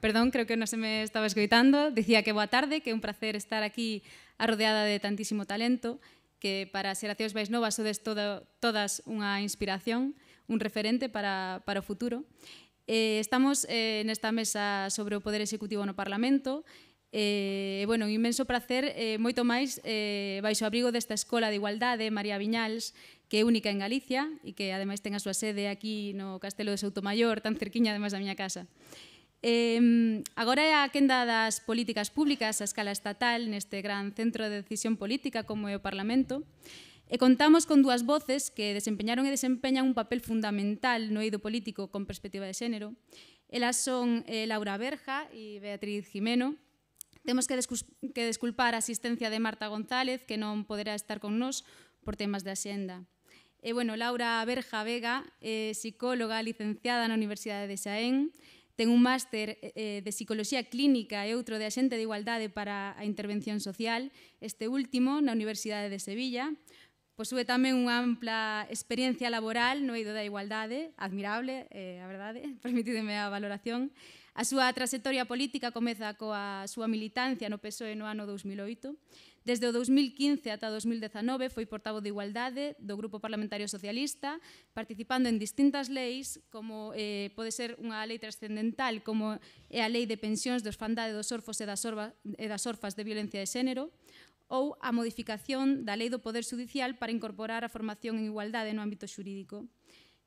Perdón, creo que non se me estaba escoitando. Dicía que boa tarde, que é un placer estar aquí arrodeada de tantísimo talento, que para ser xeracións vais novas sodes todo, todas unha inspiración, un referente para, para o futuro. Eh, estamos eh, nesta mesa sobre o Poder Executivo no Parlamento, Eh, bueno, un inmenso placer, eh, moito máis eh, baixo abrigo desta Escola de Igualdade María Viñals, que é única en Galicia e que ademais ten a súa sede aquí no Castelo de Mayor, tan cerquiña ademais da miña casa. E, Eh, agora é a quenda das políticas públicas a escala estatal neste gran centro de decisión política como é o Parlamento e contamos con dúas voces que desempeñaron e desempeñan un papel fundamental no eido político con perspectiva de xénero. Elas son eh, Laura Berja e Beatriz Jimeno. Temos que, que desculpar a asistencia de Marta González, que non poderá estar con nós por temas de axenda. E, bueno, Laura Berja Vega, eh, psicóloga licenciada na Universidade de Xaén, ten un máster eh, eh de Psicología Clínica e outro de Axente de Igualdade para a Intervención Social, este último na Universidade de Sevilla. Posúe tamén unha ampla experiencia laboral no eido da igualdade, admirable, eh, a verdade, permitideme a valoración. A súa trayectoria política comeza coa súa militancia no PSOE no ano 2008, Desde o 2015 ata 2019 foi portavoz de Igualdade do Grupo Parlamentario Socialista, participando en distintas leis, como eh, pode ser unha lei trascendental, como é a lei de pensións dos fandade dos orfos e das, orba, e das orfas de violencia de xénero, ou a modificación da Lei do Poder Judicial para incorporar a formación en igualdade no ámbito xurídico.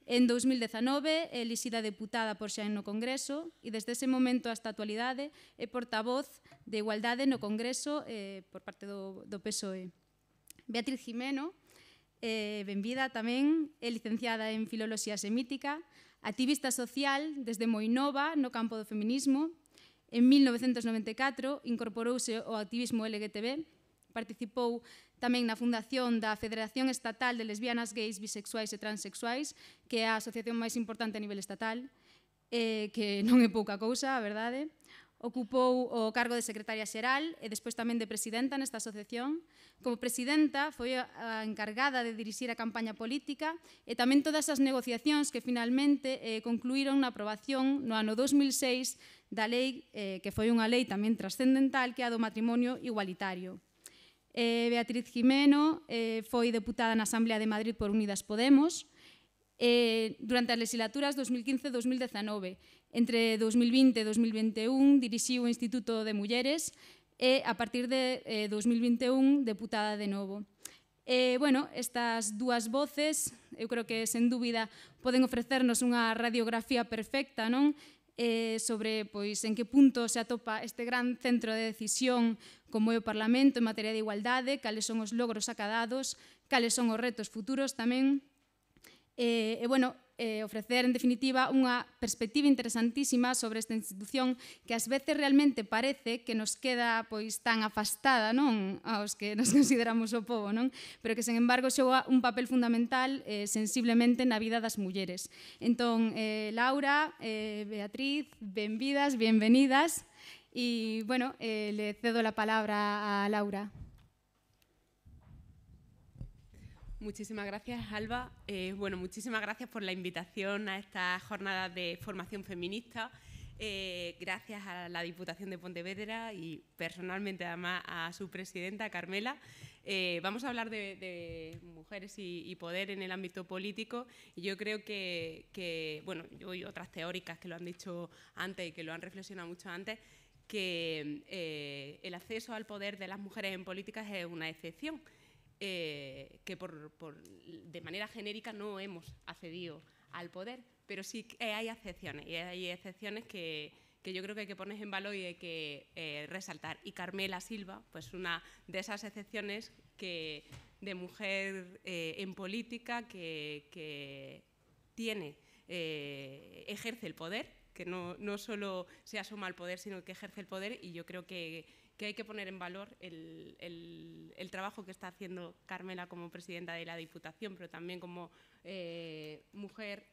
En 2019, elixida deputada por Xaén no Congreso e desde ese momento hasta a actualidade é portavoz de Igualdade no Congreso eh, por parte do, do PSOE. Beatriz Jimeno, eh, benvida tamén, é licenciada en Filoloxía Semítica, activista social desde Moinova no campo do feminismo. En 1994 incorporouse ao activismo LGTB, participou tamén na fundación da Federación Estatal de Lesbianas, Gays, Bisexuais e Transsexuais, que é a asociación máis importante a nivel estatal, eh, que non é pouca cousa, a verdade. Ocupou o cargo de secretaria xeral e despois tamén de presidenta nesta asociación. Como presidenta foi a encargada de dirixir a campaña política e tamén todas as negociacións que finalmente eh, concluíron na aprobación no ano 2006 da lei, eh, que foi unha lei tamén trascendental, que é a do matrimonio igualitario. Eh, Beatriz Jimeno eh, foi deputada na Asamblea de Madrid por Unidas Podemos eh, durante as legislaturas 2015-2019. Entre 2020 e 2021 dirixiu o Instituto de Mulleres e a partir de eh, 2021 deputada de novo. Eh, bueno, estas dúas voces, eu creo que sen dúbida poden ofrecernos unha radiografía perfecta, non? eh, sobre pois, en que punto se atopa este gran centro de decisión como é o Parlamento en materia de igualdade, cales son os logros acadados, cales son os retos futuros tamén. Eh, e, bueno, eh, ofrecer, en definitiva, unha perspectiva interesantísima sobre esta institución que ás veces realmente parece que nos queda pois tan afastada non aos que nos consideramos o povo, non? pero que, sen embargo, xoga un papel fundamental eh, sensiblemente na vida das mulleres. Entón, eh, Laura, eh, Beatriz, benvidas, bienvenidas, e, bueno, eh, le cedo a palabra a Laura. Muchísimas gracias, Alba. Eh, bueno, muchísimas gracias por la invitación a esta jornada de formación feminista. Eh, gracias a la Diputación de Pontevedra y personalmente además a su presidenta, Carmela. Eh, vamos a hablar de, mujeres y, poder en el ámbito político yo creo que, bueno, yo otras teóricas que lo han dicho antes y que lo han reflexionado mucho antes, que el acceso al poder de las mujeres en políticas es una excepción eh, que por, de manera genérica no hemos accedido al poder, pero sí hay excepciones, y hay excepciones que, yo creo que hay que poner en valor y hay que eh, resaltar. Y Carmela Silva, pues una de esas excepciones que, de mujer eh, en política que, tiene, ejerce el poder, que no, no, solo se asoma al poder, sino que ejerce el poder y yo creo que, que hay que poner en valor el, trabajo que está haciendo Carmela como presidenta de la Diputación, pero también como eh, mujer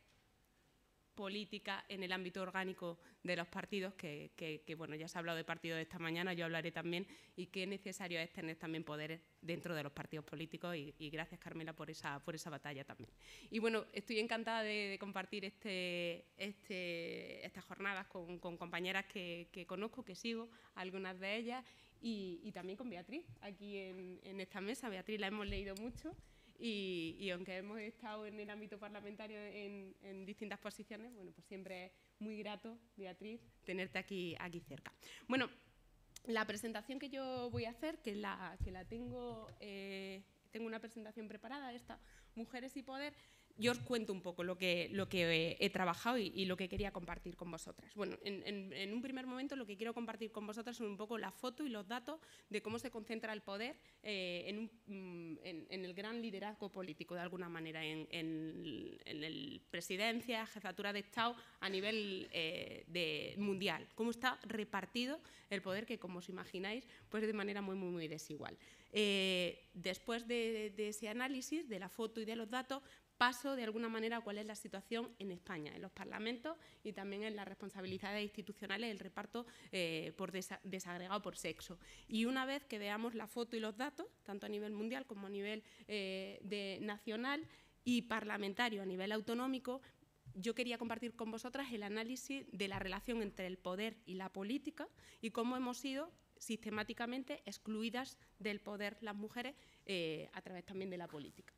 política en el ámbito orgánico de los partidos, que, bueno, ya se ha hablado de partidos esta mañana, yo hablaré también, y qué necesario es tener también poder dentro de los partidos políticos, y, gracias Carmela por esa, por esa batalla también. Y bueno, estoy encantada de, compartir este, este, estas jornadas con, compañeras que, conozco, que sigo, algunas de ellas, y, también con Beatriz, aquí en, en esta mesa. Beatriz la hemos leído mucho. Y, aunque hemos estado en el ámbito parlamentario en, distintas posiciones, bueno, pues siempre es muy grato, Beatriz, tenerte aquí, aquí cerca. Bueno, la presentación que yo voy a hacer, que la, que la tengo, eh, tengo una presentación preparada, esta Mujeres y Poder, yo os cuento un poco lo que, lo que eh, he, trabajado y, lo que quería compartir con vosotras. Bueno, en, un primer momento lo que quiero compartir con vosotras son un poco la foto y los datos de cómo se concentra el poder eh, mm, en, el gran liderazgo político, de alguna manera, en, el presidencia, jefatura de Estado a nivel eh, de, mundial. Cómo está repartido el poder que, como os imagináis, pues de manera muy, muy, muy desigual. después de ese análisis, de la foto y de los datos, paso de alguna manera a cuál es la situación en España, en los parlamentos y también en las responsabilidades institucionales, el reparto eh, por desagregado por sexo. Y una vez que veamos la foto y los datos, tanto a nivel mundial como a nivel eh, de nacional y parlamentario a nivel autonómico, yo quería compartir con vosotras el análisis de la relación entre el poder y la política y cómo hemos sido sistemáticamente excluidas del poder las mujeres eh, a través también de la política.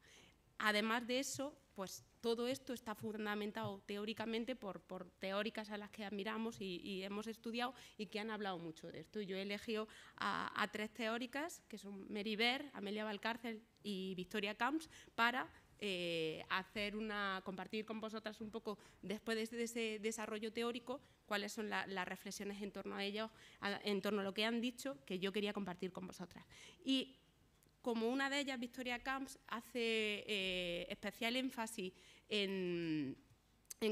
Además de eso, pues todo esto está fundamentado teóricamente por, teóricas a las que admiramos y, hemos estudiado y que han hablado mucho de esto. Yo he elegido a, tres teóricas, que son Mary Bear, Amelia Valcárcel y Victoria Camps, para eh, hacer una, compartir con vosotras un poco, después de ese desarrollo teórico, cuáles son las reflexiones en torno a ellos, en torno a lo que han dicho, que yo quería compartir con vosotras. Y como una de ellas, Victoria Camps, hace eh, especial énfasis en,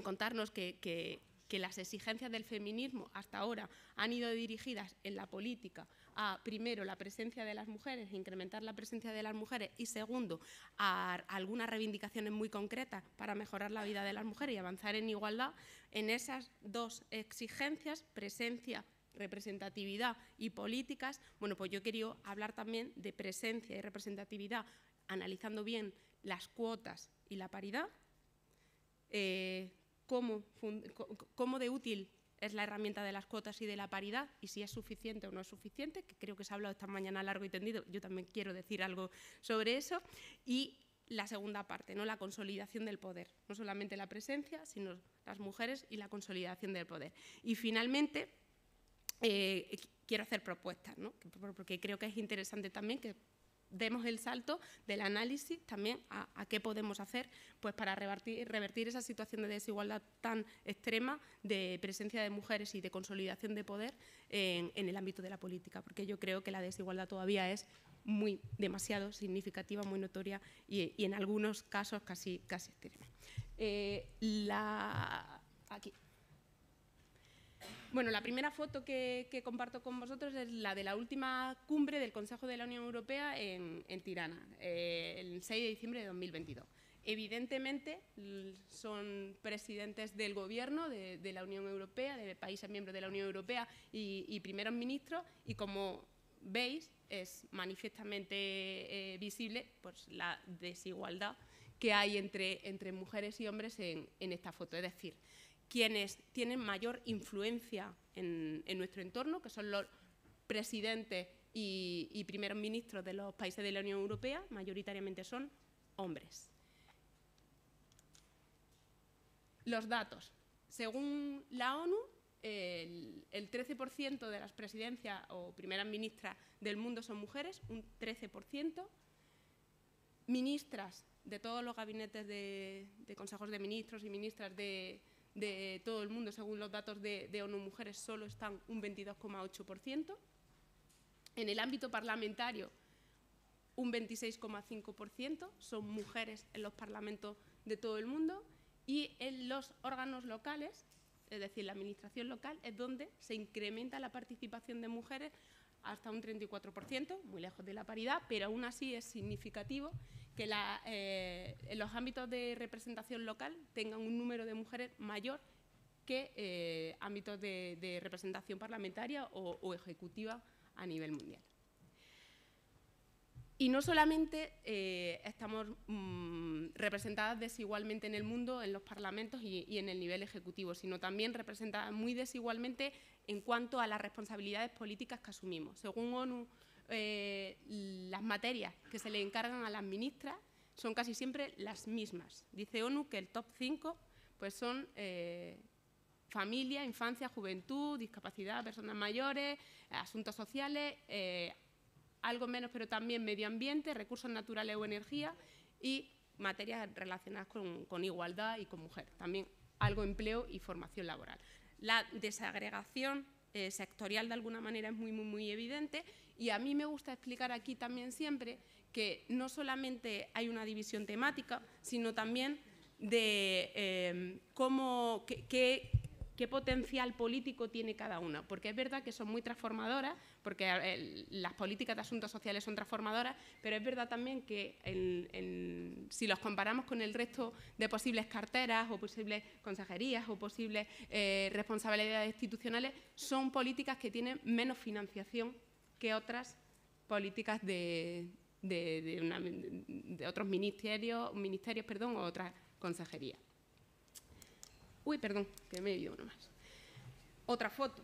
contarnos que, que las exigencias del feminismo hasta ahora han ido dirigidas en la política a, primero, la presencia de las mujeres, incrementar la presencia de las mujeres y, segundo, a algunas reivindicaciones muy concretas para mejorar la vida de las mujeres y avanzar en igualdad, en esas dos exigencias, presencia representatividad y políticas, bueno, pues yo quería hablar también de presencia y representatividad, analizando bien las cuotas y la paridad, eh, cómo, de útil es la herramienta de las cuotas y de la paridad y si es suficiente o no es suficiente, que creo que se ha hablado esta mañana largo y tendido, yo también quiero decir algo sobre eso, y la segunda parte, ¿no? la consolidación del poder, no solamente la presencia, sino las mujeres y la consolidación del poder. Y finalmente, eh, quiero hacer propuestas, ¿no? porque creo que es interesante también que demos el salto del análisis también a, qué podemos hacer pues para revertir, revertir, esa situación de desigualdad tan extrema de presencia de mujeres y de consolidación de poder en, el ámbito de la política, porque yo creo que la desigualdad todavía es muy demasiado significativa, muy notoria y, en algunos casos casi, casi extrema. Eh, la, aquí, bueno, la primera foto que, comparto con vosotros es la de la última cumbre del Consejo de la Unión Europea en, Tirana, eh, el 6 de diciembre de 2022. Evidentemente son presidentes del Gobierno de, la Unión Europea, de países miembros de la Unión Europea y, primeros ministros, y como veis es manifiestamente eh, visible pues, la desigualdad que hay entre, mujeres y hombres en, en esta foto. Es decir, quienes tienen mayor influencia en, nuestro entorno, que son los presidentes y, primeros ministros de los países de la Unión Europea, mayoritariamente son hombres. Los datos. Según la ONU, el, 13% de las presidencias o primeras ministras del mundo son mujeres, un 13%. Ministras de todos los gabinetes de consejos de ministros y ministras de, de todo el mundo, según los datos de, ONU Mujeres, solo están un 22,8%. En el ámbito parlamentario, un 26,5% son mujeres en los parlamentos de todo el mundo y en los órganos locales, es decir, la administración local, es donde se incrementa la participación de mujeres hasta un 34%, muy lejos de la paridad, pero aún así es significativo que la, en eh, los ámbitos de representación local tengan un número de mujeres mayor que eh, ámbitos de, representación parlamentaria o, ejecutiva a nivel mundial. Y no solamente eh, estamos mm, representadas desigualmente en el mundo, en los parlamentos y, y, en el nivel ejecutivo, sino también representadas muy desigualmente en cuanto a las responsabilidades políticas que asumimos. Según ONU, eh, las materias que se le encargan a las ministras son casi siempre las mismas. Dice ONU que el top 5 pues son eh, familia, infancia, juventud, discapacidad, personas mayores, asuntos sociales, eh, algo menos pero también medio ambiente, recursos naturales o energía y materias relacionadas con, igualdad y con mujer. También algo empleo y formación laboral. La desagregación sectorial de alguna manera es muy, muy evidente y a mí me gusta explicar aquí también siempre que no solamente hay una división temática, sino también de em, cómo, qué, potencial político tiene cada una, porque es verdad que son muy transformadoras, porque las políticas de asuntos sociales son transformadoras, pero es verdad también que si los comparamos con el resto de posibles carteras o posibles consejerías o posibles eh, responsabilidades institucionales, son políticas que tienen menos financiación que otras políticas de, otros ministerios, ministerios perdón, o otras consejerías. Uy, perdón, que me he ido uno más. Otra foto.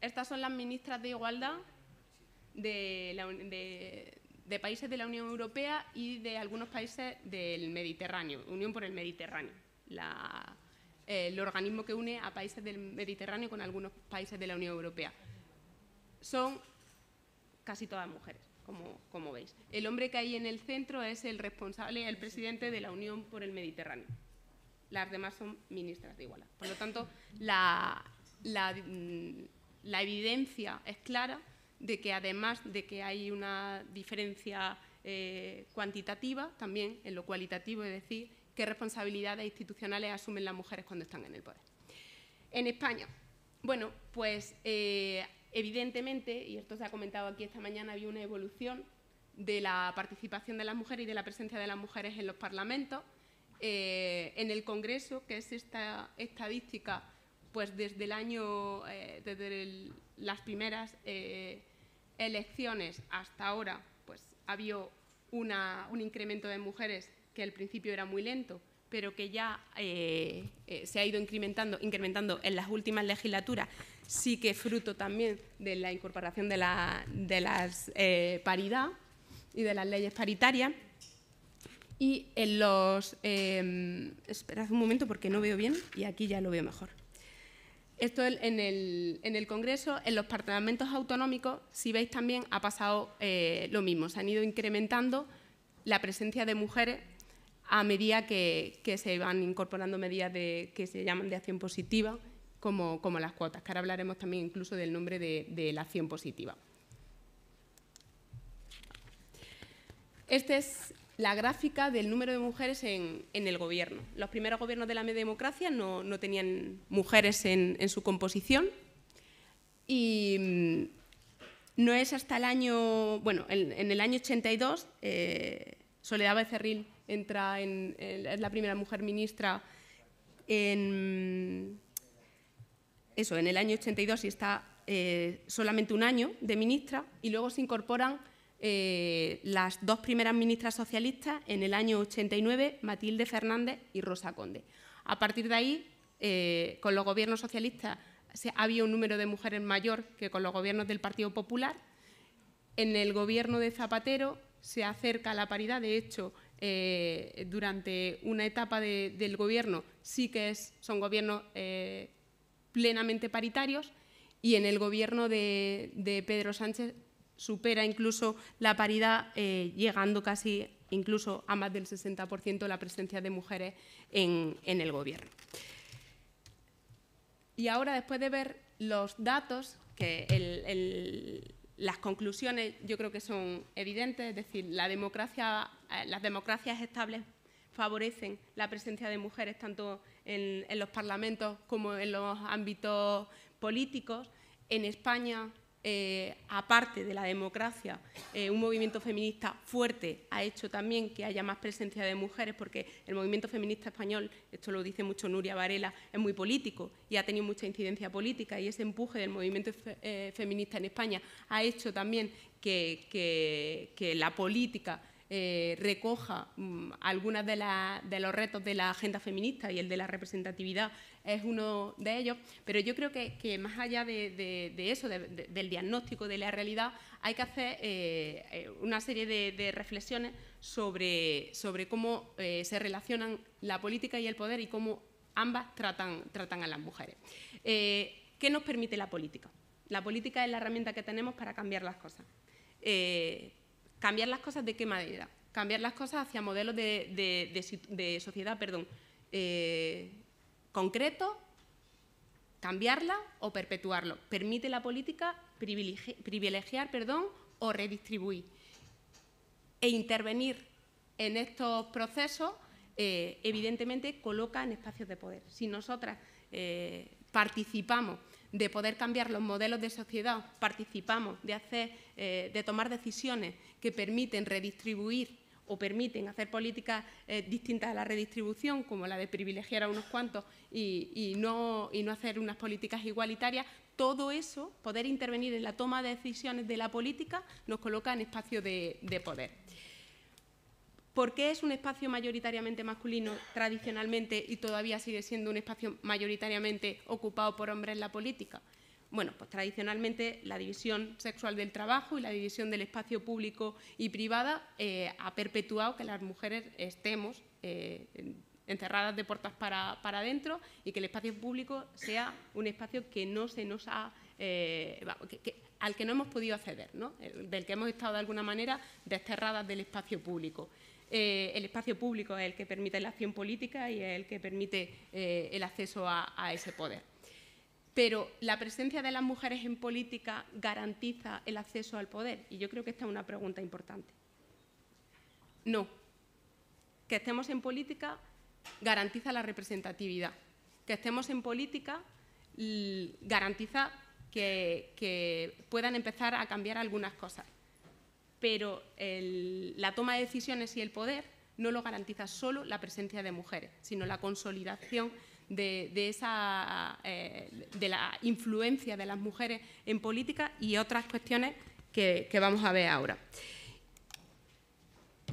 Estas son las ministras de Igualdad de, países de la Unión Europea y de algunos países del Mediterráneo, Unión por el Mediterráneo, el organismo que une a países del Mediterráneo con algunos países de la Unión Europea. Son casi todas mujeres, como, veis. El hombre que hay en el centro es el responsable, el presidente de la Unión por el Mediterráneo. Las demás son ministras de Igualdad. Por lo tanto, la, mm, evidencia es clara de que además de que hay una diferencia eh, cuantitativa, también en lo cualitativo, es decir, qué responsabilidades institucionales asumen las mujeres cuando están en el poder. En España, bueno, pues eh, Evidentemente, y esto se ha comentado aquí esta mañana, había una evolución de la participación de las mujeres y de la presencia de las mujeres en los parlamentos. Eh, en el Congreso, que es esta estadística, pues desde el año, eh, desde las primeras eh, elecciones hasta ahora, pues ha habido un incremento de mujeres que al principio era muy lento, pero que ya se ha ido incrementando, incrementando en las últimas legislaturas sí que fruto también de la incorporación de, la, las eh, paridad y de las leyes paritarias. Y en los... Em, esperad un momento porque no veo bien y aquí ya lo veo mejor. Esto en el, en el Congreso, en los parlamentos autonómicos, si veis también ha pasado eh, lo mismo. Se han ido incrementando la presencia de mujeres a medida que, se van incorporando medidas que se llaman de acción positiva como, las cuotas, que ahora hablaremos también incluso del nombre de, la acción positiva. Esta es la gráfica del número de mujeres en, el gobierno. Los primeros gobiernos de la democracia no, tenían mujeres en, su composición y mm, no es hasta el año, bueno, en, el año 82 eh, Soledad Becerril entra en, es la primera mujer ministra en eso, en el año 82 y está eh, solamente un año de ministra y luego se incorporan eh, las dos primeras ministras socialistas en el año 89, Matilde Fernández y Rosa Conde. A partir de ahí, eh, con los gobiernos socialistas se, había un número de mujeres mayor que con los gobiernos del Partido Popular. En el gobierno de Zapatero se acerca la paridad, de hecho, durante una etapa del gobierno sí que es, son gobiernos plenamente paritarios y en el gobierno de, Pedro Sánchez supera incluso la paridad, eh, llegando casi incluso a más del 60% la presencia de mujeres en, el gobierno. Y ahora, después de ver los datos, que las conclusiones yo creo que son evidentes, es decir, la democracia, eh, las democracias estables favorecen la presencia de mujeres tanto en, los parlamentos como en los ámbitos políticos. En España eh, aparte de la democracia, eh, un movimiento feminista fuerte ha hecho también que haya más presencia de mujeres, porque el movimiento feminista español, esto lo dice mucho Nuria Varela, es muy político y ha tenido mucha incidencia política y ese empuje del movimiento eh, feminista en España ha hecho también que, que la política eh, recoja mm, algunos de, los retos de la agenda feminista y el de la representatividad es uno de ellos, pero yo creo que, más allá de, eso, del diagnóstico de la realidad, hay que hacer eh, eh, una serie de, reflexiones sobre, cómo se relacionan la política y el poder y cómo ambas tratan, a las mujeres. ¿Qué nos permite la política? La política es la herramienta que tenemos para cambiar las cosas cambiar las cosas de qué manera, cambiar las cosas hacia modelos de, sociedad perdón, eh, concretos, cambiarla o perpetuarlo. Permite la política privilegiar perdón, o redistribuir e intervenir en estos procesos eh, evidentemente coloca en espacios de poder. Si nosotras eh, participamos de poder cambiar los modelos de sociedad, participamos de, hacer, eh, de tomar decisiones que permiten redistribuir o permiten hacer políticas eh, distintas a la redistribución, como la de privilegiar a unos cuantos y, no, hacer unas políticas igualitarias, todo eso, poder intervenir en la toma de decisiones de la política, nos coloca en espacio de poder. ¿Por qué es un espacio mayoritariamente masculino tradicionalmente y todavía sigue siendo un espacio mayoritariamente ocupado por hombres en la política? Bueno, pues tradicionalmente la división sexual del trabajo y la división del espacio público y privada eh, ha perpetuado que las mujeres estemos eh, encerradas de puertas para, adentro y que el espacio público sea un espacio que no se nos ha eh, al que no hemos podido acceder, ¿no? del que hemos estado de alguna manera desterradas del espacio público. Eh, el espacio público es el que permite la acción política y es el que permite eh, el acceso a, ese poder. Pero la presencia de las mujeres en política garantiza el acceso al poder y yo creo que esta es una pregunta importante. No. Que estemos en política garantiza la representatividad. Que estemos en política garantiza que puedan empezar a cambiar algunas cosas pero la toma de decisiones y el poder no lo garantiza solo la presencia de mujeres, sino la consolidación de, eh, la influencia de las mujeres en política y otras cuestiones que, vamos a ver ahora.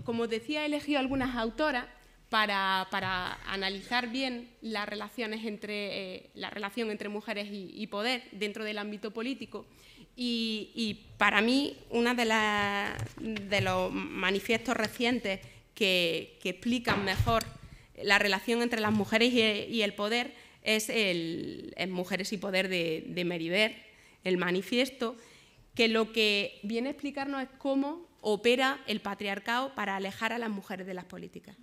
Como decía, he elegido algunas autoras para, analizar bien eh, la relación entre mujeres y poder dentro del ámbito político y, para mí, uno de, de los manifiestos recientes que, explican mejor la relación entre las mujeres y, el poder es el, Mujeres y Poder de, de el manifiesto, que lo que viene a explicarnos es cómo opera el patriarcado para alejar a las mujeres de las políticas,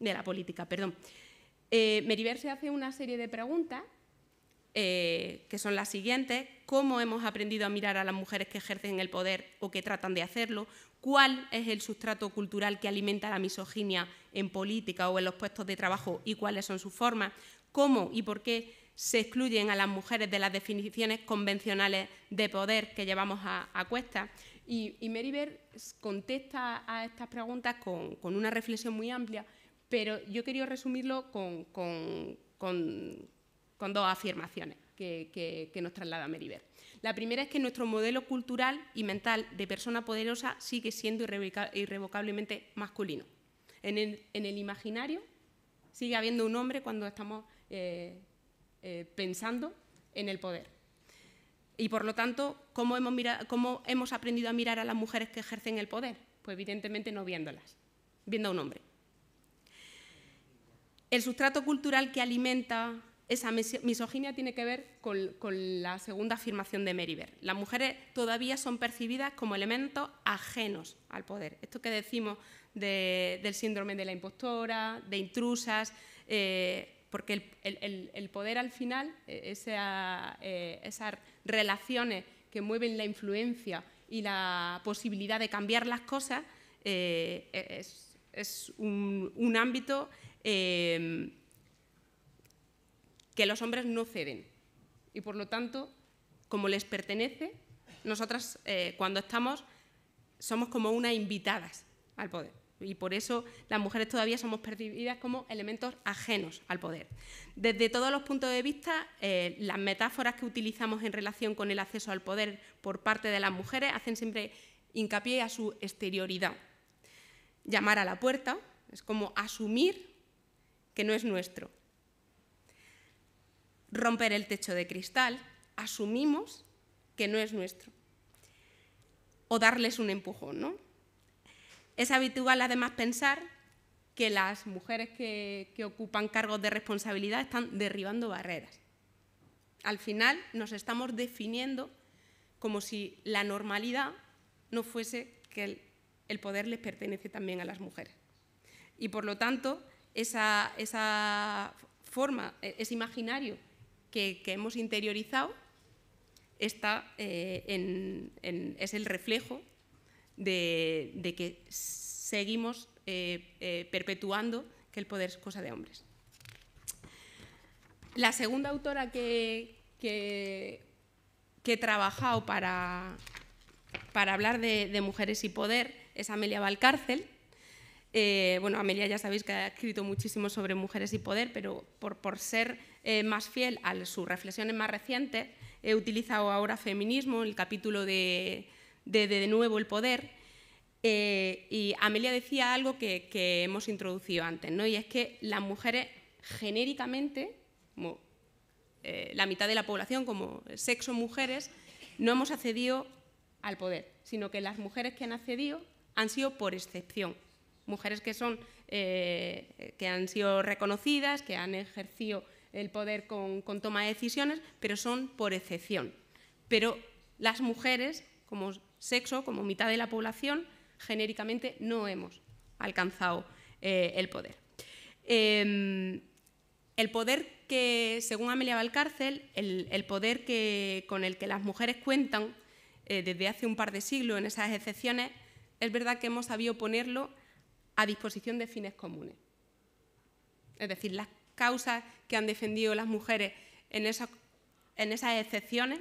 de la política, perdón. Eh, Meriver se hace una serie de preguntas eh, que son las siguientes, cómo hemos aprendido a mirar a las mujeres que ejercen el poder o que tratan de hacerlo, cuál es el sustrato cultural que alimenta la misoginia en política o en los puestos de trabajo y cuáles son sus formas, cómo y por qué se excluyen a las mujeres de las definiciones convencionales de poder que llevamos a, cuesta. Y, y Meriver contesta a estas preguntas con, una reflexión muy amplia, pero yo quería resumirlo con con dos afirmaciones que, nos traslada Meriver. La primera es que nuestro modelo cultural y mental de persona poderosa sigue siendo irrevocablemente masculino. En el, imaginario sigue habiendo un hombre cuando estamos eh, eh, pensando en el poder. Y por lo tanto, hemos, ¿cómo hemos aprendido a mirar a las mujeres que ejercen el poder? Pues evidentemente no viéndolas, viendo a un hombre. El sustrato cultural que alimenta esa misoginia tiene que ver con, la segunda afirmación de Meriver. Las mujeres todavía son percibidas como elementos ajenos al poder. Esto que decimos del síndrome de la impostora, de intrusas, eh, porque el, poder al final, e, e, esas relaciones que mueven la influencia y la posibilidad de cambiar las cosas, eh, e, es, un ámbito eh, que los hombres no ceden. Y por lo tanto, como les pertenece, nosotras eh, cuando estamos somos como unas invitadas al poder. Y por eso las mujeres todavía somos percibidas como elementos ajenos al poder. Desde todos los puntos de vista, eh, las metáforas que utilizamos en relación con el acceso al poder por parte de las mujeres hacen siempre hincapié a su exterioridad. Llamar a la puerta es como asumir que no es nuestro romper el techo de cristal, asumimos que no es nuestro. O darles un empujón, ¿no? Es habitual además pensar que las mujeres que, ocupan cargos de responsabilidad están derribando barreras. Al final nos estamos definiendo como si la normalidad no fuese que el, poder les pertenece también a las mujeres. Y por lo tanto, esa, esa forma, e-, es imaginario que, hemos interiorizado está, eh, es el reflejo de, que seguimos eh, eh, perpetuando que el poder es cosa de hombres. La segunda autora que, que, he trabajado para, para hablar de, mujeres y poder es Amelia Valcárcel. bueno, Amelia ya sabéis que ha escrito muchísimo sobre mujeres y poder, pero por, por ser eh, más fiel a sus reflexiones más recientes. He utilizado ahora feminismo, el capítulo de De, nuevo el poder. Eh, y Amelia decía algo que, hemos introducido antes, ¿no? y es que las mujeres genéricamente, como eh, la mitad de la población, como sexo mujeres, no hemos accedido al poder, sino que las mujeres que han accedido han sido por excepción. Mujeres que, son, que han sido reconocidas, que han ejercido el poder con, toma de decisiones, pero son por excepción. Pero las mujeres, como sexo, como mitad de la población, genéricamente no hemos alcanzado eh, el poder. Em, el poder que, según Amelia Valcárcel, el, poder que, con el que las mujeres cuentan eh, desde hace un par de siglos en esas excepciones, es verdad que hemos sabido ponerlo a disposición de fines comunes. Es decir, las causas que han defendido las mujeres en, esas excepciones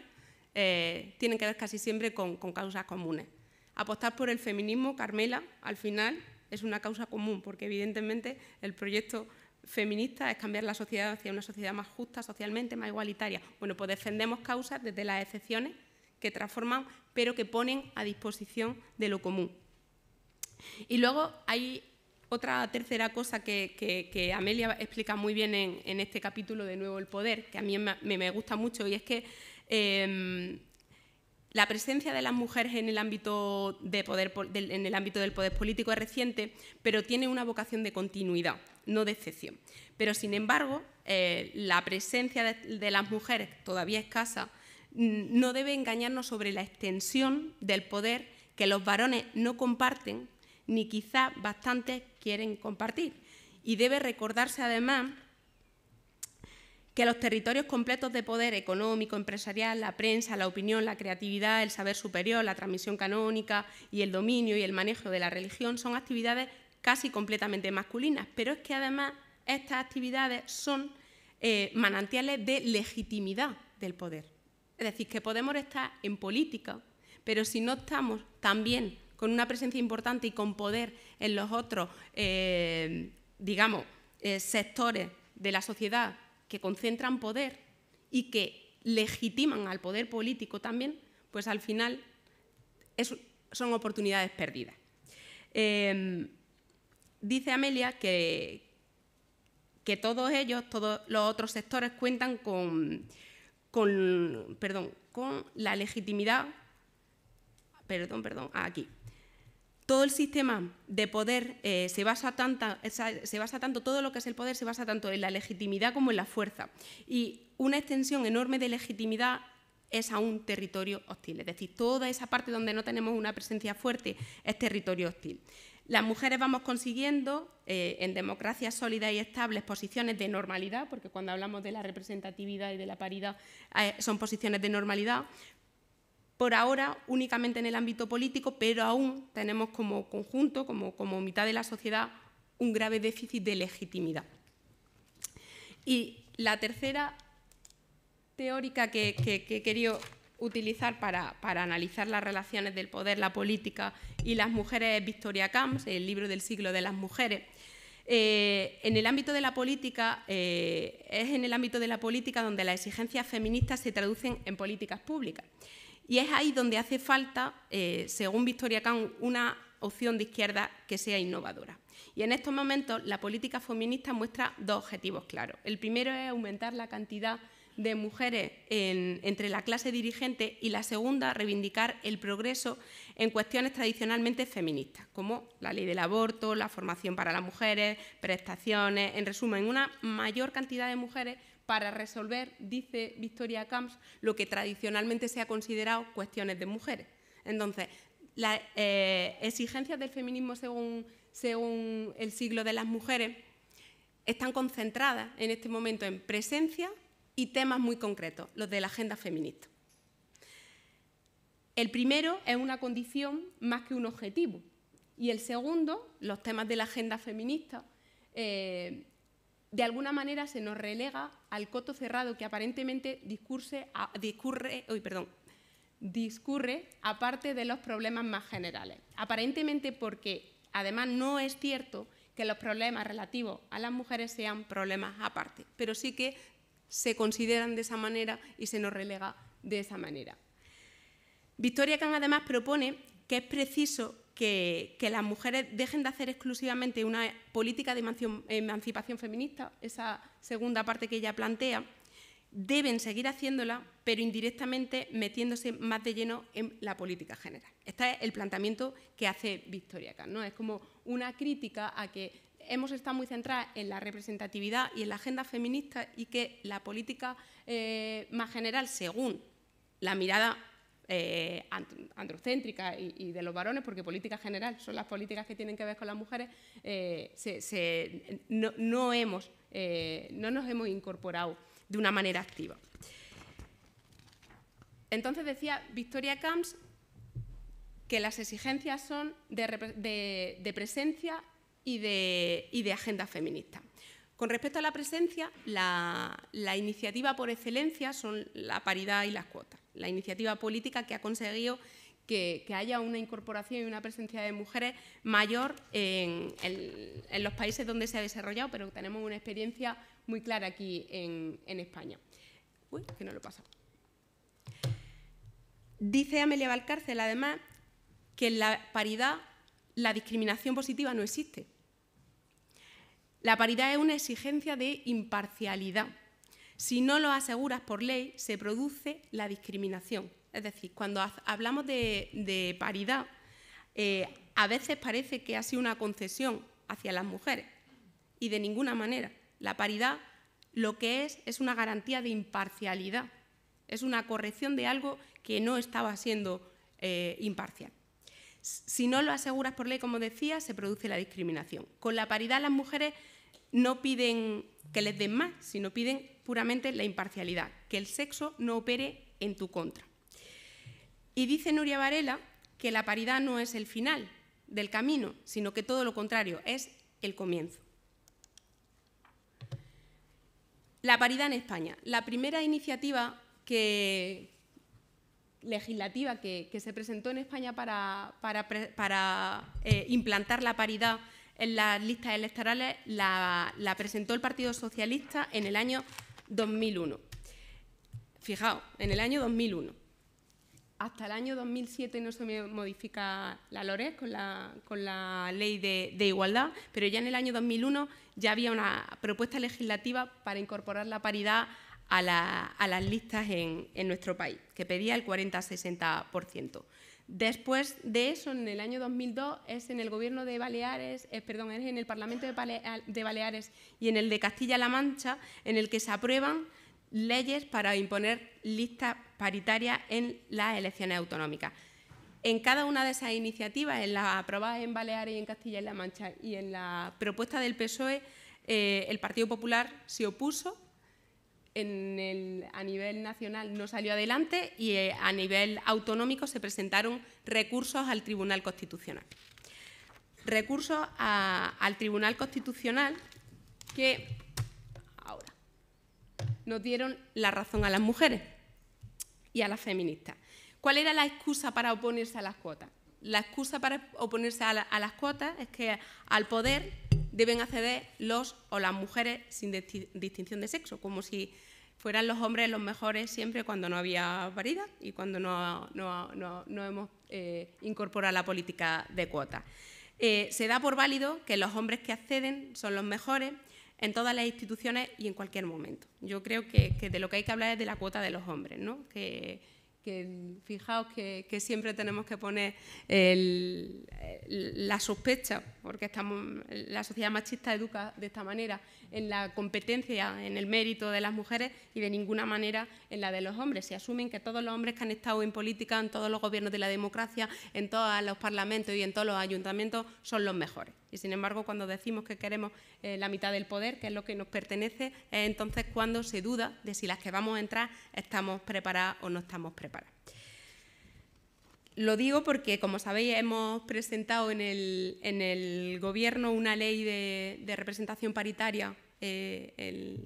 eh, tienen que ver casi siempre con, con causas comunes. Apostar por el feminismo, Carmela, al final es una causa común, porque evidentemente el proyecto feminista es cambiar la sociedad hacia una sociedad más justa, socialmente más igualitaria. Bueno, pues defendemos causas desde las excepciones que transforman, pero que ponen a disposición de lo común. Y luego hay otra tercera cosa que, Amelia explica muy bien en, este capítulo de Nuevo el Poder, que a mí me, gusta mucho, y es que em, la presencia de las mujeres en el, ámbito de poder, del, en el ámbito del poder político es reciente, pero tiene una vocación de continuidad, no de excepción. Pero, sin embargo, eh, la presencia de, de las mujeres todavía escasa no debe engañarnos sobre la extensión del poder que los varones no comparten ni quizá bastantes quieren compartir. Y debe recordarse además que los territorios completos de poder económico, empresarial, la prensa, la opinión, la creatividad, el saber superior, la transmisión canónica y el dominio y el manejo de la religión son actividades casi completamente masculinas, pero es que además estas actividades son eh, manantiales de legitimidad del poder. Es decir, que podemos estar en política, pero si no estamos también con una presencia importante y con poder en los otros, eh, digamos, eh, sectores de la sociedad que concentran poder y que legitiman al poder político también, pues al final son oportunidades perdidas. Em, dice Amelia que, que todos ellos, todos los otros sectores cuentan con, perdón, con la legitimidad, perdón, perdón, aquí, todo el sistema de poder eh, se, basa tanto, todo lo que es el poder se basa tanto en la legitimidad como en la fuerza. Y una extensión enorme de legitimidad es a un territorio hostil. Es decir, toda esa parte donde no tenemos una presencia fuerte es territorio hostil. Las mujeres vamos consiguiendo eh, en democracias sólidas y estables posiciones de normalidad, porque cuando hablamos de la representatividad y de la paridad eh, son posiciones de normalidad, por ahora únicamente en el ámbito político, pero aún tenemos como conjunto, como, mitad de la sociedad, un grave déficit de legitimidad. Y la tercera teórica que, he querido utilizar para, analizar las relaciones del poder, la política y las mujeres es Victoria Camps, el libro del siglo de las mujeres. Eh, en el ámbito de la política, eh, es en el ámbito de la política donde las exigencias feministas se traducen en políticas públicas. Y es ahí donde hace falta, eh, según Victoria Kahn, una opción de izquierda que sea innovadora. Y en estos momentos la política feminista muestra dos objetivos claros. El primero es aumentar la cantidad de mujeres entre la clase dirigente y la segunda, reivindicar el progreso en cuestiones tradicionalmente feministas, como la ley del aborto, la formación para las mujeres, prestaciones, en resumen, una mayor cantidad de mujeres para resolver, dice Victoria Camps, lo que tradicionalmente se ha considerado cuestiones de mujeres. Entonces, las eh, exigencias del feminismo según, según el siglo de las mujeres están concentradas en este momento en presencia y temas muy concretos, los de la agenda feminista. El primero es una condición más que un objetivo y el segundo, los temas de la agenda feminista, eh, de alguna manera se nos relega al coto cerrado que aparentemente discurre, discurre aparte de los problemas más generales. Aparentemente porque además no es cierto que los problemas relativos a las mujeres sean problemas aparte, pero sí que se consideran de esa manera y se nos relega de esa manera. Victoria Kahn además propone que es preciso que, las mujeres dejen de hacer exclusivamente una política de emancipación feminista, esa segunda parte que ella plantea, deben seguir haciéndola, pero indirectamente metiéndose más de lleno en la política general. Este es el planteamiento que hace Victoria Kahn, Es como una crítica a que hemos estado muy centradas en la representatividad y en la agenda feminista y que la política eh, más general, según la mirada eh, androcéntrica y, de los varones, porque política general son las políticas que tienen que ver con las mujeres, eh, no, hemos, eh, no nos hemos incorporado de una manera activa. Entonces decía Victoria Camps que las exigencias son de, presencia y de, agenda feminista. Con respecto a la presencia, la iniciativa por excelencia son la paridad y las cuotas la iniciativa política que ha conseguido que, haya una incorporación y una presencia de mujeres mayor en, los países donde se ha desarrollado, pero tenemos una experiencia muy clara aquí en, España. Uy, que no lo pasa. Dice Amelia Valcárcel, además, que en la paridad la discriminación positiva no existe. La paridad es una exigencia de imparcialidad si no lo aseguras por ley, se produce la discriminación. Es decir, cuando hablamos de, paridad, eh, a veces parece que ha sido una concesión hacia las mujeres y de ninguna manera. La paridad lo que es es una garantía de imparcialidad, es una corrección de algo que no estaba siendo eh, imparcial. Si no lo aseguras por ley, como decía, se produce la discriminación. Con la paridad las mujeres no piden que les den más, sino piden puramente la imparcialidad, que el sexo no opere en tu contra. Y dice Nuria Varela que la paridad no es el final del camino, sino que todo lo contrario, es el comienzo. La paridad en España. La primera iniciativa legislativa que, se presentó en España para, eh, implantar la paridad en las listas electorales la, presentó el Partido Socialista en el año 2001. Fijaos, en el año 2001. Hasta el año 2007 no se modifica la LORES con la, ley de, igualdad, pero ya en el año 2001 ya había una propuesta legislativa para incorporar la paridad a, las listas en, en nuestro país, que pedía el 40-60%. Después de eso, en el año 2002, es en el gobierno de Baleares, eh, perdón, en el Parlamento de Baleares y en el de Castilla-La Mancha, en el que se aprueban leyes para imponer listas paritarias en las elecciones autonómicas. En cada una de esas iniciativas, en las aprobadas en Baleares y en Castilla-La Mancha y en la propuesta del PSOE, eh, el Partido Popular se opuso a nivel nacional no salió adelante y eh, a nivel autonómico se presentaron recursos al Tribunal Constitucional. Recursos al Tribunal Constitucional que ahora nos dieron la razón a las mujeres y a las feministas. ¿Cuál era la excusa para oponerse a las cuotas? La excusa para oponerse a las cuotas es que al poder deben acceder los o las mujeres sin distinción de sexo, como si fueran los hombres los mejores siempre cuando no había paridad y cuando no, hemos eh, incorporado la política de cuota eh, se da por válido que los hombres que acceden son los mejores en todas las instituciones y en cualquier momento. Yo creo que, de lo que hay que hablar es de la cuota de los hombres, ¿no? que, fijaos que, siempre tenemos que poner la sospecha, porque estamos, la sociedad machista educa de esta manera, en la competencia, en el mérito de las mujeres y de ninguna manera en la de los hombres. Se asumen que todos los hombres que han estado en política, en todos los gobiernos de la democracia, en todos los parlamentos y en todos los ayuntamientos son los mejores. Y sin embargo, cuando decimos que queremos eh, la mitad del poder, que es lo que nos pertenece, es entonces cuando se duda de si las que vamos a entrar estamos preparadas o no estamos preparadas. Lo digo porque, como sabéis, hemos presentado en el, Gobierno una ley de, de representación paritaria el, eh,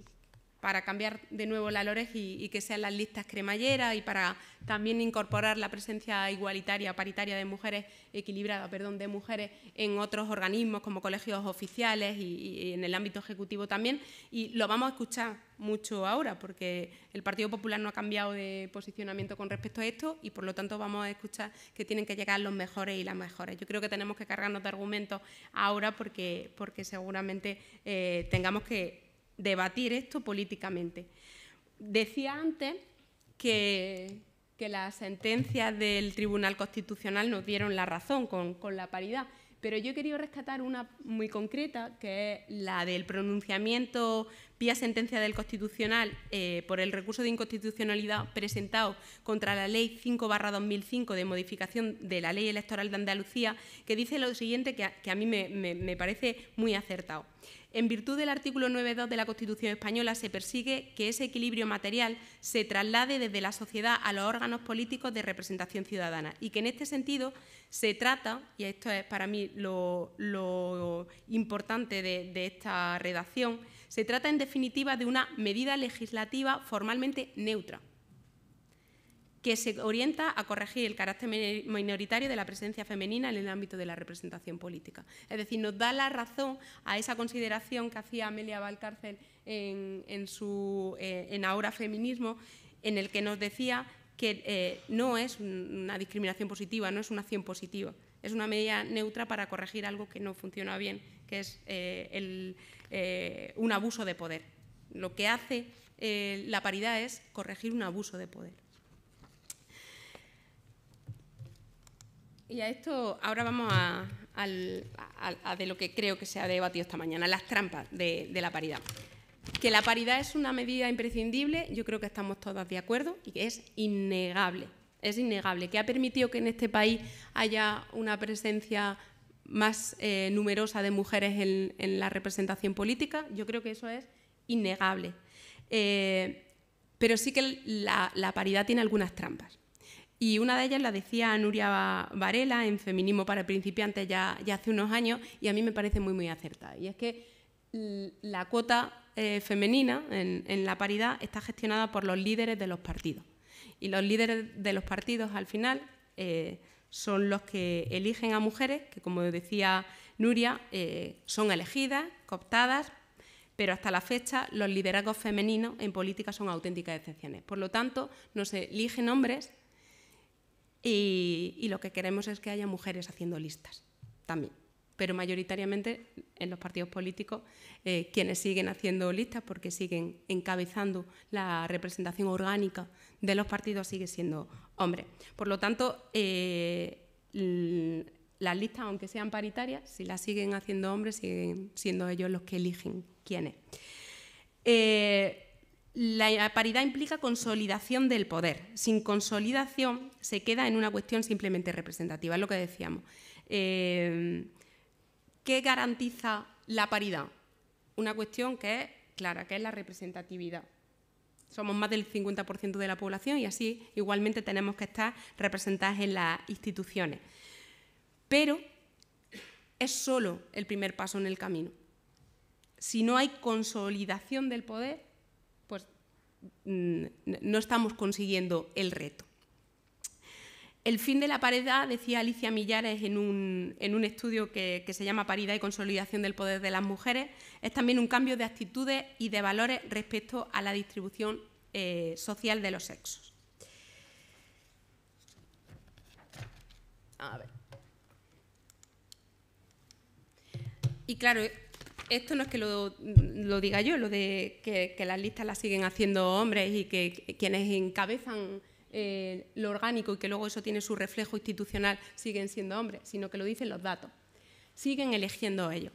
para cambiar de nuevo la LOREG y, que sean las listas cremalleras y para también incorporar la presencia igualitaria, paritaria de mujeres, equilibrada, perdón, de mujeres en otros organismos como colegios oficiales y, en el ámbito ejecutivo también. Y lo vamos a escuchar mucho ahora porque el Partido Popular no ha cambiado de posicionamiento con respecto a esto y por lo tanto vamos a escuchar que tienen que llegar los mejores y las mejores. Yo creo que tenemos que cargarnos de argumentos ahora porque, porque seguramente eh, tengamos que debatir esto políticamente. Decía antes que, las sentencias del Tribunal Constitucional nos dieron la razón con, la paridad, pero yo he querido rescatar una muy concreta, que es la del pronunciamiento vía sentencia del Constitucional eh, por el recurso de inconstitucionalidad presentado contra la Ley 5-2005 de modificación de la Ley Electoral de Andalucía, que dice lo siguiente que a, mí me parece muy acertado. En virtud del artículo 9.2 de la Constitución española se persigue que ese equilibrio material se traslade desde la sociedad a los órganos políticos de representación ciudadana y que en este sentido se trata, y esto es para mí lo, importante de esta redacción, se trata en definitiva de una medida legislativa formalmente neutra que se orienta a corregir el carácter minoritario de la presencia femenina en el ámbito de la representación política. Es decir, nos da la razón a esa consideración que hacía Amelia Valcárcel en, su, eh, en Ahora Feminismo, en el que nos decía que eh, no es una discriminación positiva, no es una acción positiva, es una medida neutra para corregir algo que no funciona bien, que es eh, un abuso de poder. Lo que hace la paridad es corregir un abuso de poder. Y a esto ahora vamos a, de lo que creo que se ha debatido esta mañana, las trampas de, la paridad. Que la paridad es una medida imprescindible, yo creo que estamos todas de acuerdo y que es innegable, es innegable, que ha permitido que en este país haya una presencia más eh, numerosa de mujeres en, la representación política, yo creo que eso es innegable. Eh, pero sí que la paridad tiene algunas trampas. Y una de ellas la decía Nuria Varela en Feminismo para Principiantes ya, hace unos años y a mí me parece muy, muy acertada. Y es que la cuota eh, femenina en, la paridad está gestionada por los líderes de los partidos. Y los líderes de los partidos al final eh, son los que eligen a mujeres que, como decía Nuria, eh, son elegidas, cooptadas, pero hasta la fecha los liderazgos femeninos en política son auténticas excepciones. Por lo tanto, no se eligen hombres, y, lo que queremos es que haya mujeres haciendo listas también pero mayoritariamente en los partidos políticos eh, quienes siguen haciendo listas porque siguen encabezando la representación orgánica de los partidos sigue siendo hombres. Por lo tanto, eh, las listas, aunque sean paritarias, si las siguen haciendo hombres, siguen siendo ellos los que eligen quiénes. Eh, la paridad implica consolidación del poder. Sin consolidación se queda en una cuestión simplemente representativa, es lo que decíamos. Eh, ¿Qué garantiza la paridad? Una cuestión que es clara, que es la representatividad. Somos más del 50% de la población y así igualmente tenemos que estar representadas en las instituciones. Pero es solo el primer paso en el camino. Si no hay consolidación del poder, Mm, no estamos consiguiendo el reto. El fin de la pared decía Alicia Millares en un, estudio que, se llama Paridad y Consolidación del Poder de las Mujeres, es también un cambio de actitudes y de valores respecto a la distribución eh, social de los sexos. Y claro, esto no es que lo, diga yo, lo de que, las listas las siguen haciendo hombres y que, quienes encabezan eh, lo orgánico y que luego eso tiene su reflejo institucional siguen siendo hombres, sino que lo dicen los datos. Siguen eligiendo ellos.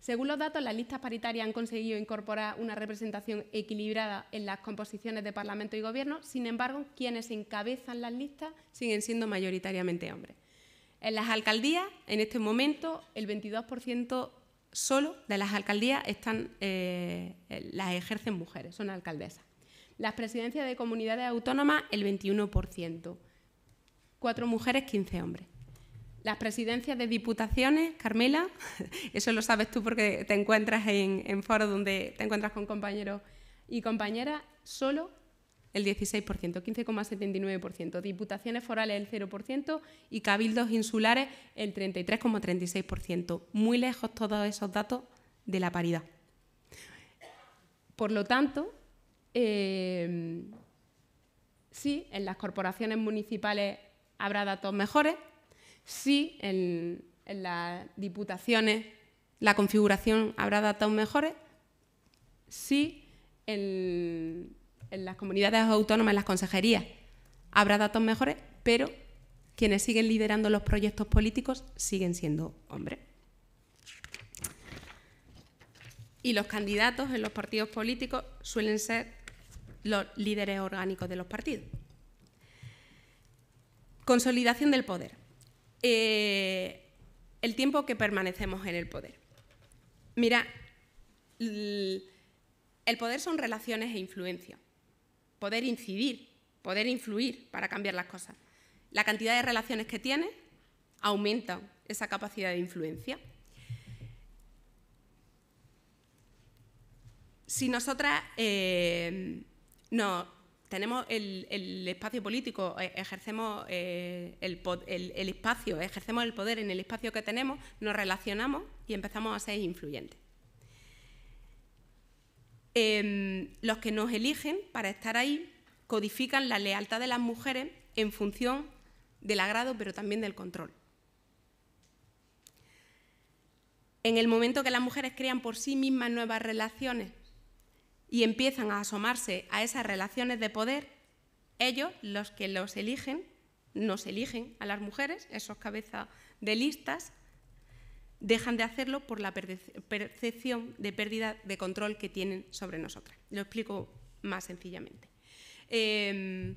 Según los datos, las listas paritarias han conseguido incorporar una representación equilibrada en las composiciones de Parlamento y Gobierno, sin embargo, quienes encabezan las listas siguen siendo mayoritariamente hombres. En las alcaldías, en este momento, el 22% solo de las alcaldías están, eh, eh, las ejercen mujeres, son alcaldesas. Las presidencias de comunidades autónomas, el 21%. Cuatro mujeres, 15 hombres. Las presidencias de diputaciones, Carmela, eso lo sabes tú porque te encuentras en, en foros donde te encuentras con compañeros y compañeras, solo el 16%, 15,79%, diputaciones forales el 0% y cabildos insulares el 33,36%. Muy lejos todos esos datos de la paridad. Por lo tanto, em, sí, en las corporaciones municipales habrá datos mejores, sí, en, en las diputaciones la configuración habrá datos mejores, sí, en, en las comunidades autónomas, en las consejerías, habrá datos mejores, pero quienes siguen liderando los proyectos políticos siguen siendo hombres. Y los candidatos en los partidos políticos suelen ser los líderes orgánicos de los partidos. Consolidación del poder. Eh, el tiempo que permanecemos en el poder. Mira, el poder son relaciones e influencia poder incidir, poder influir para cambiar las cosas. La cantidad de relaciones que tiene aumenta esa capacidad de influencia. Si nosotras eh, no, tenemos el, espacio político, eh, ejercemos eh, el espacio, ejercemos el poder en el espacio que tenemos, nos relacionamos y empezamos a ser influyentes. Em, los que nos eligen para estar ahí codifican la lealtad de las mujeres en función del agrado, pero también del control. En el momento que las mujeres crean por sí mismas nuevas relaciones y empiezan a asomarse a esas relaciones de poder, ellos, los que los eligen, nos eligen a las mujeres, esos cabezas de listas, dejan de hacerlo por la percepción de pérdida de control que tienen sobre nosotras. Lo explico más sencillamente. Em,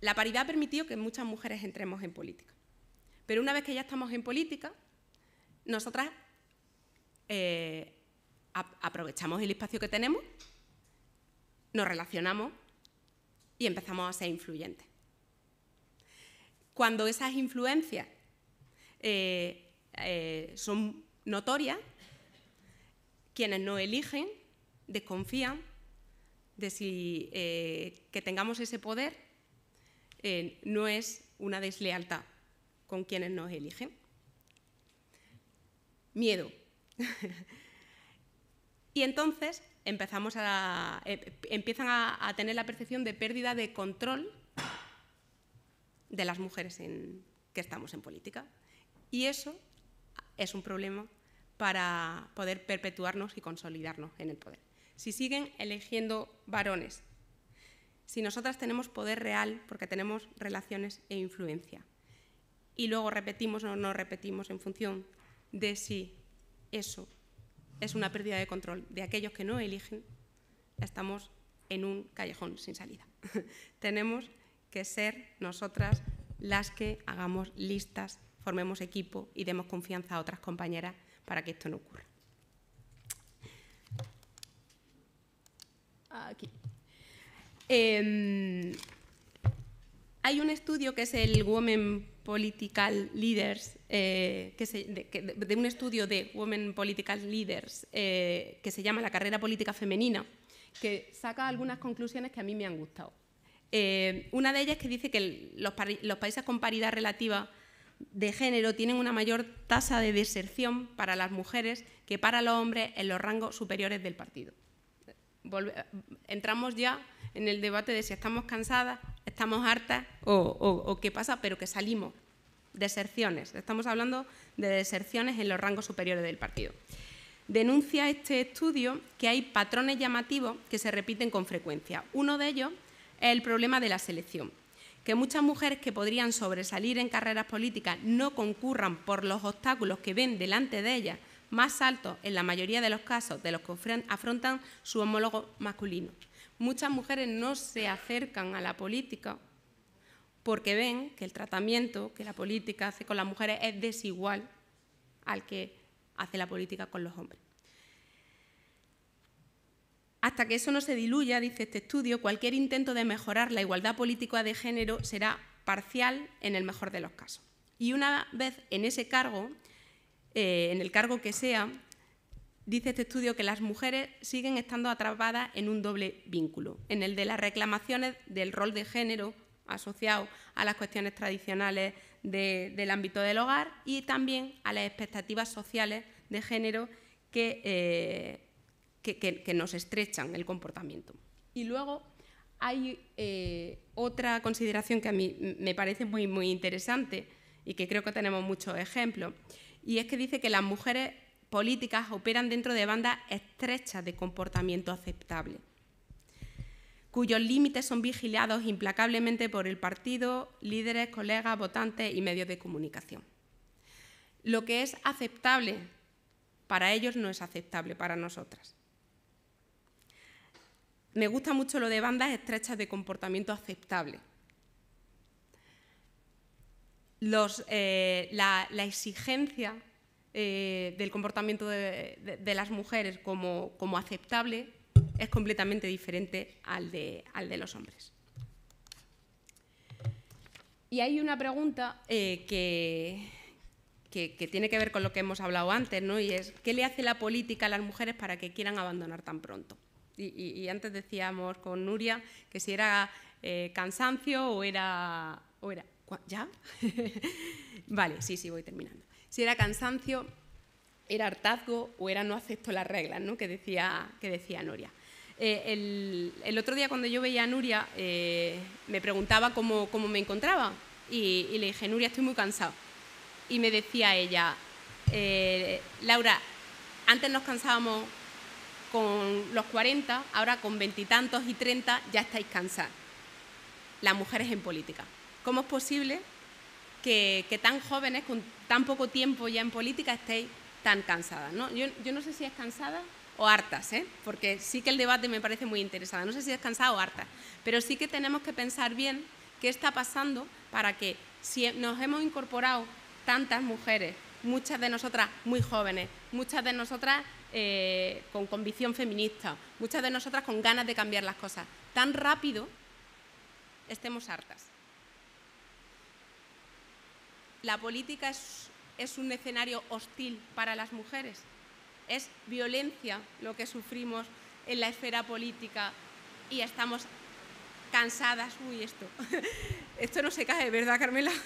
la paridad ha permitido que muchas mujeres entremos en política, pero una vez que ya estamos en política, nosotras eh, aprovechamos el espacio que tenemos, nos relacionamos y empezamos a ser influyentes. Cuando esas influencias eh, eh, son notorias, quienes no eligen desconfían de si eh, que tengamos ese poder eh, no es una deslealtad con quienes nos eligen. Miedo. y entonces empezamos a, empiezan a, tener la percepción de pérdida de control de las mujeres en, que estamos en política. Y eso es un problema para poder perpetuarnos y consolidarnos en el poder. Si siguen eligiendo varones, si nosotras tenemos poder real porque tenemos relaciones e influencia, y luego repetimos o no repetimos en función de si eso es una pérdida de control de aquellos que no eligen, estamos en un callejón sin salida. Tenemos que ser nosotras las que hagamos listas formemos equipo y demos confianza a otras compañeras para que esto no ocurra. Aquí. Em, hay un estudio que es el Women Political Leaders, eh, que de, un estudio de Women Political Leaders eh, que se llama La carrera política femenina, que saca algunas conclusiones que a mí me han gustado. Eh, una de ellas que dice que los, países con paridad relativa de género tienen una mayor tasa de deserción para las mujeres que para los hombres en los rangos superiores del partido. entramos ya en el debate de si estamos cansadas, estamos hartas o qué pasa, pero que salimos. Deserciones. Estamos hablando de deserciones en los rangos superiores del partido. Denuncia este estudio que hay patrones llamativos que se repiten con frecuencia. Uno de ellos es el problema de la selección que muchas mujeres que podrían sobresalir en carreras políticas no concurran por los obstáculos que ven delante de ellas, más altos en la mayoría de los casos de los que afrontan su homólogo masculino. Muchas mujeres no se acercan a la política porque ven que el tratamiento que la política hace con las mujeres es desigual al que hace la política con los hombres. Hasta que eso no se diluya, dice este estudio, cualquier intento de mejorar la igualdad política de género será parcial en el mejor de los casos. Y una vez en ese cargo, eh, en el cargo que sea, dice este estudio que las mujeres siguen estando atrapadas en un doble vínculo, en el de las reclamaciones del rol de género asociado a las cuestiones tradicionales del ámbito del hogar y también a las expectativas sociales de género que eh, que, nos estrechan el comportamiento. Y luego hay eh, otra consideración que a mí me parece muy, muy interesante y que creo que tenemos muchos ejemplos, y es que dice que las mujeres políticas operan dentro de bandas estrechas de comportamiento aceptable, cuyos límites son vigilados implacablemente por el partido, líderes, colegas, votantes y medios de comunicación. Lo que es aceptable para ellos no es aceptable para nosotras. Me gusta mucho lo de bandas estrechas de comportamiento aceptable. Eh, la, exigencia eh, del comportamiento de, las mujeres como, aceptable es completamente diferente al de, los hombres. Y hay una pregunta eh, que, tiene que ver con lo que hemos hablado antes, ¿no? y es, ¿qué le hace la política a las mujeres para que quieran abandonar tan pronto? y, antes decíamos con Nuria que si era eh, cansancio o era, o era ¿Ya? vale, sí, sí, voy terminando. Si era cansancio, era hartazgo o era no acepto las reglas, ¿no? Que decía, que decía Nuria. Eh, el, otro día cuando yo veía a Nuria, eh, me preguntaba cómo, me encontraba y, le dije, Nuria, estoy muy cansado. Y me decía ella, Laura, antes nos cansábamos con los 40, ahora con veintitantos y treinta ya estáis cansadas. Las mujeres en política. ¿Cómo es posible que, tan jóvenes, con tan poco tiempo ya en política, estéis tan cansadas? ¿no? Yo, no sé si es cansada o hartas, ¿eh? porque sí que el debate me parece muy interesante. No sé si es cansada o harta, pero sí que tenemos que pensar bien qué está pasando para que si nos hemos incorporado tantas mujeres muchas de nosotras muy jóvenes, muchas de nosotras eh, con convicción feminista, muchas de nosotras con ganas de cambiar las cosas, tan rápido estemos hartas. La política es, un escenario hostil para las mujeres, es violencia lo que sufrimos en la esfera política y estamos cansadas. Uy, esto. Esto no se cae, ¿verdad, Carmela?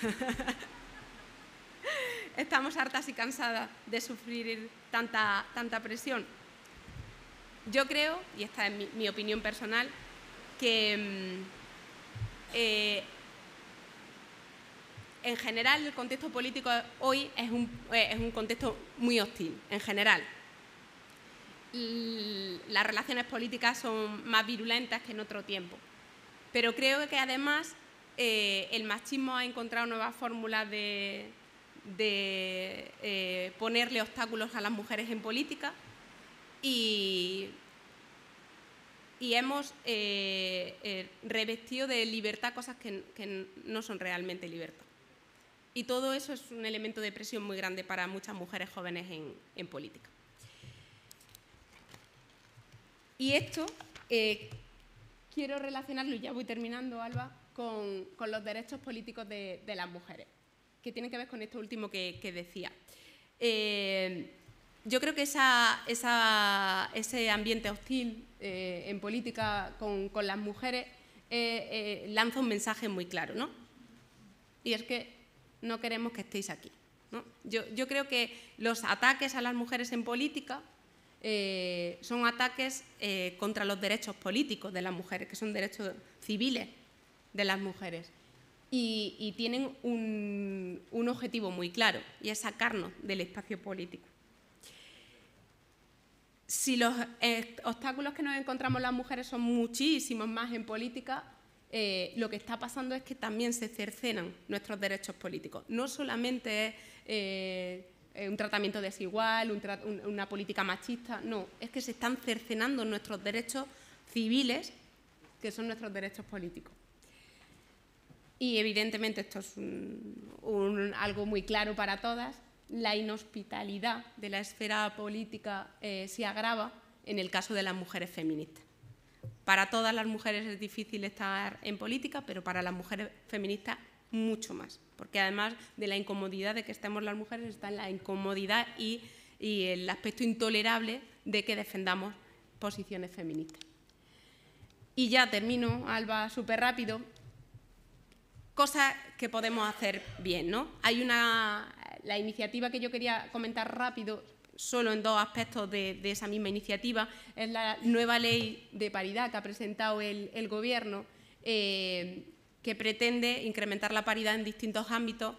estamos hartas y cansadas de sufrir tanta, tanta presión. Yo creo, y esta es mi, opinión personal, que mm, eh, en general el contexto político hoy es un, eh, contexto muy hostil, en general. las relaciones políticas son más virulentas que en otro tiempo. Pero creo que además eh, el machismo ha encontrado nuevas fórmulas de, de eh, ponerle obstáculos a las mujeres en política y, hemos eh, eh, revestido de libertad cosas que, no son realmente libertad. Y todo eso es un elemento de presión muy grande para muchas mujeres jóvenes en, política. Y esto quiero relacionarlo, y ya voy terminando, Alba, con, los derechos políticos de las mujeres que tiene que ver con esto último que, decía. Eh, yo creo que ese ambiente hostil eh, en política con, las mujeres eh, lanza un mensaje muy claro, ¿no? Y es que no queremos que estéis aquí. yo, creo que los ataques a las mujeres en política son ataques contra los derechos políticos de las mujeres, que son derechos civiles de las mujeres y, tienen un, objetivo muy claro y es sacarnos del espacio político si los obstáculos que nos encontramos las mujeres son muchísimos más en política, eh, lo que está pasando es que también se cercenan nuestros derechos políticos. No solamente es eh, un tratamiento desigual, una política machista, no, es que se están cercenando nuestros derechos civiles, que son nuestros derechos políticos y evidentemente esto es algo muy claro para todas, la inhospitalidad de la esfera política eh, se agrava en el caso de las mujeres feministas. Para todas las mujeres es difícil estar en política, pero para las mujeres feministas mucho más, porque además de la incomodidad de que estemos las mujeres, está la incomodidad y, y el aspecto intolerable de que defendamos posiciones feministas. Y ya termino, Alba, súper rápido cosas que podemos hacer bien, ¿no? Hay una... La iniciativa que yo quería comentar rápido, solo en dos aspectos de, esa misma iniciativa, es la nueva ley de paridad que ha presentado el, Gobierno, eh, que pretende incrementar la paridad en distintos ámbitos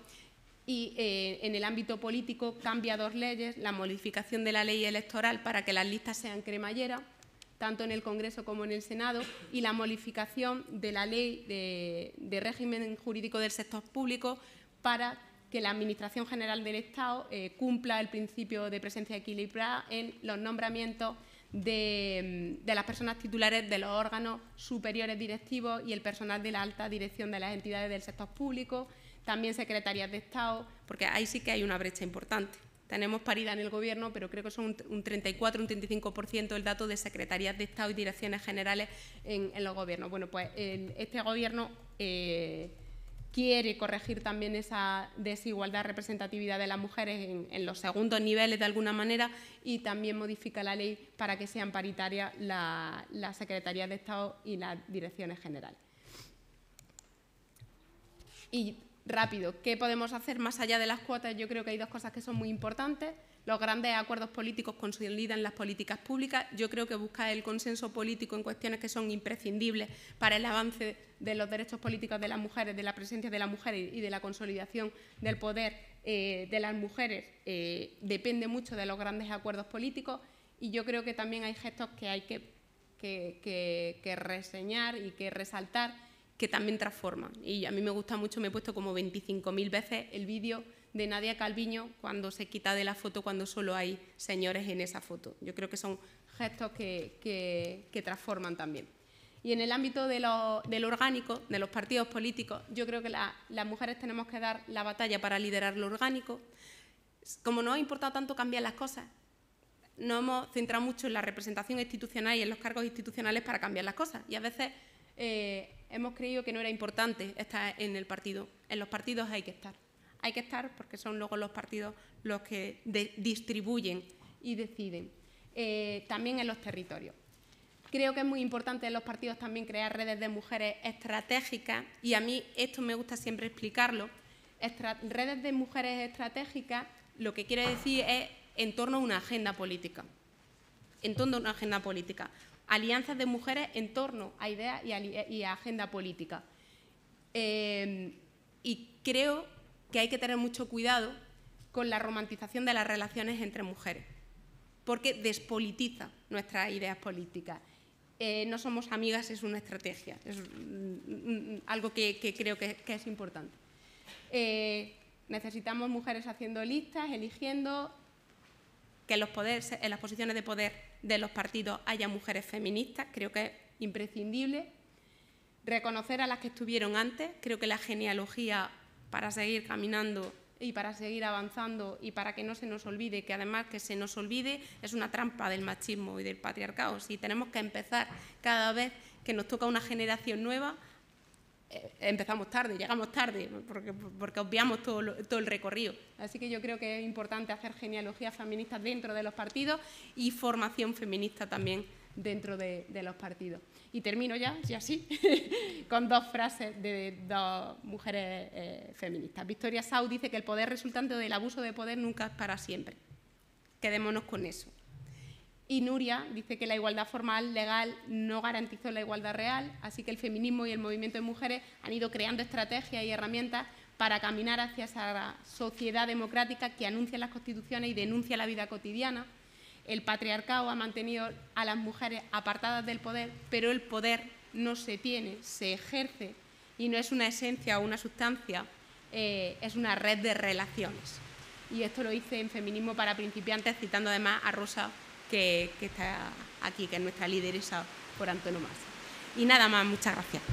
y eh, en el ámbito político cambia dos leyes, la modificación de la ley electoral para que las listas sean cremallera tanto en el Congreso como en el Senado, y la modificación de la ley de, régimen jurídico del sector público para que la Administración General del Estado eh, cumpla el principio de presencia equilibrada en los nombramientos de, mm, de, las personas titulares de los órganos superiores directivos y el personal de la alta dirección de las entidades del sector público, también secretarías de Estado, porque ahí sí que hay una brecha importante tenemos paridad en el Gobierno, pero creo que son un, 34, un 35% el dato de secretarías de Estado y direcciones generales en, los gobiernos. Bueno, pues este Gobierno eh, quiere corregir también esa desigualdad representatividad de las mujeres en, los segundos niveles de alguna manera y también modifica la ley para que sean paritarias las la secretarías de Estado y las direcciones generales. Y rápido, ¿qué podemos hacer más allá de las cuotas? Yo creo que hay dos cosas que son muy importantes. Los grandes acuerdos políticos consolidan las políticas públicas. Yo creo que buscar el consenso político en cuestiones que son imprescindibles para el avance de los derechos políticos de las mujeres, de la presencia de las mujeres y de la consolidación del poder eh, de las mujeres eh, depende mucho de los grandes acuerdos políticos y yo creo que también hay gestos que hay que reseñar y que resaltar que también transforman. Y a mí me gusta mucho, me he puesto como 25.000 veces el vídeo de Nadia Calviño cuando se quita de la foto, cuando solo hay señores en esa foto. Yo creo que son gestos que, que, transforman también. Y en el ámbito de lo, del orgánico, de los partidos políticos, yo creo que las mujeres tenemos que dar la batalla para liderar lo orgánico. Como no ha importado tanto cambiar las cosas, no hemos centrado mucho en la representación institucional y en los cargos institucionales para cambiar las cosas. Y a veces eh, hemos creído que no era importante estar en el partido. En los partidos hay que estar. Hay que estar porque son luego los partidos los que distribuyen y deciden. Eh, también en los territorios. Creo que es muy importante en los partidos también crear redes de mujeres estratégicas y a mí esto me gusta siempre explicarlo. redes de mujeres estratégicas lo que quiere decir es en torno a una agenda política. En torno a una agenda política alianzas de mujeres en torno a ideas y a, agenda política. Eh, y creo que hay que tener mucho cuidado con la romantización de las relaciones entre mujeres, porque despolitiza nuestras ideas políticas. Eh, no somos amigas es una estrategia, es mm, mm, mm, algo que, creo que, es importante. Eh, necesitamos mujeres haciendo listas, eligiendo, que en, las posiciones de poder de los partidos haya mujeres feministas, creo que es imprescindible. Reconocer a las que estuvieron antes, creo que la genealogía para seguir caminando y para seguir avanzando y para que no se nos olvide, que además que se nos olvide es una trampa del machismo y del patriarcado. Si tenemos que empezar cada vez que nos toca una generación nueva eh, empezamos tarde, llegamos tarde, porque, porque obviamos todo, el recorrido. Así que yo creo que es importante hacer genealogías feministas dentro de los partidos y formación feminista también dentro de, los partidos. Y termino ya, ya así, con dos frases de dos mujeres eh, feministas. Victoria Sau dice que el poder resultante del abuso de poder nunca es para siempre. Quedémonos con eso. Y Nuria dice que la igualdad formal legal no garantizó la igualdad real, así que el feminismo y el movimiento de mujeres han ido creando estrategias y herramientas para caminar hacia esa sociedad democrática que anuncia las constituciones y denuncia la vida cotidiana. El patriarcado ha mantenido a las mujeres apartadas del poder, pero el poder no se tiene, se ejerce y no es una esencia o una sustancia, eh, es una red de relaciones. Y esto lo hice en Feminismo para Principiantes, citando además a Rosa que, está aquí, que es nuestra lideresa por antonomasia. Y nada más, muchas gracias.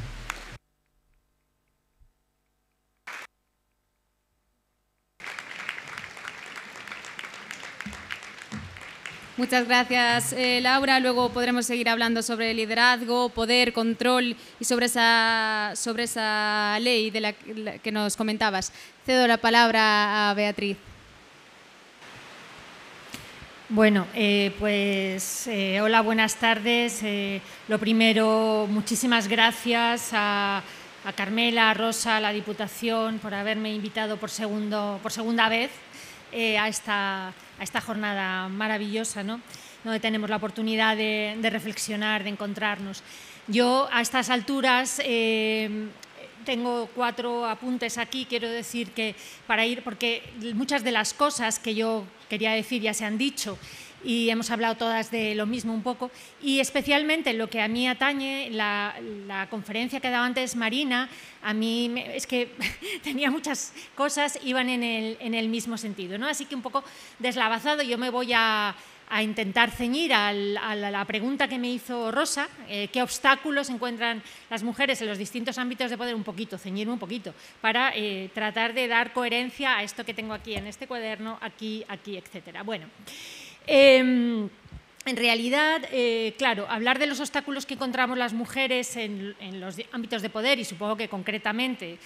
Muchas gracias, eh, Laura. Luego podremos seguir hablando sobre liderazgo, poder, control y sobre esa, sobre esa ley de la que nos comentabas. Cedo la palabra a Beatriz. Bueno, eh, pues eh, hola, buenas tardes. Eh, lo primero, muchísimas gracias a, Carmela, a Rosa, a la Diputación por haberme invitado por, segundo, por segunda vez a esta, a, esta, jornada maravillosa, ¿no? donde tenemos la oportunidad de, de reflexionar, de encontrarnos. Yo a estas alturas tengo cuatro apuntes aquí, quiero decir que para ir, porque muchas de las cosas que yo quería decir ya se han dicho y hemos hablado todas de lo mismo un poco. Y especialmente lo que a mí atañe, la, conferencia que daba antes Marina, a mí es que tenía muchas cosas, iban en el, en el mismo sentido. ¿no? Así que un poco deslavazado, yo me voy a, a intentar ceñir a la pregunta que me hizo Rosa, eh, qué obstáculos encuentran las mujeres en los distintos ámbitos de poder, un poquito, ceñir un poquito, para eh, tratar de dar coherencia a esto que tengo aquí en este cuaderno, aquí, aquí, etcétera. Bueno. Em, en realidad, eh, claro, hablar de los obstáculos que encontramos las mujeres en, los ámbitos de poder y supongo que concretamente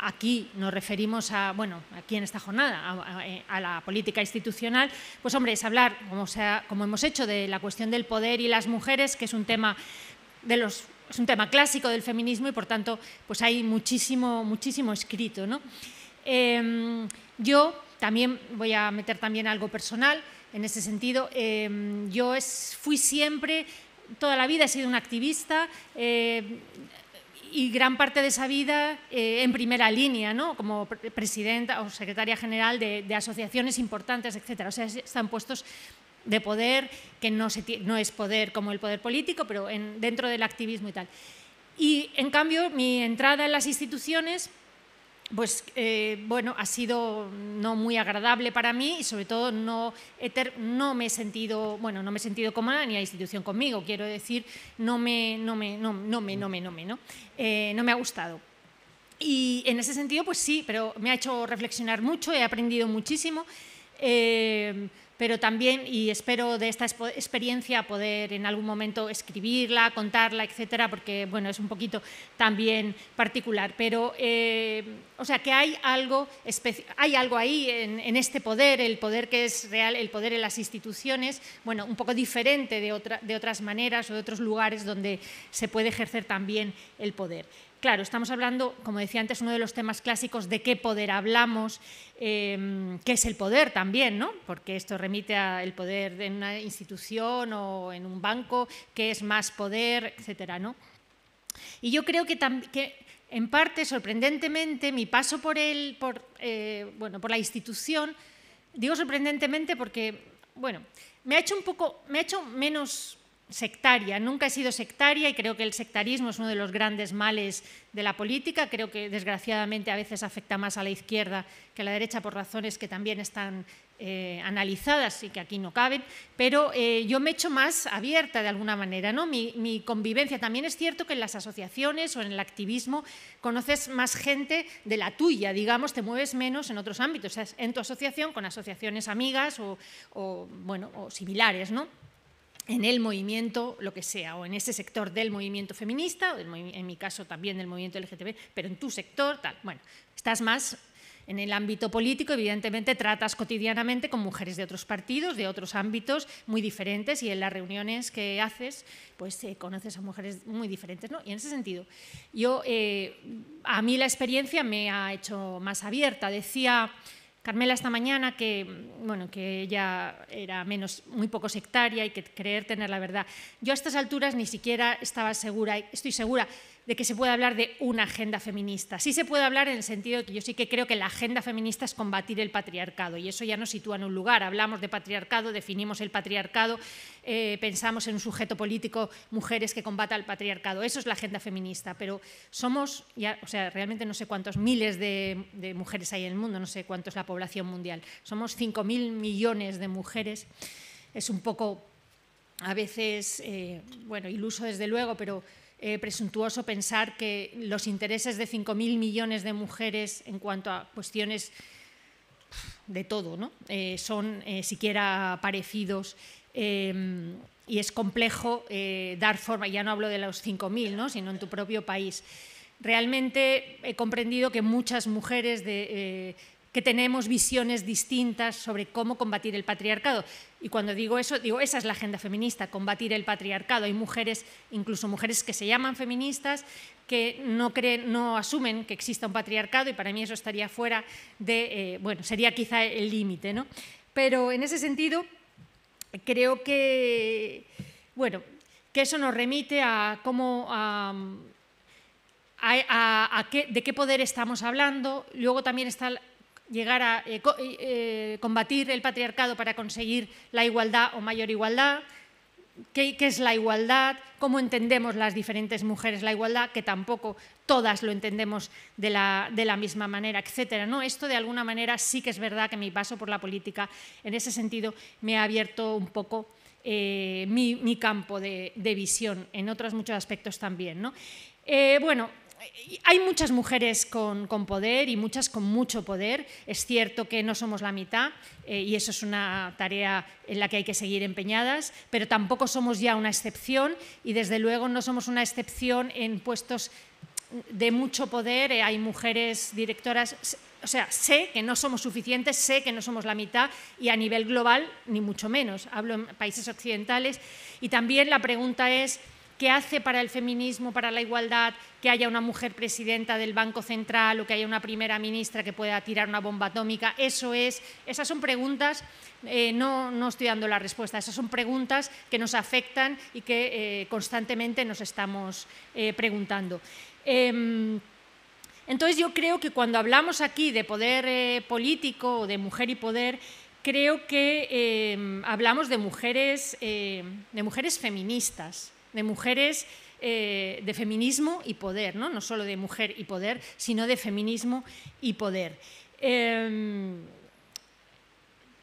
aquí nos referimos a, bueno, aquí en esta jornada, a, eh, la política institucional, pues hombre, es hablar, como, sea, como hemos hecho, de la cuestión del poder y las mujeres, que es un tema de los un tema clásico del feminismo y por tanto pues hay muchísimo, muchísimo escrito. Em, yo también voy a meter también algo personal en ese sentido. Em, yo es, fui siempre, toda la vida he sido una activista, eh, y gran parte de esa vida eh, en primera línea, ¿no? como presidenta o secretaria general de, asociaciones importantes, etc. O sea, están puestos de poder, que no, es poder como el poder político, pero dentro del activismo y tal. Y en cambio, mi entrada en las instituciones pues eh, bueno, ha sido no muy agradable para mí y sobre todo no, no me he sentido, bueno, no me he sentido cómoda ni la institución conmigo, quiero decir, no me, no me, no, me, no me, no me, eh, no, me ha gustado. Y en ese sentido, pues sí, pero me ha hecho reflexionar mucho, he aprendido muchísimo. Eh, pero también, y espero de esta experiencia poder en algún momento escribirla, contarla, etcétera, porque bueno, es un poquito también particular. Pero, eh, o sea, que hay algo, hay algo ahí en, este poder, el poder que es real, el poder en las instituciones, bueno, un poco diferente de otras maneras o de otros lugares donde se puede ejercer también el poder. Claro, estamos hablando, como decía antes, uno de los temas clásicos de qué poder hablamos, em, qué es el poder también, ¿no? Porque esto remite al poder de una institución o en un banco, qué es más poder, etcétera, ¿no? Y yo creo que, en parte, sorprendentemente, mi paso por el, por, eh, bueno, por la institución, digo sorprendentemente porque, bueno, me ha hecho un poco, me ha hecho menos sectaria. Nunca he sido sectaria y creo que el sectarismo es uno de los grandes males de la política. Creo que desgraciadamente a veces afecta más a la izquierda que a la derecha por razones que también están eh, analizadas y que aquí no caben, pero eh, yo me echo más abierta de alguna manera, ¿no? Mi, convivencia. También es cierto que en las asociaciones o en el activismo conoces más gente de la tuya, digamos, te mueves menos en otros ámbitos, en tu asociación con asociaciones amigas o, bueno, o similares, ¿no? en el movimiento, lo que sea, o en ese sector del movimiento feminista, en mi caso también del movimiento LGTB, pero en tu sector, tal. Bueno, estás más en el ámbito político, evidentemente, tratas cotidianamente con mujeres de otros partidos, de otros ámbitos muy diferentes y en las reuniones que haces, pues eh, conoces a mujeres muy diferentes, ¿no? Y en ese sentido, yo, eh, a mí la experiencia me ha hecho más abierta. Decía Carmela esta mañana que, bueno, que ella era menos, muy poco sectaria y que creer tener la verdad. Yo a estas alturas ni siquiera estaba segura, estoy segura de que se puede hablar de una agenda feminista. Sí se puede hablar en el sentido de que yo sí que creo que la agenda feminista es combatir el patriarcado y eso ya nos sitúa en un lugar. Hablamos de patriarcado, definimos el patriarcado, eh, pensamos en un sujeto político, mujeres que combata el patriarcado. Eso es la agenda feminista, pero somos, ya, o sea, realmente no sé cuántos miles de, mujeres hay en el mundo, no sé cuántos la mundial. Somos 5.000 millones de mujeres. Es un poco, a veces, eh, bueno, iluso desde luego, pero eh, presuntuoso pensar que los intereses de 5.000 millones de mujeres en cuanto a cuestiones de todo, ¿no? Eh, son siquiera parecidos em, y es complejo dar forma, ya no hablo de los 5.000, ¿no? sino en tu propio país. Realmente he comprendido que muchas mujeres de que tenemos visiones distintas sobre cómo combatir el patriarcado. Y cuando digo eso, digo, esa es la agenda feminista, combatir el patriarcado. Hay mujeres, incluso mujeres que se llaman feministas, que no, creen, no asumen que exista un patriarcado y para mí eso estaría fuera de, eh, bueno, sería quizá el límite, ¿no? Pero en ese sentido, creo que, bueno, que eso nos remite a cómo... A, de qué poder estamos hablando. Luego también está llegar a eh, eh, eh, combatir el patriarcado para conseguir la igualdad o mayor igualdad, ¿Qué, es la igualdad, cómo entendemos las diferentes mujeres la igualdad, que tampoco todas lo entendemos de la, misma manera, etc. ¿no? Esto de alguna manera sí que es verdad que mi paso por la política en ese sentido me ha abierto un poco mi, campo de, visión, en otros muchos aspectos también. ¿no? bueno, hay muchas mujeres con, poder y muchas con mucho poder. Es cierto que no somos la mitad eh, y eso es una tarea en la que hay que seguir empeñadas, pero tampoco somos ya una excepción y desde luego no somos una excepción en puestos de mucho poder. Eh, hay mujeres directoras. O sea, sé que no somos suficientes, sé que no somos la mitad y a nivel global ni mucho menos. Hablo en países occidentales y también la pregunta es qué hace para el feminismo, para la igualdad, que haya una mujer presidenta del Banco Central o que haya una primera ministra que pueda tirar una bomba atómica. Eso es, esas son preguntas, eh, no, estoy dando la respuesta, esas son preguntas que nos afectan y que eh, constantemente nos estamos eh, preguntando. Em, entonces yo creo que cuando hablamos aquí de poder político o de mujer y poder, creo que em, hablamos de mujeres, em, de mujeres feministas, de mujeres, eh, de feminismo y poder, ¿no? no solo de mujer y poder, sino de feminismo y poder. Em,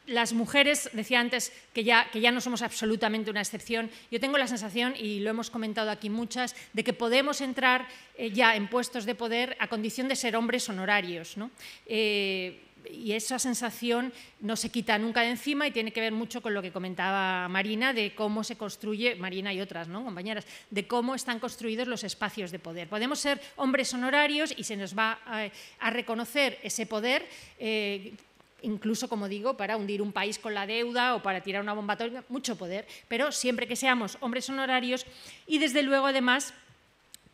las mujeres, decía antes que ya, que ya no somos absolutamente una excepción, yo tengo la sensación, y lo hemos comentado aquí muchas, de que podemos entrar eh, ya en puestos de poder a condición de ser hombres honorarios. ¿no? Eh, y esa sensación no se quita nunca de encima y tiene que ver mucho con lo que comentaba Marina de cómo se construye, Marina y otras ¿no? compañeras, de cómo están construidos los espacios de poder. Podemos ser hombres honorarios y se nos va a, reconocer ese poder. Eh, incluso, como digo, para hundir un país con la deuda o para tirar una bomba atómica, mucho poder, pero siempre que seamos hombres honorarios y, desde luego, además,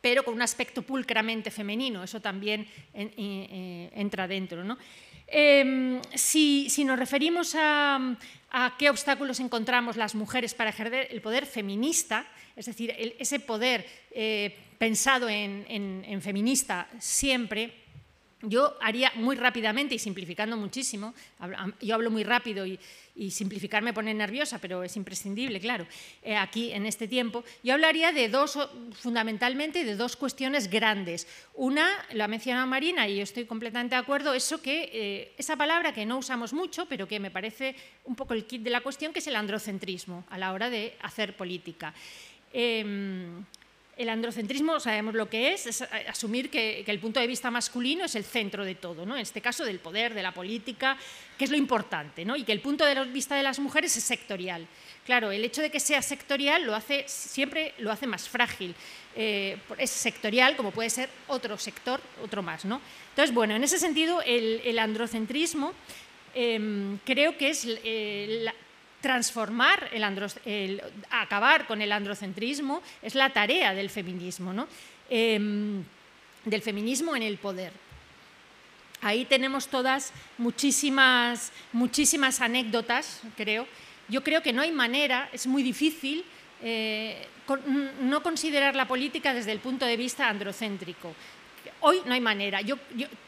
pero con un aspecto pulcramente femenino, eso también eh, eh, entra dentro. ¿no? Em, si, nos referimos a, qué obstáculos encontramos las mujeres para ejercer el poder feminista, es decir, ese poder eh, pensado en feminista siempre, yo haría muy rápidamente y simplificando muchísimo, yo hablo muy rápido y, simplificar me pone nerviosa, pero es imprescindible, claro, eh, aquí en este tiempo, yo hablaría de dos, fundamentalmente, de dos cuestiones grandes. Una, lo ha mencionado Marina y yo estoy completamente de acuerdo, eso que, eh, esa palabra que no usamos mucho, pero que me parece un poco el kit de la cuestión, que es el androcentrismo a la hora de hacer política. Em, el androcentrismo sabemos lo que es, es eh, asumir que, el punto de vista masculino es el centro de todo, ¿no? en este caso del poder, de la política, que es lo importante, ¿no? y que el punto de vista de las mujeres es sectorial. Claro, el hecho de que sea sectorial lo hace, siempre lo hace más frágil. Eh, es sectorial, como puede ser otro sector, otro más. ¿no? Entonces, bueno, en ese sentido, el, androcentrismo em, creo que es eh, la, transformar, el, acabar con el androcentrismo es la tarea del feminismo, ¿no? Em, del feminismo en el poder. Ahí tenemos todas muchísimas, muchísimas anécdotas, creo. Yo creo que no hay manera, es muy difícil eh, no considerar la política desde el punto de vista androcéntrico. Hoy no hay manera. Yo,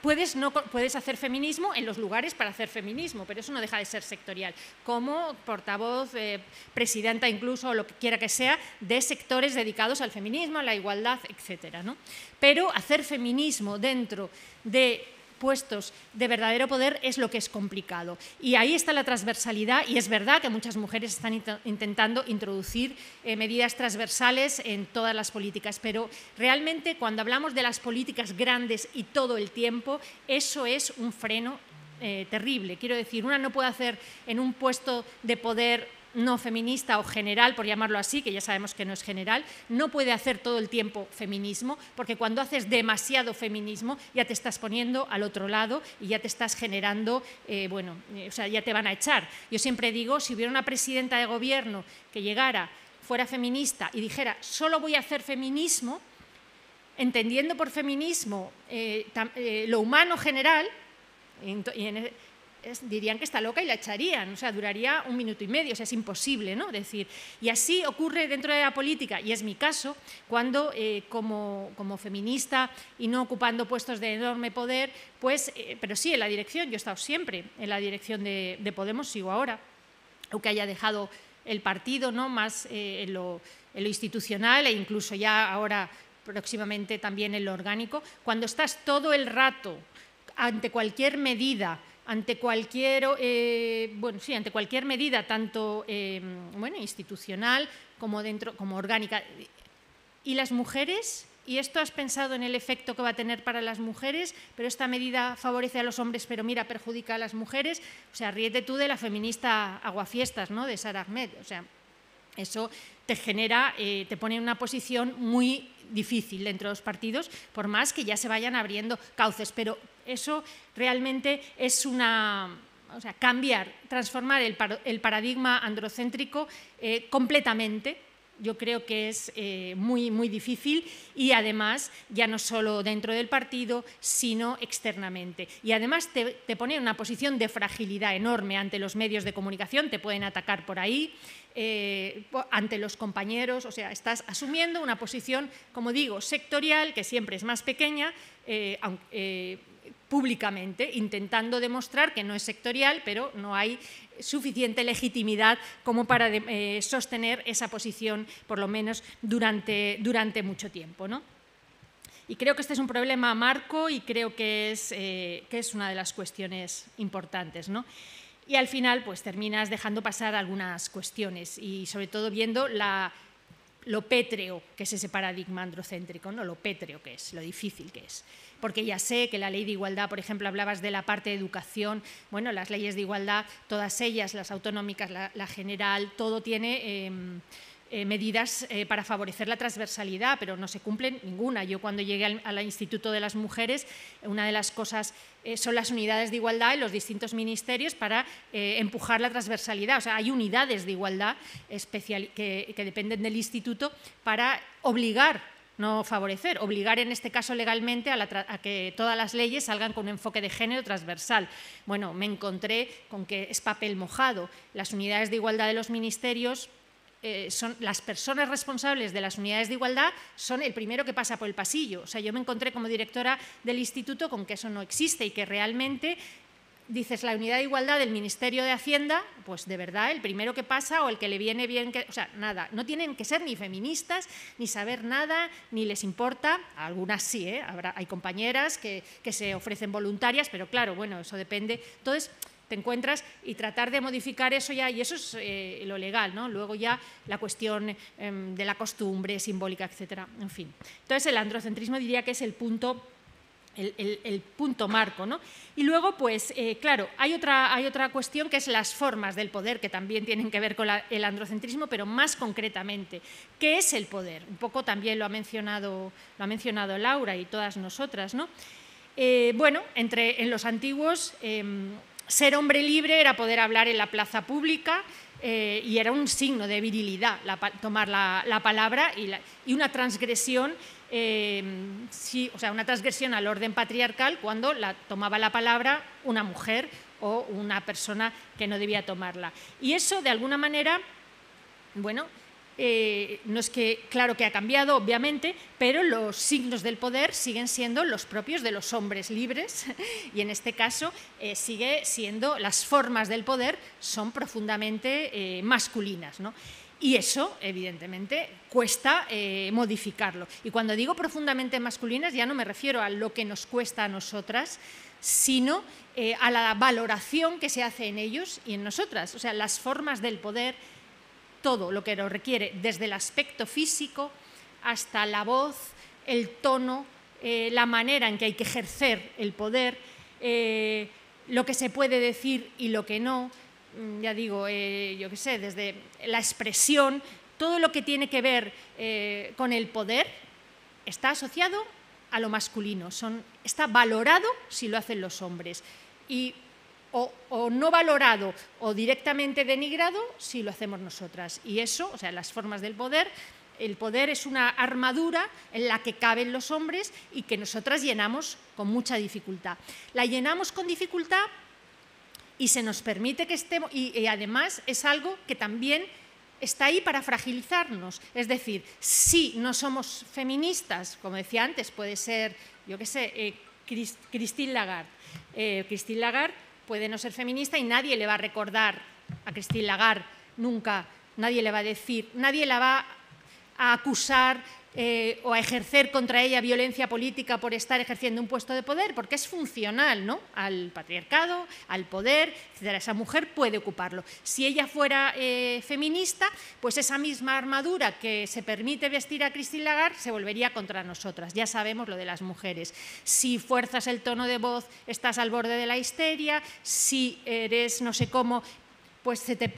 puedes, no, puedes hacer feminismo en los lugares para hacer feminismo, pero eso no deja de ser sectorial. Como portavoz, eh, presidenta incluso, o lo que quiera que sea, de sectores dedicados al feminismo, a la igualdad, etc. ¿no? Pero hacer feminismo dentro de puestos de verdadero poder es lo que es complicado. Y ahí está la transversalidad y es verdad que muchas mujeres están intentando introducir eh, medidas transversales en todas las políticas, pero realmente cuando hablamos de las políticas grandes y todo el tiempo, eso es un freno eh, terrible. Quiero decir, una no puede hacer en un puesto de poder no feminista o general, por llamarlo así, que ya sabemos que no es general, no puede hacer todo el tiempo feminismo, porque cuando haces demasiado feminismo ya te estás poniendo al otro lado y ya te estás generando, eh, bueno, eh, o sea, ya te van a echar. Yo siempre digo, si hubiera una presidenta de gobierno que llegara, fuera feminista y dijera, solo voy a hacer feminismo, entendiendo por feminismo eh, lo humano general, e, dirían que está loca y la echarían, o sea, duraría un minuto y medio, o sea, es imposible, ¿no? Decir, y así ocurre dentro de la política, y es mi caso, cuando eh, como, feminista y no ocupando puestos de enorme poder, pues, eh, pero sí, en la dirección, yo he estado siempre en la dirección de, Podemos, sigo ahora, aunque haya dejado el partido, ¿no? Más eh, en, lo, en lo institucional e incluso ya ahora próximamente también en lo orgánico, cuando estás todo el rato ante cualquier medida ante cualquier, eh, bueno, sí, ante cualquier medida, tanto eh, bueno, institucional como, dentro, como orgánica. ¿Y las mujeres? ¿Y esto has pensado en el efecto que va a tener para las mujeres? Pero esta medida favorece a los hombres, pero mira, perjudica a las mujeres. O sea, ríete tú de la feminista aguafiestas, ¿no? De Sara Ahmed. O sea, eso te genera, eh, te pone en una posición muy difícil dentro de los partidos, por más que ya se vayan abriendo cauces. Pero eso realmente es una, o sea, cambiar, transformar el, paradigma androcéntrico eh, completamente yo creo que es eh, muy, muy difícil y además ya no solo dentro del partido, sino externamente. Y además te, pone en una posición de fragilidad enorme ante los medios de comunicación, te pueden atacar por ahí, eh, ante los compañeros, o sea, estás asumiendo una posición, como digo, sectorial, que siempre es más pequeña, eh, públicamente, intentando demostrar que no es sectorial, pero no hay suficiente legitimidad como para eh, sostener esa posición, por lo menos durante, durante mucho tiempo. ¿no? Y creo que este es un problema marco y creo que es, eh, que es una de las cuestiones importantes. ¿no? Y al final, pues terminas dejando pasar algunas cuestiones y sobre todo viendo la lo pétreo que es ese paradigma androcéntrico, ¿no? lo pétreo que es, lo difícil que es. Porque ya sé que la ley de igualdad, por ejemplo, hablabas de la parte de educación, bueno, las leyes de igualdad, todas ellas, las autonómicas, la, general, todo tiene... Em, eh, medidas eh, para favorecer la transversalidad, pero no se cumplen ninguna. Yo cuando llegué al, Instituto de las Mujeres, una de las cosas eh, son las unidades de igualdad en los distintos ministerios para empujar la transversalidad. O sea, hay unidades de igualdad que, dependen del Instituto para obligar no favorecer, obligar en este caso legalmente a, que todas las leyes salgan con un enfoque de género transversal. Bueno, me encontré con que es papel mojado. Las unidades de igualdad de los ministerios eh, son las personas responsables de las unidades de igualdad son el primero que pasa por el pasillo. O sea, yo me encontré como directora del instituto con que eso no existe y que realmente dices la unidad de igualdad del Ministerio de Hacienda, pues de verdad, el primero que pasa o el que le viene bien, que, o sea, nada, no tienen que ser ni feministas, ni saber nada, ni les importa, algunas sí, ¿eh? Habrá, hay compañeras que, que se ofrecen voluntarias, pero claro, bueno, eso depende. Entonces, te encuentras y tratar de modificar eso ya, y eso es eh, lo legal, ¿no? Luego ya la cuestión em, de la costumbre simbólica, etcétera, en fin. Entonces el androcentrismo diría que es el punto el, punto marco. ¿no? Y luego, pues eh, claro, hay otra, hay otra cuestión que es las formas del poder, que también tienen que ver con el androcentrismo, pero más concretamente, ¿qué es el poder? Un poco también lo ha mencionado, lo ha mencionado Laura y todas nosotras. ¿no? Eh, bueno, entre, en los antiguos... Em, ser hombre libre era poder hablar en la plaza pública eh, y era un signo de virilidad tomar la, palabra y, una transgresión. Eh, o sea, una transgresión al orden patriarcal cuando la, tomaba la palabra una mujer o una persona que no debía tomarla. Y eso, de alguna manera, bueno, eh, no es que, claro que ha cambiado, obviamente, pero los signos del poder siguen siendo los propios de los hombres libres y en este caso eh, sigue siendo, las formas del poder son profundamente eh, masculinas. Y eso, evidentemente, cuesta modificarlo. Y cuando digo profundamente masculinas, ya no me refiero a lo que nos cuesta a nosotras, sino a la valoración que se hace en ellos y en nosotras. O sea, las formas del poder, todo lo que nos requiere, desde el aspecto físico hasta la voz, el tono, eh, la manera en que hay que ejercer el poder, eh, lo que se puede decir y lo que no, mm, ya digo, eh, yo qué sé, desde la expresión, todo lo que tiene que ver con el poder está asociado a lo masculino, está valorado si lo hacen los hombres o, no valorado o directamente denigrado si lo hacemos nosotras. Y eso, o sea, las formas del poder, el poder es una armadura en la que caben los hombres y que nosotras llenamos con mucha dificultad. La llenamos con dificultad y se nos permite que estemos, y, además es algo que también está ahí para fragilizarnos. Es decir, si no somos feministas, como decía antes, puede ser, yo qué sé, eh, Christine Lagarde eh, puede no ser feminista y nadie le va a recordar a Cristina Lagarde nunca, nadie le va a decir, nadie la va a acusar eh, o a ejercer contra ella violencia política por estar ejerciendo un puesto de poder, porque es funcional ¿no? al patriarcado, al poder, etc. Esa mujer puede ocuparlo. Si ella fuera eh, feminista, pues esa misma armadura que se permite vestir a Christine Lagarde se volvería contra nosotras. Ya sabemos lo de las mujeres. Si fuerzas el tono de voz, estás al borde de la histeria, si eres no sé cómo, pues te,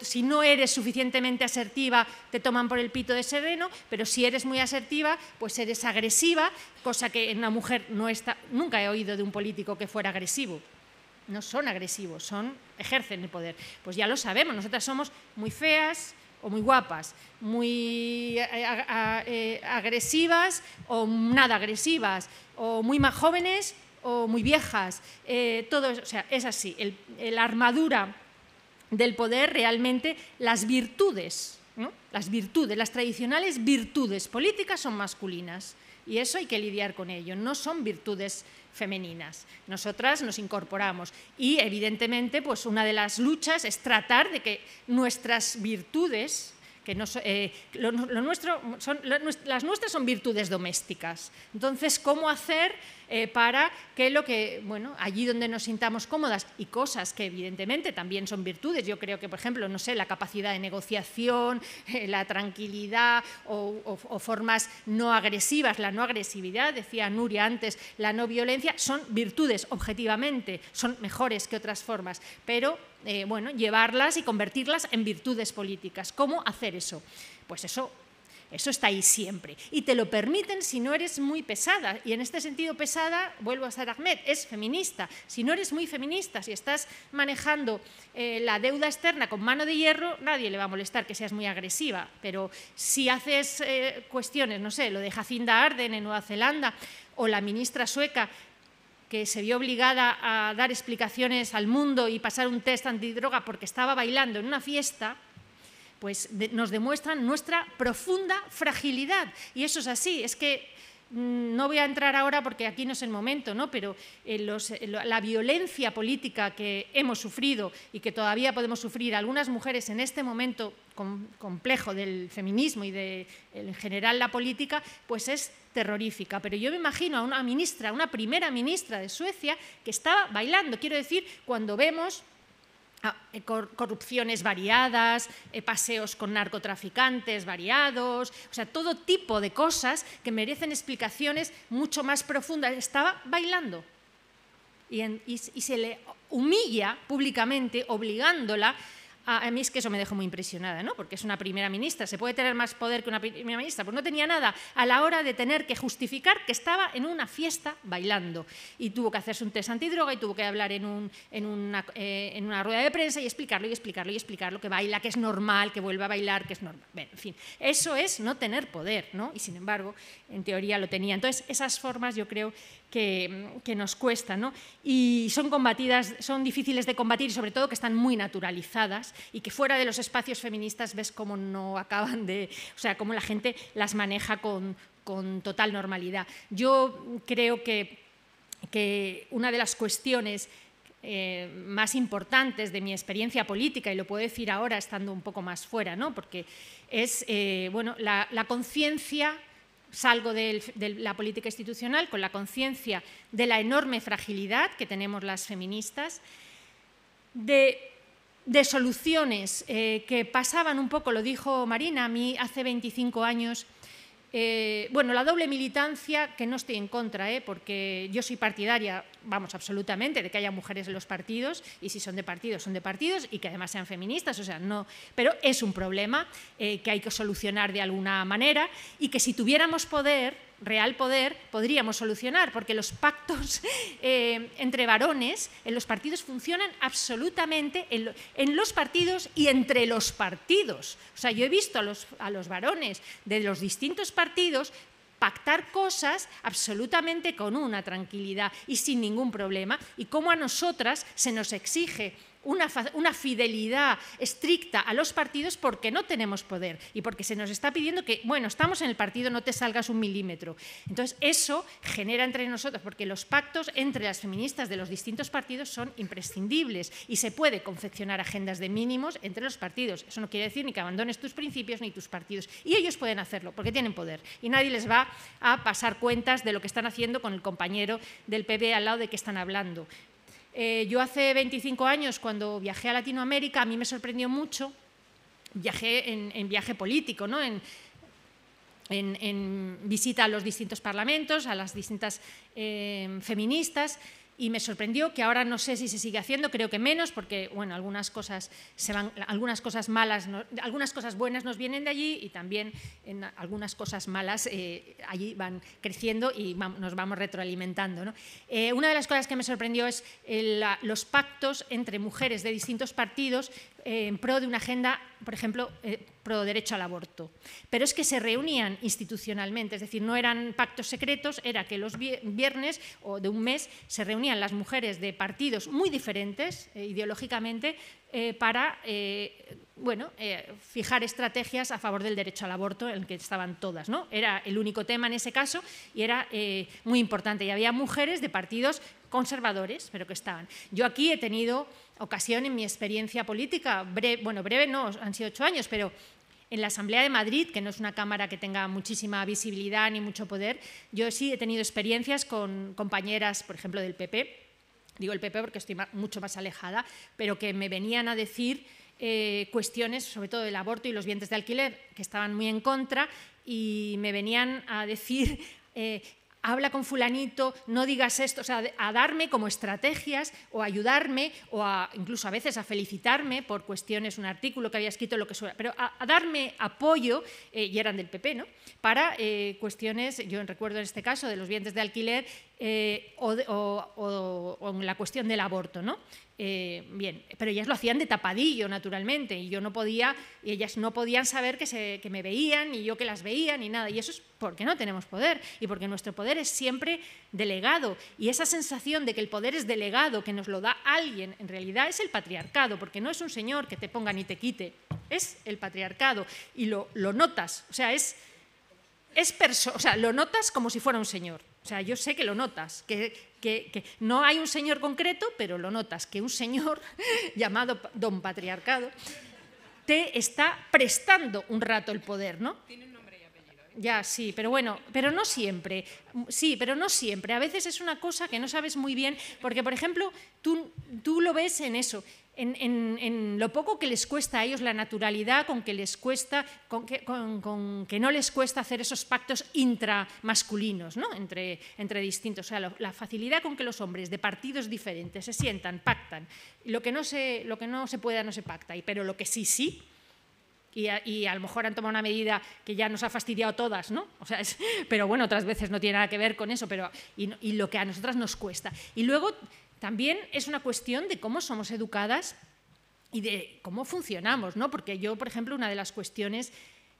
si no eres suficientemente asertiva, te toman por el pito de sereno, pero si eres muy asertiva, pues eres agresiva, cosa que en una mujer no está, nunca he oído de un político que fuera agresivo. No son agresivos, son ejercen el poder. Pues ya lo sabemos, nosotras somos muy feas, o muy guapas, muy eh, eh, eh, agresivas o nada agresivas, o muy más jóvenes o muy viejas. todo es así. la armadura del poder realmente las virtudes, las virtudes, las tradicionales virtudes políticas son masculinas y eso hay que lidiar con ello, no son virtudes femeninas. Nosotras nos incorporamos y evidentemente pues una de las luchas es tratar de que nuestras virtudes que no, eh, lo, nuestro son, las nuestras son virtudes domésticas. Entonces, ¿cómo hacer eh, para que lo que, bueno, allí donde nos sintamos cómodas y cosas que evidentemente también son virtudes, yo creo que, por ejemplo, no sé, la capacidad de negociación, eh, la tranquilidad o, o, formas no agresivas, la no agresividad, decía Nuria antes, la no violencia, son virtudes objetivamente, son mejores que otras formas, pero eh, bueno, llevarlas y convertirlas en virtudes políticas. ¿Cómo hacer eso? Pues eso eso está ahí siempre. Y te lo permiten si no eres muy pesada. Y en este sentido, pesada, vuelvo a ser Ahmed, es feminista. Si no eres muy feminista, si estás manejando eh, la deuda externa con mano de hierro, nadie le va a molestar que seas muy agresiva. Pero si haces eh, cuestiones, no sé, lo de Jacinda Arden en Nueva Zelanda o la ministra sueca que se vio obligada a dar explicaciones al mundo y pasar un test antidroga porque estaba bailando en una fiesta, pues nos demuestran nuestra profunda fragilidad. Y eso es así, es que Mm, no voy a entrar ahora porque aquí no es el momento, ¿no? pero eh, eh, la violencia política que hemos sufrido y que todavía podemos sufrir algunas mujeres en este momento complejo del feminismo y de en general la política, pues es terrorífica. Pero yo me imagino a una ministra, una primera ministra de Suecia que estaba bailando. Quiero decir, cuando vemos Ah, eh, corrupciones variadas, eh, paseos con narcotraficantes variados, o sea, todo tipo de cosas que merecen explicaciones mucho más profundas. Estaba bailando y, se le humilla públicamente obligándola a, mí es que eso me dejó muy impresionada, ¿no? Porque es una primera ministra. ¿Se puede tener más poder que una primera ministra? Pues no tenía nada a la hora de tener que justificar que estaba en una fiesta bailando. Y tuvo que hacerse un test antidroga y tuvo que hablar en, un, en, una, eh, rueda de prensa y explicarlo y explicarlo y explicarlo que baila, que es normal, que vuelva a bailar, que es normal. en fin, eso es no tener poder, ¿no? Y sin embargo, en teoría lo tenía. Entonces, esas formas yo creo que, nos cuesta. Y son combatidas, son difíciles de combatir y sobre todo que están muy naturalizadas y que fuera de los espacios feministas ves cómo no acaban de, o sea, cómo la gente las maneja con, total normalidad. Yo creo que, una de las cuestiones eh, más importantes de mi experiencia política, y lo puedo decir ahora estando un poco más fuera, porque es eh, bueno, la conciencia salgo de la política institucional con la conciencia de la enorme fragilidad que tenemos las feministas, de, soluciones eh, que pasaban un poco, lo dijo Marina, a mí hace 25 años eh, bueno, la doble militancia, que no estoy en contra, eh, porque yo soy partidaria, vamos, absolutamente, de que haya mujeres en los partidos, y si son de partidos, son de partidos, y que además sean feministas, o sea, no. Pero es un problema eh, que hay que solucionar de alguna manera, y que si tuviéramos poder, real poder podríamos solucionar, porque los pactos eh, entre varones en los partidos funcionan absolutamente en, los partidos y entre los partidos. O sea, yo he visto a los, a los varones de los distintos partidos pactar cosas absolutamente con una tranquilidad y sin ningún problema, y cómo a nosotras se nos exige una, fidelidad estricta a los partidos porque no tenemos poder y porque se nos está pidiendo que, bueno, estamos en el partido, no te salgas un milímetro. Entonces, eso genera entre nosotros, porque los pactos entre las feministas de los distintos partidos son imprescindibles y se puede confeccionar agendas de mínimos entre los partidos. Eso no quiere decir ni que abandones tus principios ni tus partidos. Y ellos pueden hacerlo porque tienen poder y nadie les va a pasar cuentas de lo que están haciendo con el compañero del PP al lado de que están hablando. Eh, yo hace 25 años, cuando viajé a Latinoamérica, a mí me sorprendió mucho, viajé en, viaje político, ¿no? En, visita a los distintos parlamentos, a las distintas eh, feministas, y me sorprendió que ahora no sé si se sigue haciendo, creo que menos, porque bueno, algunas cosas se van, algunas cosas malas, algunas cosas buenas nos vienen de allí y también en algunas cosas malas eh, allí van creciendo y nos vamos retroalimentando. Eh, una de las cosas que me sorprendió es eh, los pactos entre mujeres de distintos partidos en pro de una agenda, por ejemplo, eh, pro derecho al aborto. Pero es que se reunían institucionalmente, es decir, no eran pactos secretos, era que los viernes o de un mes se reunían las mujeres de partidos muy diferentes eh, ideológicamente eh, para bueno, eh, fijar estrategias a favor del derecho al aborto, en el que estaban todas. ¿no? Era el único tema en ese caso y era eh, muy importante. Y había mujeres de partidos conservadores, pero que estaban. Yo aquí he tenido ocasión en mi experiencia política, bueno, breve no, han sido ocho años, pero en la Asamblea de Madrid, que no es una Cámara que tenga muchísima visibilidad ni mucho poder, yo sí he tenido experiencias con compañeras, por ejemplo, del PP, digo el PP porque estoy mucho más alejada, pero que me venían a decir eh, cuestiones, sobre todo del aborto y los vientres de alquiler, que estaban muy en contra y me venían a decir, eh, habla con fulanito, no digas esto, o sea, a darme como estrategias o ayudarme o incluso a veces a felicitarme por cuestiones, un artículo que había escrito, lo que suena, pero a, darme apoyo, eh, y eran del PP, ¿no? Para cuestiones, yo recuerdo en este caso, de los vientres de alquiler eh, o, en la cuestión del aborto, ¿no? Eh, bien, pero ellas lo hacían de tapadillo, naturalmente, y yo no podía, y ellas no podían saber que, se, que me veían, y yo que las veía, ni nada. Y eso es porque no tenemos poder, y porque nuestro poder es siempre delegado. Y esa sensación de que el poder es delegado, que nos lo da alguien, en realidad es el patriarcado, porque no es un señor que te ponga ni te quite, es el patriarcado. Y lo, lo notas, o sea, es, es o sea, lo notas como si fuera un señor. O sea, yo sé que lo notas, que, no hay un señor concreto, pero lo notas, que un señor llamado don patriarcado te está prestando un rato el poder, ¿no? Tiene un nombre y apellido. ¿eh? Ya, sí, pero bueno, pero no siempre. Sí, pero no siempre. A veces es una cosa que no sabes muy bien, porque, por ejemplo, tú, tú lo ves en eso en, lo poco que les cuesta a ellos la naturalidad, con que les cuesta, con que, con, que no les cuesta hacer esos pactos intramasculinos, ¿no? entre, entre distintos. O sea, la facilidad con que los hombres de partidos diferentes se sientan, pactan. Lo que no se, lo que no se pueda no se pacta, pero lo que sí, sí. Y a, lo mejor han tomado una medida que ya nos ha fastidiado todas, ¿no? O sea, pero bueno, otras veces no tiene nada que ver con eso, pero y, y lo que a nosotras nos cuesta. Y luego también es una cuestión de cómo somos educadas y de cómo funcionamos, ¿no? Porque yo, por ejemplo, una de las cuestiones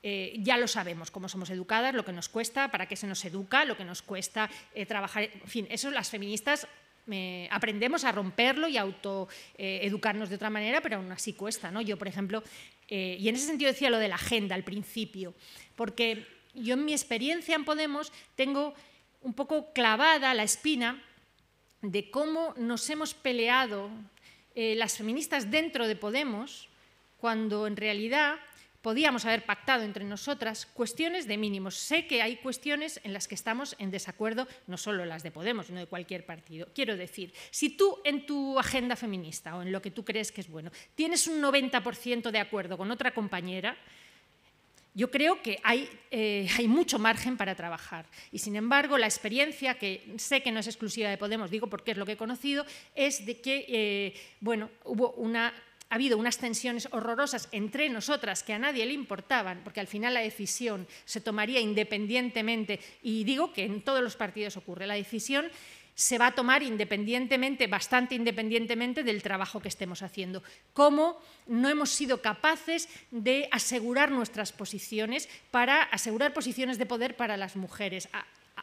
eh, ya lo sabemos, cómo somos educadas, lo que nos cuesta, para qué se nos educa, lo que nos cuesta eh, trabajar, en fin, eso las feministas eh, aprendemos a romperlo y a autoeducarnos de otra manera, pero aún así cuesta, ¿no? Yo, por ejemplo, y en ese sentido decía lo de la agenda al principio, porque yo en mi experiencia en Podemos tengo un poco clavada la espina de cómo nos hemos peleado eh, las feministas dentro de Podemos, cuando en realidad podíamos haber pactado entre nosotras cuestiones de mínimos. Sé que hay cuestiones en las que estamos en desacuerdo, no solo las de Podemos, sino de cualquier partido. Quiero decir, si tú en tu agenda feminista o en lo que tú crees que es bueno, tienes un 90% de acuerdo con otra compañera, yo creo que eh, hay, mucho margen para trabajar. Y sin embargo, la experiencia, que sé que no es exclusiva de Podemos, digo porque es lo que he conocido, es de que eh, bueno, hubo una, ha habido unas tensiones horrorosas entre nosotras que a nadie le importaban, porque al final la decisión se tomaría independientemente, y digo que en todos los partidos ocurre, la decisión se va a tomar independientemente, bastante independientemente del trabajo que estemos haciendo. Cómo no hemos sido capaces de asegurar nuestras posiciones para asegurar posiciones de poder para las mujeres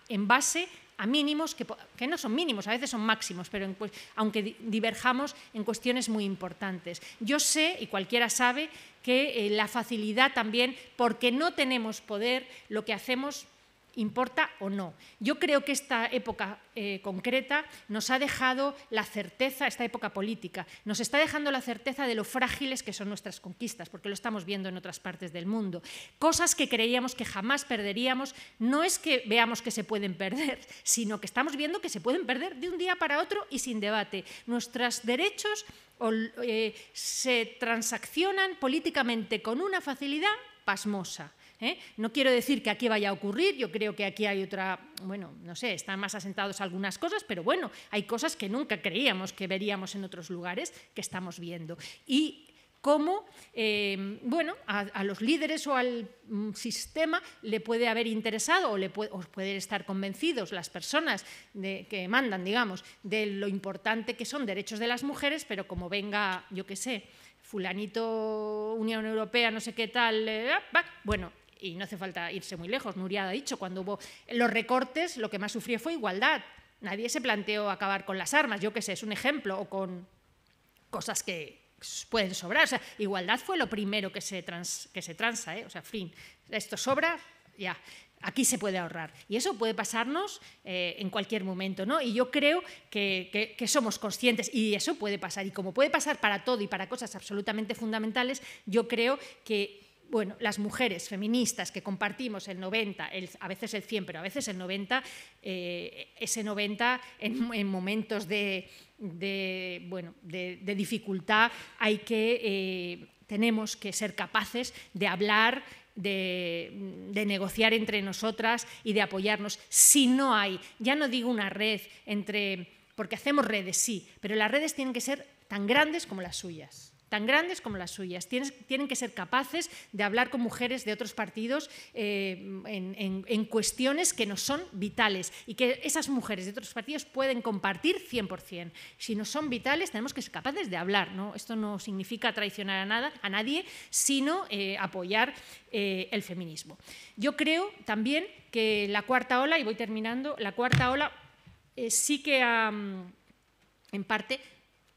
en base a mínimos que, no son mínimos, a veces son máximos, pero aunque diverjamos en cuestiones muy importantes. Yo sé, y cualquiera sabe, que eh, la facilidad también, porque no tenemos poder, lo que hacemos importa o no. Yo creo que esta época eh, concreta nos ha dejado la certeza, esta época política, nos está dejando la certeza de lo frágiles que son nuestras conquistas, porque lo estamos viendo en otras partes del mundo. Cosas que creíamos que jamás perderíamos, no es que veamos que se pueden perder, sino que estamos viendo que se pueden perder de un día para otro y sin debate. Nuestros derechos eh, se transaccionan políticamente con una facilidad pasmosa. ¿eh? No quiero decir que aquí vaya a ocurrir, yo creo que aquí hay otra, bueno, no sé, están más asentados algunas cosas, pero bueno, hay cosas que nunca creíamos que veríamos en otros lugares que estamos viendo. Y cómo eh, bueno, a, los líderes o al mm, sistema le puede haber interesado o, le puede, pueden estar convencidos las personas que mandan, digamos, de lo importante que son derechos de las mujeres, pero como venga, yo qué sé, fulanito Unión Europea, no sé qué tal, eh, ah, bueno, y no hace falta irse muy lejos, Nuria ha dicho, cuando hubo los recortes lo que más sufrió fue igualdad. Nadie se planteó acabar con las armas, yo qué sé, es un ejemplo, o con cosas que pueden sobrar. O sea, igualdad fue lo primero que se, trans, que se transa, ¿eh? o sea, fin, esto sobra, ya, aquí se puede ahorrar. Y eso puede pasarnos eh, en cualquier momento, ¿no? Y yo creo que, que, que, somos conscientes y eso puede pasar. Y como puede pasar para todo y para cosas absolutamente fundamentales, yo creo que bueno, las mujeres feministas que compartimos el 90, a veces el 100, pero a veces el 90, eh, ese 90 en, momentos de, bueno, de, dificultad hay que, eh, tenemos que ser capaces de hablar de, de, negociar entre nosotras y de apoyarnos. Si no hay, ya no digo una red entre, porque hacemos redes, sí, pero las redes tienen que ser tan grandes como las suyas tan grandes como las suyas. tienen que ser capaces de hablar con mujeres de otros partidos eh, en, cuestiones que no son vitales y que esas mujeres de otros partidos pueden compartir 100%. Si no son vitales, tenemos que ser capaces de hablar. ¿no? Esto no significa traicionar a, nada, a nadie, sino eh, apoyar eh, el feminismo. Yo creo también que la cuarta ola, y voy terminando, la cuarta ola sí que en parte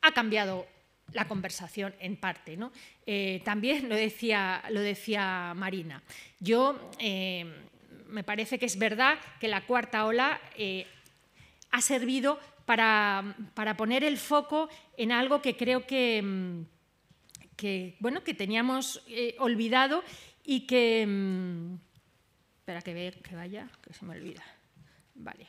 ha cambiado la conversación en parte. ¿no? Eh, también lo decía, lo decía Marina. Yo eh, me parece que es verdad que la cuarta ola eh, ha servido para, poner el foco en algo que creo que, mm, bueno, que teníamos olvidado y que. Mm, espera que, que vaya, que se me olvida. Vale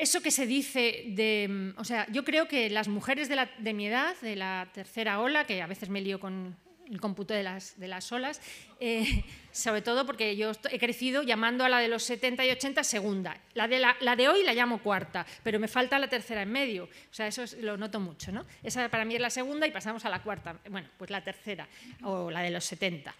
eso que se dice de... Mm, o sea, yo creo que las mujeres de, mi edad, de la tercera ola, que a veces me lío con el cómputo de las, de las olas, eh, sobre todo porque yo he crecido llamando a la de los 70 y 80 segunda. La de, la, de hoy la llamo cuarta, pero me falta la tercera en medio. O sea, eso lo noto mucho, ¿no? Esa para mí es la segunda y pasamos a la cuarta. Bueno, pues la tercera, o la de los 70.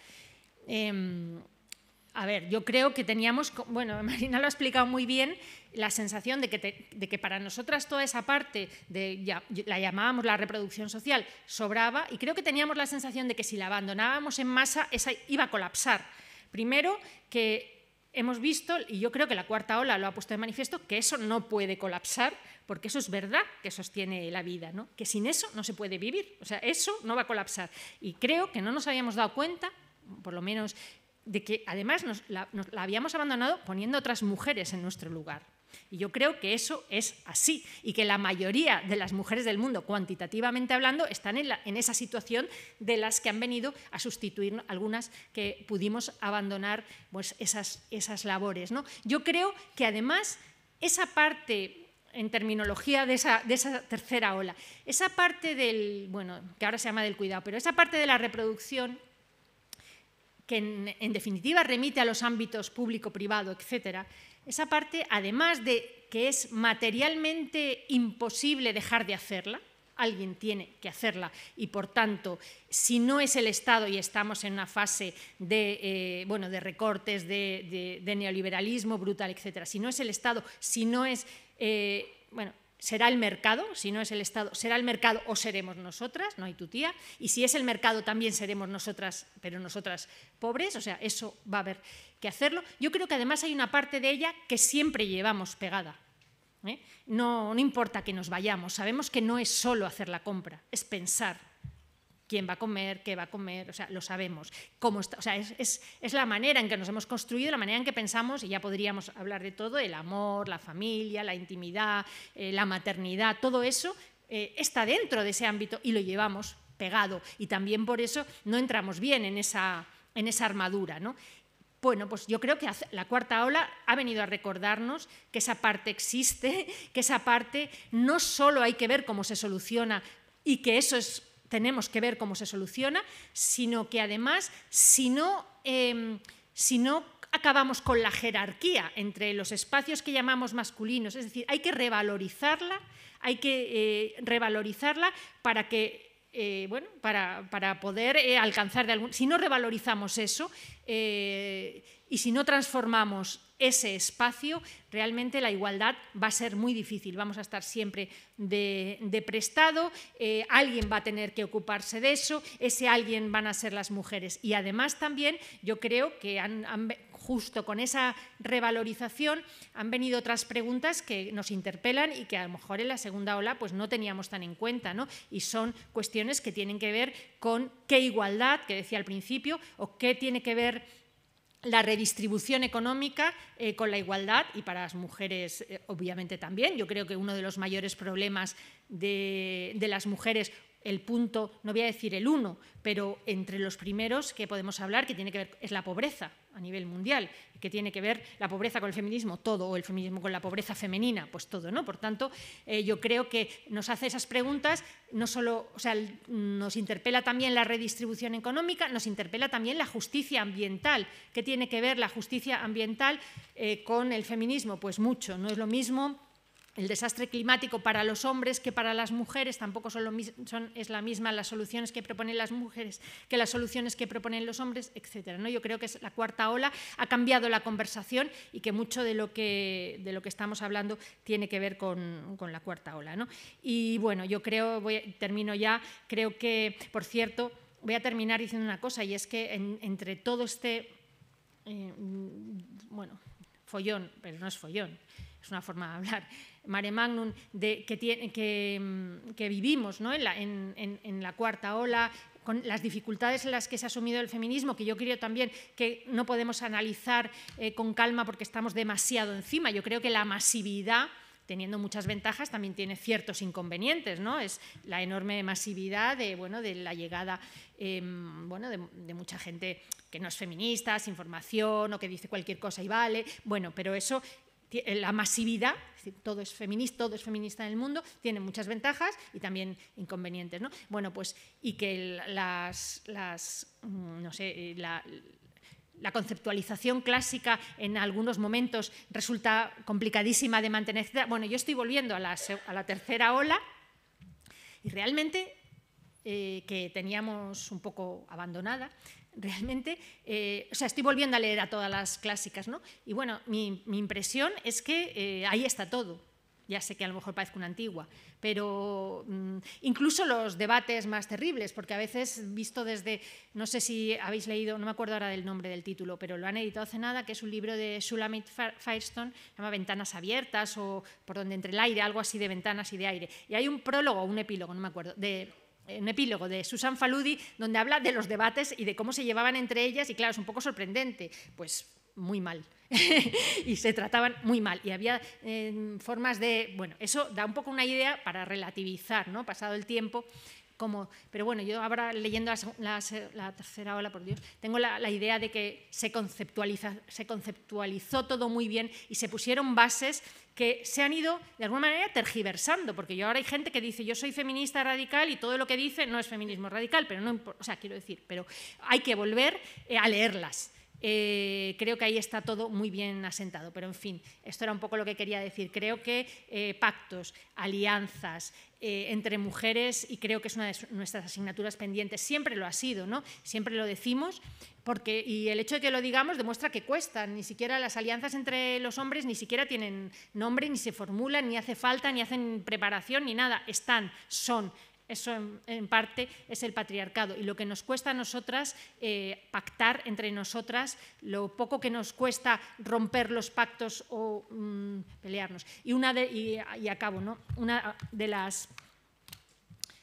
A ver, yo creo que teníamos, bueno, Marina lo ha explicado muy bien, la sensación de que, que para nosotras toda esa parte, de, la llamábamos la reproducción social, sobraba y creo que teníamos la sensación de que si la abandonábamos en masa, esa iba a colapsar. Primero, que hemos visto, y yo creo que la cuarta ola lo ha puesto de manifiesto, que eso no puede colapsar, porque eso es verdad que sostiene la vida, ¿no? que sin eso no se puede vivir, o sea, eso no va a colapsar. Y creo que no nos habíamos dado cuenta por lo menos de que además la, habíamos abandonado poniendo otras mujeres en nuestro lugar. Y yo creo que eso es así y que la mayoría de las mujeres del mundo, cuantitativamente hablando, están en, esa situación de las que han venido a sustituir algunas que pudimos abandonar pues, esas, esas labores. ¿no? Yo creo que además esa parte en terminología de esa, de esa, tercera ola, esa parte del, bueno, que ahora se llama del cuidado, pero esa parte de la reproducción que en, definitiva remite a los ámbitos público-privado, etcétera esa parte, además de que es materialmente imposible dejar de hacerla, alguien tiene que hacerla y por tanto si no es el Estado y estamos en una fase de, eh, bueno, de recortes, de, neoliberalismo brutal, etcétera, si no es el Estado, si no es eh, bueno, será el mercado, si no es el Estado, será el mercado o seremos nosotras, no hay tu tía, y si es el mercado también seremos nosotras, pero nosotras pobres, o sea, eso va a haber que hacerlo. Yo creo que además hay una parte de ella que siempre llevamos pegada. ¿eh? No, no importa que nos vayamos, sabemos que no es solo hacer la compra, es pensar, quién va a comer, qué va a comer, o sea, lo sabemos. Cómo está, sea, es, la manera en que nos hemos construido, la manera en que pensamos, y ya podríamos hablar de todo, el amor, la familia, la intimidad, eh, la maternidad, todo eso eh, está dentro de ese ámbito y lo llevamos pegado. Y también por eso no entramos bien en esa, en esa armadura, ¿no? Bueno, pues yo creo que la cuarta ola ha venido a recordarnos que esa parte existe, que esa parte no solo hay que ver cómo se soluciona y que eso es tenemos que ver cómo se soluciona, sino que además, si no, em, si no acabamos con la jerarquía entre los espacios que llamamos masculinos, es decir, hay que revalorizarla, hay que eh, revalorizarla para que eh, bueno, para, poder eh, alcanzar de algún... Si no revalorizamos eso y si no transformamos ese espacio, realmente la igualdad va a ser muy difícil. Vamos a estar siempre de, prestado, eh, alguien va a tener que ocuparse de eso, ese alguien van a ser las mujeres. Y además también yo creo que justo con esa revalorización han venido otras preguntas que nos interpelan y que a lo mejor en la segunda ola pues no teníamos tan en cuenta. ¿no? Y son cuestiones que tienen que ver con qué igualdad, que decía al principio, o qué tiene que ver la redistribución económica eh, con la igualdad y para las mujeres eh, obviamente también. Yo creo que uno de los mayores problemas de, las mujeres el punto, no voy a decir el uno, pero entre los primeros que podemos hablar, que tiene que ver, es la pobreza a nivel mundial, que tiene que ver la pobreza con el feminismo, todo, o el feminismo con la pobreza femenina, pues todo, ¿no? Por tanto, eh, yo creo que nos hace esas preguntas, no solo, o sea, nos interpela también la redistribución económica, nos interpela también la justicia ambiental. ¿Qué tiene que ver la justicia ambiental eh, con el feminismo? Pues mucho, no es lo mismo el desastre climático para los hombres que para las mujeres, tampoco son, lo, son es la misma las soluciones que proponen las mujeres que las soluciones que proponen los hombres, etc. ¿no? Yo creo que es la cuarta ola, ha cambiado la conversación y que mucho de lo que, de lo que estamos hablando tiene que ver con, la cuarta ola. Y bueno, yo creo, termino ya, creo que, por cierto, voy a terminar diciendo una cosa y es que entre todo este, eh, bueno, follón, pero no es follón, es una forma de hablar mare magnum de, que, mm, vivimos en, la, cuarta ola, con las dificultades en las que se ha asumido el feminismo, que yo creo también que no podemos analizar eh, con calma porque estamos demasiado encima. Yo creo que la masividad teniendo muchas ventajas, también tiene ciertos inconvenientes, ¿no? Es la enorme masividad de, bueno, de la llegada em, bueno, de, de, mucha gente que no es feminista, sin formación o que dice cualquier cosa y vale. Bueno, pero eso eh, la masividad, todo es feminista, todo en el mundo, tiene muchas ventajas y también inconvenientes, Bueno, pues, y que las, mm, no sé, eh, la, conceptualización clásica en algunos momentos resulta complicadísima de mantener. Bueno, yo estoy volviendo a la, tercera ola y realmente eh, que teníamos un poco abandonada, realmente, eh, o sea, estoy volviendo a leer a todas las clásicas, ¿no? Y bueno, mi, impresión es que eh, ahí está todo. Ya sé que a lo mejor parezco una antigua, pero mm, incluso los debates más terribles, porque a veces visto desde, no sé si habéis leído, no me acuerdo ahora del nombre del título, pero lo han editado hace nada, que es un libro de Sulamit Firestone, se llama Ventanas abiertas o por donde entre el aire, algo así de ventanas y de aire. Y hay un prólogo, un epílogo, no me acuerdo, de un epílogo de Susan Faludi donde habla de los debates y de cómo se llevaban entre ellas y claro, es un poco sorprendente, pues muy mal y se trataban muy mal y había eh, formas de, bueno, eso da un poco una idea para relativizar, ¿no? Pasado el tiempo, pero bueno, yo ahora leyendo la, tercera ola, por Dios, tengo la, idea de que se, se conceptualizó todo muy bien y se pusieron bases que se han ido de alguna manera tergiversando, porque yo ahora hay gente que dice yo soy feminista radical y todo lo que dice no es feminismo radical, pero no, o sea, quiero decir, pero hay que volver eh, a leerlas. Eh, creo que ahí está todo muy bien asentado. Pero, en fin, esto era un poco lo que quería decir. Creo que eh, pactos, alianzas, eh, entre mujeres y creo que es una de nuestras asignaturas pendientes. Siempre lo ha sido, ¿no? Siempre lo decimos porque y el hecho de que lo digamos demuestra que cuestan. Ni siquiera las alianzas entre los hombres ni siquiera tienen nombre, ni se formulan, ni hace falta, ni hacen preparación, ni nada. Están, son, eso en, parte es el patriarcado y lo que nos cuesta a nosotras eh, pactar entre nosotras, lo poco que nos cuesta romper los pactos o mm, pelearnos. Y, una de, y acabo, ¿no? una de las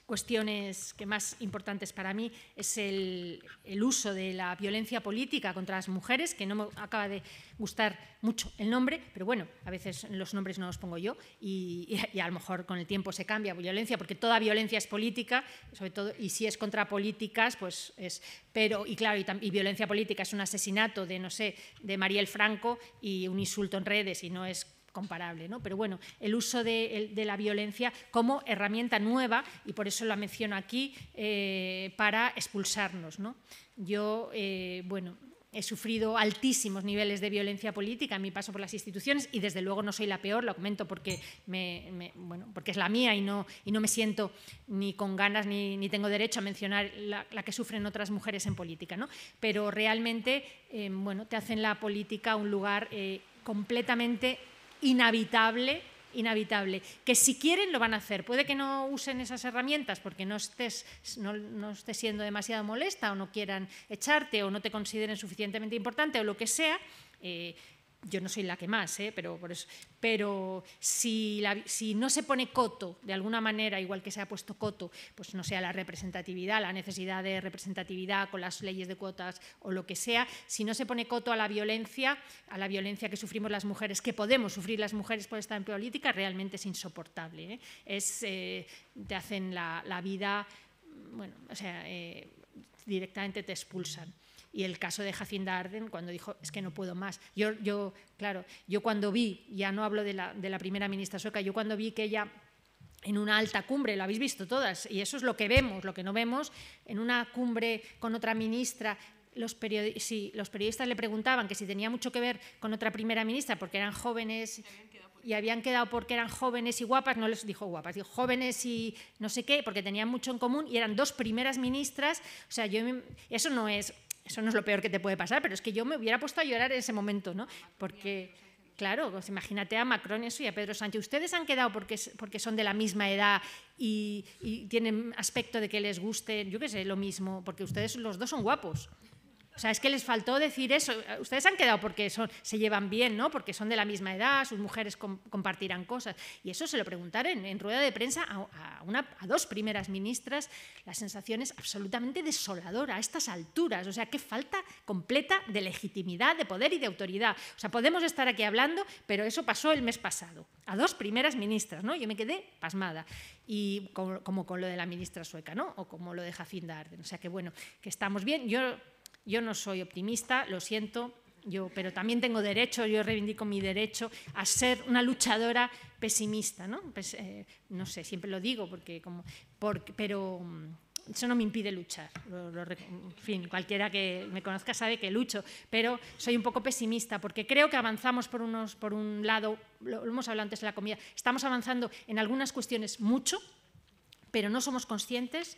cuestiones que más importantes para mí es el, uso de la violencia política contra las mujeres, que no me acaba de gustar mucho el nombre, pero bueno, a veces los nombres no los pongo yo y, a lo mejor con el tiempo se cambia violencia, porque toda violencia es política, sobre todo, y si es contra políticas, pues es, pero, y claro, y, violencia política es un asesinato de, no sé, de Mariel Franco y un insulto en redes y no es comparable, ¿no? Pero bueno, el uso de, la violencia como herramienta nueva, y por eso la menciono aquí, eh, para expulsarnos, Yo, eh, bueno, he sufrido altísimos niveles de violencia política en mi paso por las instituciones y desde luego no soy la peor, lo comento porque, es la mía y no, me siento ni con ganas ni, tengo derecho a mencionar la, que sufren otras mujeres en política. ¿no? Pero realmente eh, bueno, te hacen la política un lugar completamente inhabitable, inhabitable, que si quieren lo van a hacer. Puede que no usen esas herramientas porque no estés, no, estés siendo demasiado molesta o no quieran echarte o no te consideren suficientemente importante o lo que sea. Eh, yo no soy la que más, ¿eh? pero, pero si, si, no se pone coto de alguna manera, igual que se ha puesto coto, pues no sea la representatividad, la necesidad de representatividad con las leyes de cuotas o lo que sea, si no se pone coto a la violencia, a la violencia que sufrimos las mujeres, que podemos sufrir las mujeres por esta política, realmente es insoportable. ¿eh? Es, eh, te hacen la, la, vida, bueno, o sea, directamente te expulsan. Y el caso de Jacinda Arden, cuando dijo, es que no puedo más. Yo, yo claro, yo cuando vi, ya no hablo de la, de la primera ministra sueca, yo cuando vi que ella en una alta cumbre, lo habéis visto todas, y eso es lo que vemos, lo que no vemos, en una cumbre con otra ministra los, los, periodistas le preguntaban que si tenía mucho que ver con otra primera ministra porque eran jóvenes y habían quedado porque eran jóvenes y guapas, no les dijo guapas, dijo jóvenes y no sé qué, porque tenían mucho en común y eran dos primeras ministras. O sea, yo, eso no es eso no es lo peor que te puede pasar, pero es que yo me hubiera puesto a llorar en ese momento, ¿no? Porque, claro, pues imagínate a Macron eso y a Pedro Sánchez. Ustedes han quedado porque, porque son de la misma edad y, y tienen aspecto de que les guste, yo qué sé, lo mismo, porque ustedes los dos son guapos. O sea, es que les faltó decir eso. Ustedes han quedado porque se llevan bien, ¿no? Porque son de la misma edad, sus mujeres compartirán cosas. Y eso se lo preguntaron en, rueda de prensa a, dos primeras ministras. La sensación es absolutamente desoladora a estas alturas. O sea, qué falta completa de legitimidad, de poder y de autoridad. O sea, podemos estar aquí hablando, pero eso pasó el mes pasado. A dos primeras ministras, ¿no? Yo me quedé pasmada. Y como, con lo de la ministra sueca, ¿no? O como lo de Jacinda Arden. O sea, que bueno, que estamos bien. Yo yo no soy optimista, lo siento, yo, pero también tengo derecho, yo reivindico mi derecho a ser una luchadora pesimista, ¿no? Pues, eh, no sé, siempre lo digo, porque como, pero mm, eso no me impide luchar. en fin, cualquiera que me conozca sabe que lucho, pero soy un poco pesimista porque creo que avanzamos por, unos, por un lado, lo, lo hemos hablado antes de la comida, estamos avanzando en algunas cuestiones mucho, pero no somos conscientes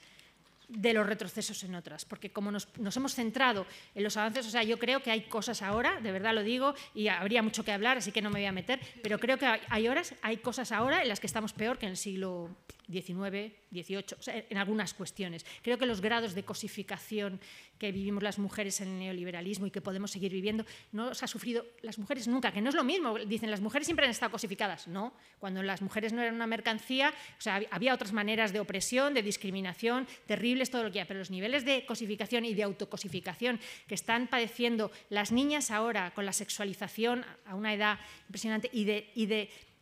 de los retrocesos en otras, porque como nos, hemos centrado en los avances, o sea, yo creo que hay cosas ahora, de verdad lo digo, y habría mucho que hablar, así que no me voy a meter, pero creo que hay horas, hay cosas ahora en las que estamos peor que en el siglo XIX, XVIII, en algunas cuestiones. Creo que los grados de cosificación que vivimos las mujeres en el neoliberalismo y que podemos seguir viviendo, no se ha sufrido las mujeres nunca, que no es lo mismo. Dicen, las mujeres siempre han estado cosificadas. No, cuando las mujeres no eran una mercancía, o sea, había otras maneras de opresión, de discriminación, terribles, todo lo que había. pero los niveles de cosificación y de autocosificación que están padeciendo las niñas ahora con la sexualización a una edad impresionante y de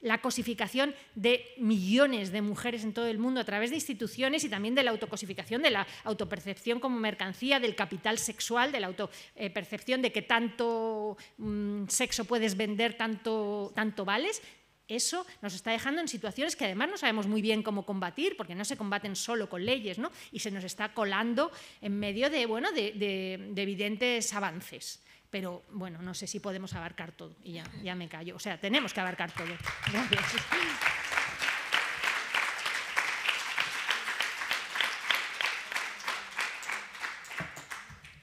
la cosificación de millones de mujeres en todo el mundo a través de instituciones y también de la autocosificación, de la autopercepción como mercancía, del capital sexual, de la autopercepción de que tanto mm, sexo puedes vender, tanto, vales. Eso nos está dejando en situaciones que además no sabemos muy bien cómo combatir, porque no se combaten solo con leyes, ¿no? Y se nos está colando en medio de, bueno, de evidentes avances pero bueno, no sé si podemos abarcar todo y ya, me callo. O sea, tenemos que abarcar todo. Gracias.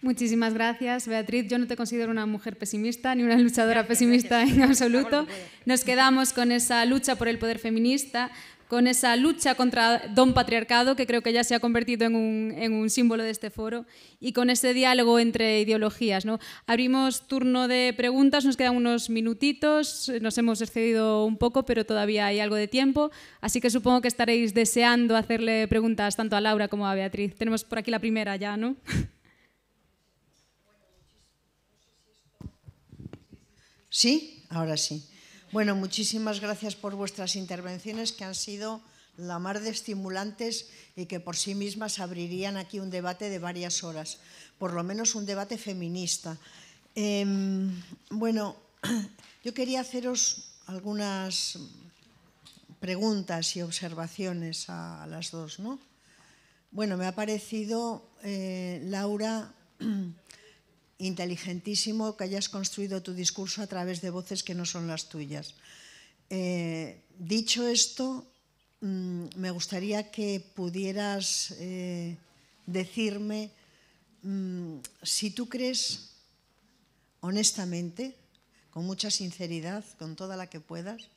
Muchísimas gracias, Beatriz. Yo no te considero una mujer pesimista ni una luchadora pesimista en absoluto. Nos quedamos con esa lucha por el poder feminista, con esa lucha contra don patriarcado, que creo que ya se ha convertido en un, símbolo de este foro, y con ese diálogo entre ideologías. ¿no? Abrimos turno de preguntas, nos quedan unos minutitos, nos hemos excedido un poco, pero todavía hay algo de tiempo, así que supongo que estaréis deseando hacerle preguntas tanto a Laura como a Beatriz. Tenemos por aquí la primera ya, ¿no? Sí, ahora sí. Bueno, muchísimas gracias por vuestras intervenciones que han sido la mar de estimulantes y que por sí mismas abrirían aquí un debate de varias horas, por lo menos un debate feminista. Em, bueno, yo quería haceros algunas preguntas y observaciones a, las dos, ¿no? Bueno, me ha parecido, eh, Laura, inteligentísimo que hayas construido tu discurso a través de voces que no son las tuyas. Eh, dicho esto, mm, me gustaría que pudieras eh, decirme mm, si tú crees honestamente, con mucha sinceridad, con toda la que puedas,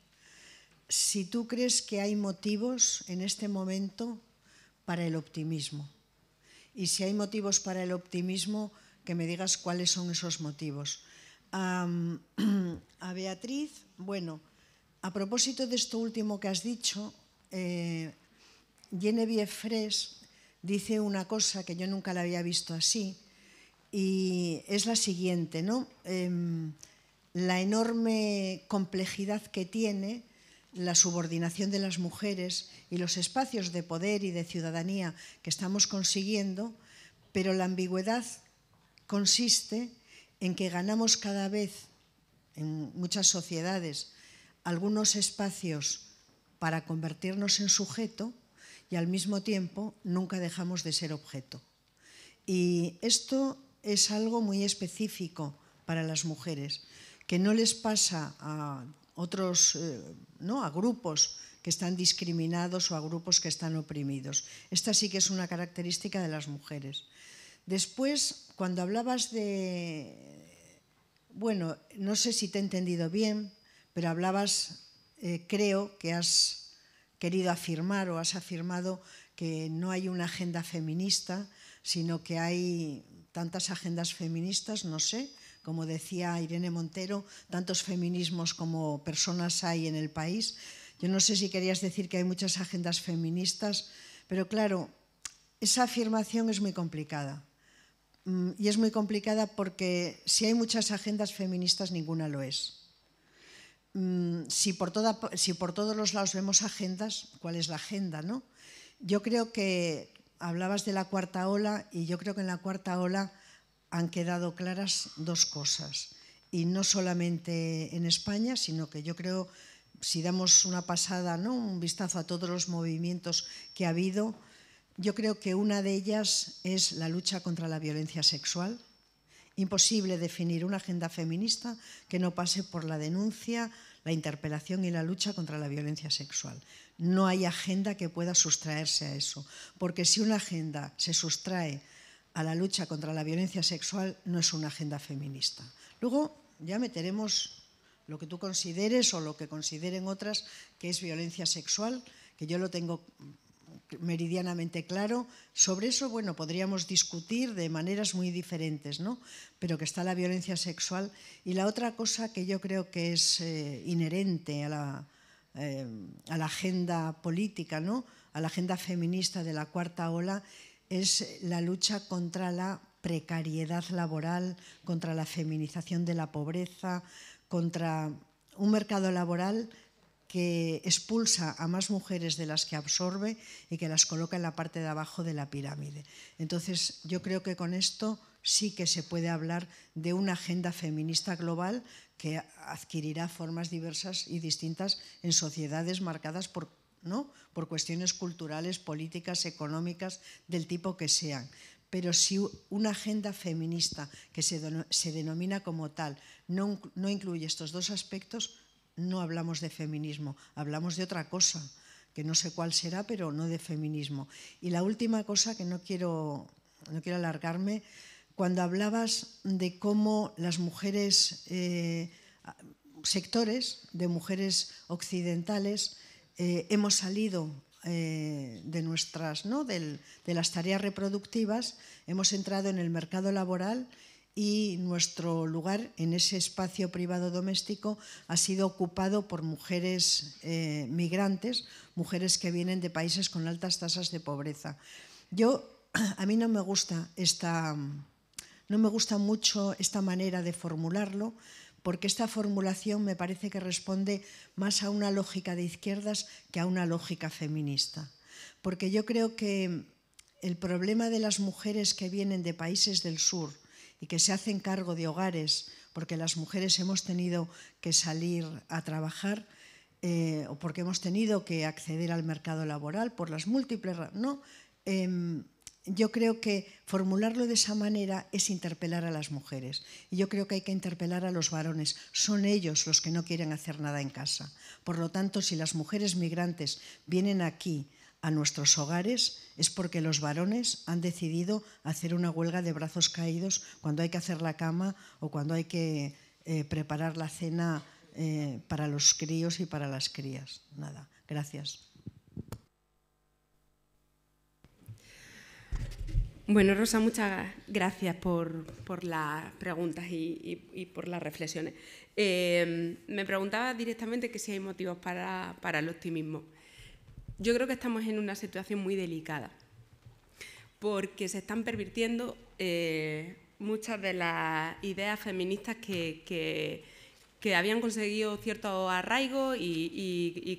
si tú crees que hay motivos en este momento para el optimismo. Y si hay motivos para el optimismo, que me digas cuáles son esos motivos. a Beatriz, bueno, a propósito de esto último que has dicho, eh, Genevieve Fresh dice una cosa que yo nunca la había visto así, y es la siguiente, ¿no? Em, la enorme complejidad que tiene la subordinación de las mujeres y los espacios de poder y de ciudadanía que estamos consiguiendo, pero la ambigüedad consiste en que ganamos cada vez en muchas sociedades algunos espacios para convertirnos en sujeto y al mismo tiempo nunca dejamos de ser objeto. Y esto es algo muy específico para las mujeres, que no les pasa a otros, eh, ¿no? a grupos que están discriminados o a grupos que están oprimidos. Esta sí que es una característica de las mujeres. Después, cuando hablabas de, bueno, no sé si te he entendido bien, pero hablabas, eh, creo que has querido afirmar o has afirmado que no hay una agenda feminista, sino que hay tantas agendas feministas, no sé, como decía Irene Montero, tantos feminismos como personas hay en el país. Yo no sé si querías decir que hay muchas agendas feministas, pero claro, esa afirmación es muy complicada, Mm, y es muy complicada porque si hay muchas agendas feministas, ninguna lo es. Mm, si por, todos los lados vemos agendas, ¿cuál es la agenda? No? Yo creo que hablabas de la cuarta ola y yo creo que en la cuarta ola han quedado claras dos cosas. Y no solamente en España, sino que yo creo, si damos una pasada, ¿no? un vistazo a todos los movimientos que ha habido, yo creo que una de ellas es la lucha contra la violencia sexual. Imposible definir una agenda feminista que no pase por la denuncia, la interpelación y la lucha contra la violencia sexual. No hay agenda que pueda sustraerse a eso, porque si una agenda se sustrae a la lucha contra la violencia sexual, no es una agenda feminista. Luego ya meteremos lo que tú consideres o lo que consideren otras que es violencia sexual, que yo lo tengo meridianamente claro. Sobre eso, bueno, podríamos discutir de maneras muy diferentes, ¿no? Pero que está la violencia sexual. Y la otra cosa que yo creo que es eh, inherente a la, eh, a la, agenda política, ¿no? A la agenda feminista de la cuarta ola es la lucha contra la precariedad laboral, contra la feminización de la pobreza, contra un mercado laboral que expulsa a más mujeres de las que absorbe y que las coloca en la parte de abajo de la pirámide. Entonces, yo creo que con esto sí que se puede hablar de una agenda feminista global que adquirirá formas diversas y distintas en sociedades marcadas por, ¿no? por cuestiones culturales, políticas, económicas, del tipo que sean. Pero si una agenda feminista que se, denomina como tal no incluye estos dos aspectos, no hablamos de feminismo, hablamos de otra cosa, que no sé cuál será, pero no de feminismo. Y la última cosa que no quiero, no quiero alargarme, cuando hablabas de cómo las mujeres, eh, sectores de mujeres occidentales, eh, hemos salido eh, de nuestras, ¿no? de las tareas reproductivas, hemos entrado en el mercado laboral y nuestro lugar en ese espacio privado doméstico ha sido ocupado por mujeres eh, migrantes, mujeres que vienen de países con altas tasas de pobreza. Yo, a mí no me gusta esta, no me gusta mucho esta manera de formularlo, porque esta formulación me parece que responde más a una lógica de izquierdas que a una lógica feminista. Porque yo creo que el problema de las mujeres que vienen de países del sur, y que se hacen cargo de hogares porque las mujeres hemos tenido que salir a trabajar eh, o porque hemos tenido que acceder al mercado laboral por las múltiples no em, yo creo que formularlo de esa manera es interpelar a las mujeres y yo creo que hay que interpelar a los varones son ellos los que no quieren hacer nada en casa por lo tanto si las mujeres migrantes vienen aquí a nuestros hogares es porque los varones han decidido hacer una huelga de brazos caídos cuando hay que hacer la cama o cuando hay que eh, preparar la cena eh, para los críos y para las crías. Nada, gracias. Bueno, Rosa, muchas gracias por, las preguntas y, por las reflexiones. Eh, me preguntaba directamente que si hay motivos para, para el optimismo yo creo que estamos en una situación muy delicada, porque se están pervirtiendo eh, muchas de las ideas feministas que, habían conseguido cierto arraigo y, y, y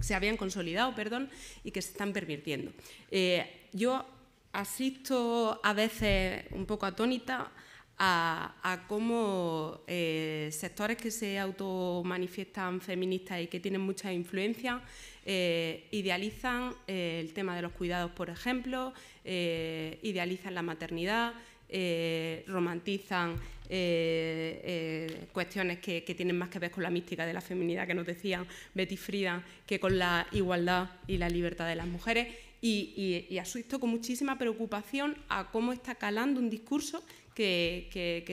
se habían consolidado perdón, y que se están pervirtiendo. Eh, yo asisto a veces un poco atónita a, cómo eh, sectores que se auto-manifiestan feministas y que tienen mucha influencia eh, idealizan eh, el tema de los cuidados, por ejemplo, idealizan la maternidad, romantizan cuestiones que, tienen más que ver con la mística de la feminidad que nos decía Betty Frida que con la igualdad y la libertad de las mujeres. Y, y, y asusto con muchísima preocupación a cómo está calando un discurso que,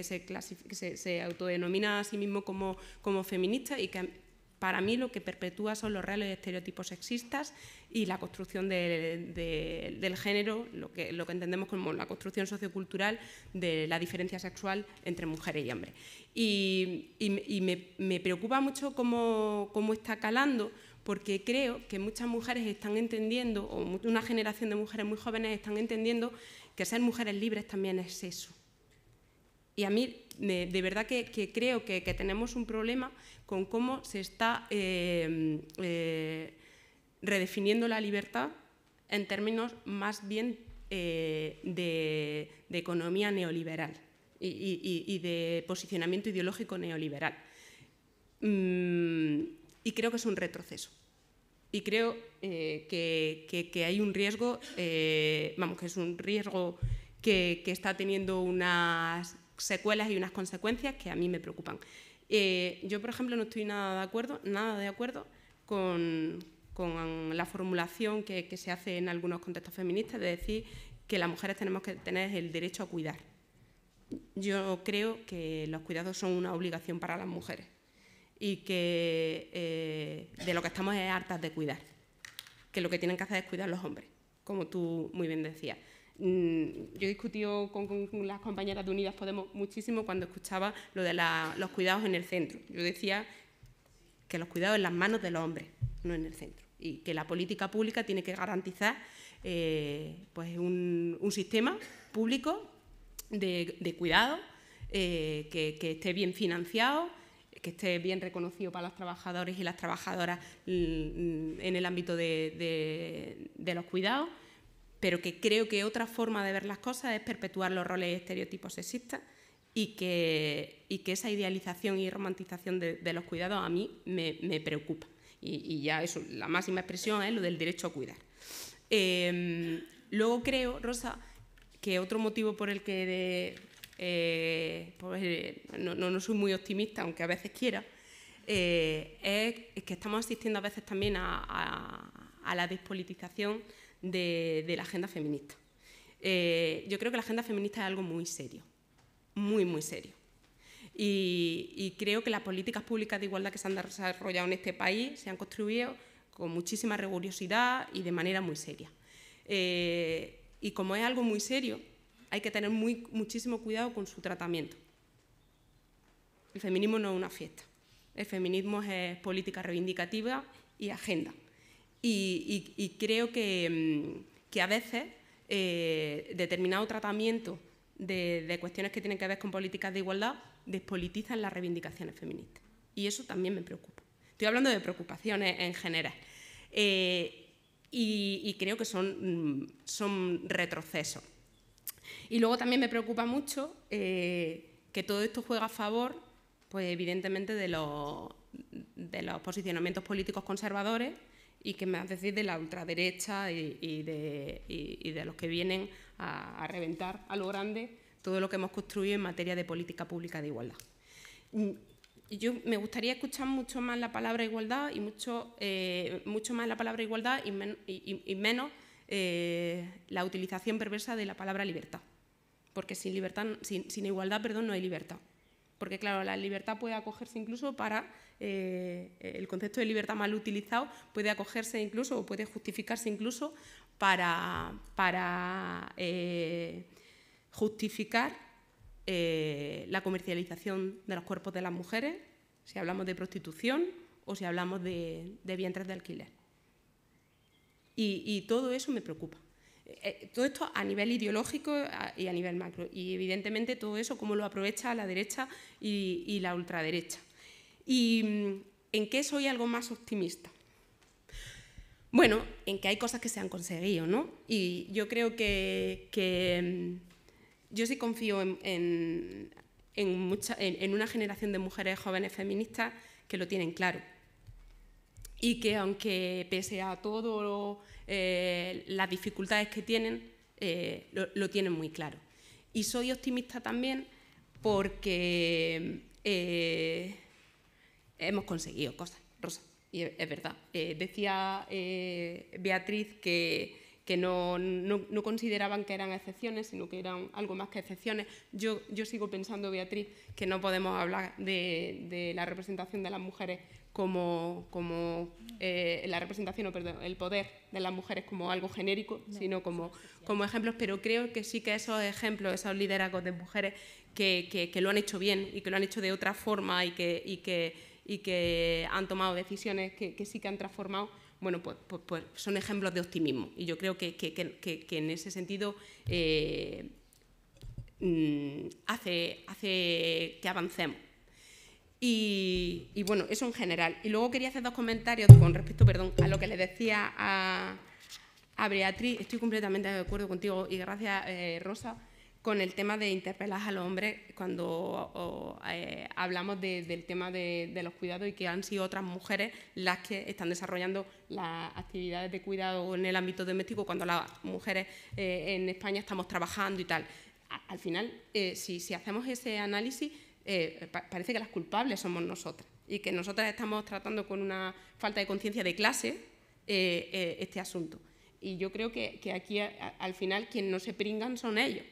se, autodenomina a sí mismo como, feminista y que para mí lo que perpetúa son los reales estereotipos sexistas y la construcción del género, lo que, entendemos como la construcción sociocultural de la diferencia sexual entre mujeres y hombres. Y, me, preocupa mucho cómo, cómo está calando, porque creo que muchas mujeres están entendiendo, o una generación de mujeres muy jóvenes están entendiendo que ser mujeres libres también es eso y a mí, de verdad que, creo que, tenemos un problema con cómo se está eh, eh, redefiniendo la libertad en términos más bien eh, de, economía neoliberal y, de posicionamiento ideológico neoliberal. Mm, y creo que es un retroceso. Y creo que, hay un riesgo, vamos, que es un riesgo que, está teniendo unas secuelas y unas consecuencias que a mí me preocupan. Eh, yo, por ejemplo, no estoy nada de acuerdo, nada de acuerdo con, la formulación que, se hace en algunos contextos feministas de decir que las mujeres tenemos que tener el derecho a cuidar. Yo creo que los cuidados son una obligación para las mujeres y que eh, de lo que estamos es hartas de cuidar, que lo que tienen que hacer es cuidar los hombres, como tú muy bien decías. Mm, yo he discutido con, las compañeras de Unidas Podemos muchísimo cuando escuchaba lo de los cuidados en el centro. Yo decía que los cuidados en las manos de los hombres, no en el centro, y que la política pública tiene que garantizar eh, pues un, sistema público de, de cuidado eh, que, esté bien financiado, que esté bien reconocido para los trabajadores y las trabajadoras mm, mm, en el ámbito de los cuidados pero que creo que otra forma de ver las cosas es perpetuar los roles y estereotipos sexistas y que, y que esa idealización y romantización de, los cuidados a mí me, preocupa. Y, ya eso, la máxima expresión es lo del derecho a cuidar. Em, luego creo, Rosa, que otro motivo por el que eh, pues, eh, no, soy muy optimista, aunque a veces quiera, eh, es que estamos asistiendo a veces también a la despolitización de, la agenda feminista. Eh, yo creo que la agenda feminista es algo muy serio, muy, muy serio. Y, creo que las políticas públicas de igualdad que se han desarrollado en este país se han construido con muchísima rigurosidad y de manera muy seria. Eh, y como es algo muy serio, hay que tener muchísimo cuidado con su tratamiento. El feminismo no es una fiesta. El feminismo es política reivindicativa y agenda y, creo que, mm, a veces eh, determinado tratamiento de, cuestiones que tienen que ver con políticas de igualdad despolitizan las reivindicaciones feministas. Y eso también me preocupa. Estoy hablando de preocupaciones en general. Eh, y, creo que son, mm, son retrocesos. Y luego también me preocupa mucho eh, que todo esto juega a favor, pues evidentemente, de los, de los posicionamientos políticos conservadores ¿Y qué a decir de la ultraderecha y, de, de, los que vienen a, reventar a lo grande todo lo que hemos construido en materia de política pública de igualdad? Mm, yo me gustaría escuchar mucho más la palabra igualdad y mucho, eh, mucho más la palabra igualdad y, menos eh, la utilización perversa de la palabra libertad. Porque sin, libertad, sin, sin igualdad perdón, no hay libertad. Porque, claro, la libertad puede acogerse incluso para, eh, el concepto de libertad mal utilizado puede acogerse incluso o puede justificarse incluso para, para eh, justificar eh, la comercialización de los cuerpos de las mujeres, si hablamos de prostitución o si hablamos de, vientres de alquiler. y todo eso me preocupa. Eh, eh, todo esto a nivel ideológico y a nivel macro. Y evidentemente todo eso, cómo lo aprovecha la derecha y, la ultraderecha. ¿Y mm, en qué soy algo más optimista? Bueno, en que hay cosas que se han conseguido, ¿no? Y yo creo que, mm, yo sí confío en, en, una generación de mujeres jóvenes feministas que lo tienen claro. Y que aunque pese a todo eh, las dificultades que tienen, eh, lo, tienen muy claro. Y soy optimista también porque eh, hemos conseguido cosas, Rosa, y es, verdad. decía Beatriz que, no, consideraban que eran excepciones, sino que eran algo más que excepciones. Yo, sigo pensando, Beatriz, que no podemos hablar de la representación de las mujeres como, como eh, la representación, o perdón, el poder de las mujeres como algo genérico, sino como, como ejemplos, pero creo que sí que esos ejemplos, esos liderazgos de mujeres que, lo han hecho bien y que lo han hecho de otra forma y que, que, que han tomado decisiones que, sí que han transformado, bueno, pues, pues, pues, son ejemplos de optimismo. Y yo creo que, en ese sentido eh, mm, hace, hace que avancemos. Y, bueno, eso en general. Y luego quería hacer dos comentarios con respecto, perdón, a lo que le decía a, a Beatriz. Estoy completamente de acuerdo contigo y gracias, eh, Rosa, con el tema de interpelar a los hombres cuando eh, hablamos del tema de, los cuidados y que han sido otras mujeres las que están desarrollando las actividades de cuidado en el ámbito doméstico cuando las mujeres eh, en España estamos trabajando y tal. Al final, si hacemos ese análisis, eh, parece que las culpables somos nosotras y que nosotras estamos tratando con una falta de conciencia de clase eh, eh, este asunto. Y yo creo que, que aquí al final quien no se pringan son ellos.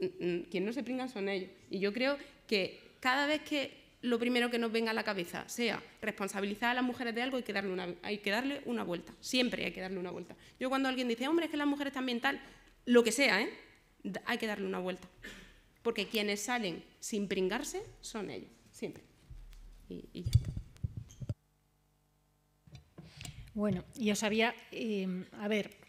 Mm, mm, quien no se pringan son ellos. Y yo creo que cada vez que lo primero que nos venga a la cabeza sea responsabilizar a las mujeres de algo, hay que darle una, hay que darle una vuelta. Siempre hay que darle una vuelta. Yo cuando alguien dice, hombre, es que las mujeres también tal, lo que sea, ¿eh? hay que darle una vuelta porque quienes salen sin pringarse son ellos, siempre. Y, Bueno, yo sabía, eh, a ver,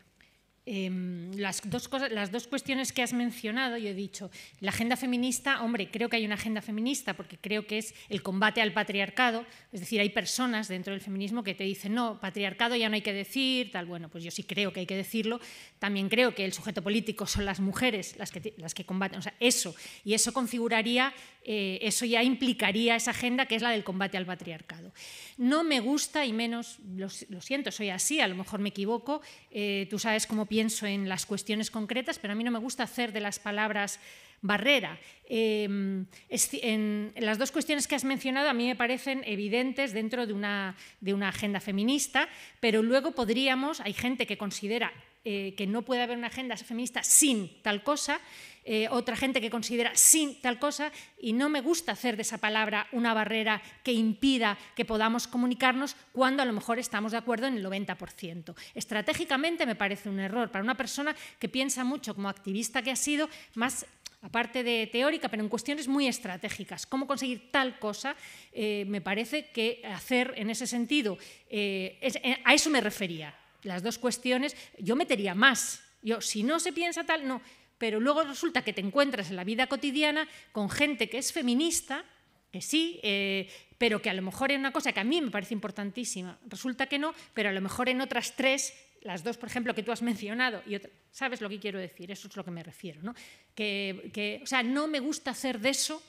Em, las, dos cosas, las dos cuestiones que has mencionado, yo he dicho, la agenda feminista, hombre, creo que hay una agenda feminista porque creo que es el combate al patriarcado, es decir, hay personas dentro del feminismo que te dicen, no, patriarcado ya no hay que decir, tal, bueno, pues yo sí creo que hay que decirlo, también creo que el sujeto político son las mujeres las que, las que combaten, o sea, eso, y eso configuraría, eh, eso ya implicaría esa agenda que es la del combate al patriarcado. No me gusta, y menos, lo, siento, soy así, a lo mejor me equivoco, eh, tú sabes cómo pienso en las cuestiones concretas, pero a mí no me gusta hacer de las palabras barrera. Em, en las dos cuestiones que has mencionado a mí me parecen evidentes dentro de una, de una agenda feminista, pero luego podríamos, hay gente que considera eh, que no puede haber una agenda feminista sin tal cosa, eh, otra gente que considera sin tal cosa, y no me gusta hacer de esa palabra una barrera que impida que podamos comunicarnos cuando a lo mejor estamos de acuerdo en el 90%. Estratégicamente me parece un error para una persona que piensa mucho como activista que ha sido, más aparte de teórica, pero en cuestiones muy estratégicas. ¿Cómo conseguir tal cosa? Eh, me parece que hacer en ese sentido, a eso me refería, las dos cuestiones, yo metería más. Yo, si no se piensa tal, no. Pero luego resulta que te encuentras en la vida cotidiana con gente que es feminista, que sí, eh, pero que a lo mejor en una cosa que a mí me parece importantísima, resulta que no, pero a lo mejor en otras tres, las dos, por ejemplo, que tú has mencionado, y ¿sabes lo que quiero decir? Eso es lo que me refiero. ¿no? Que, que, o sea, no me gusta hacer de eso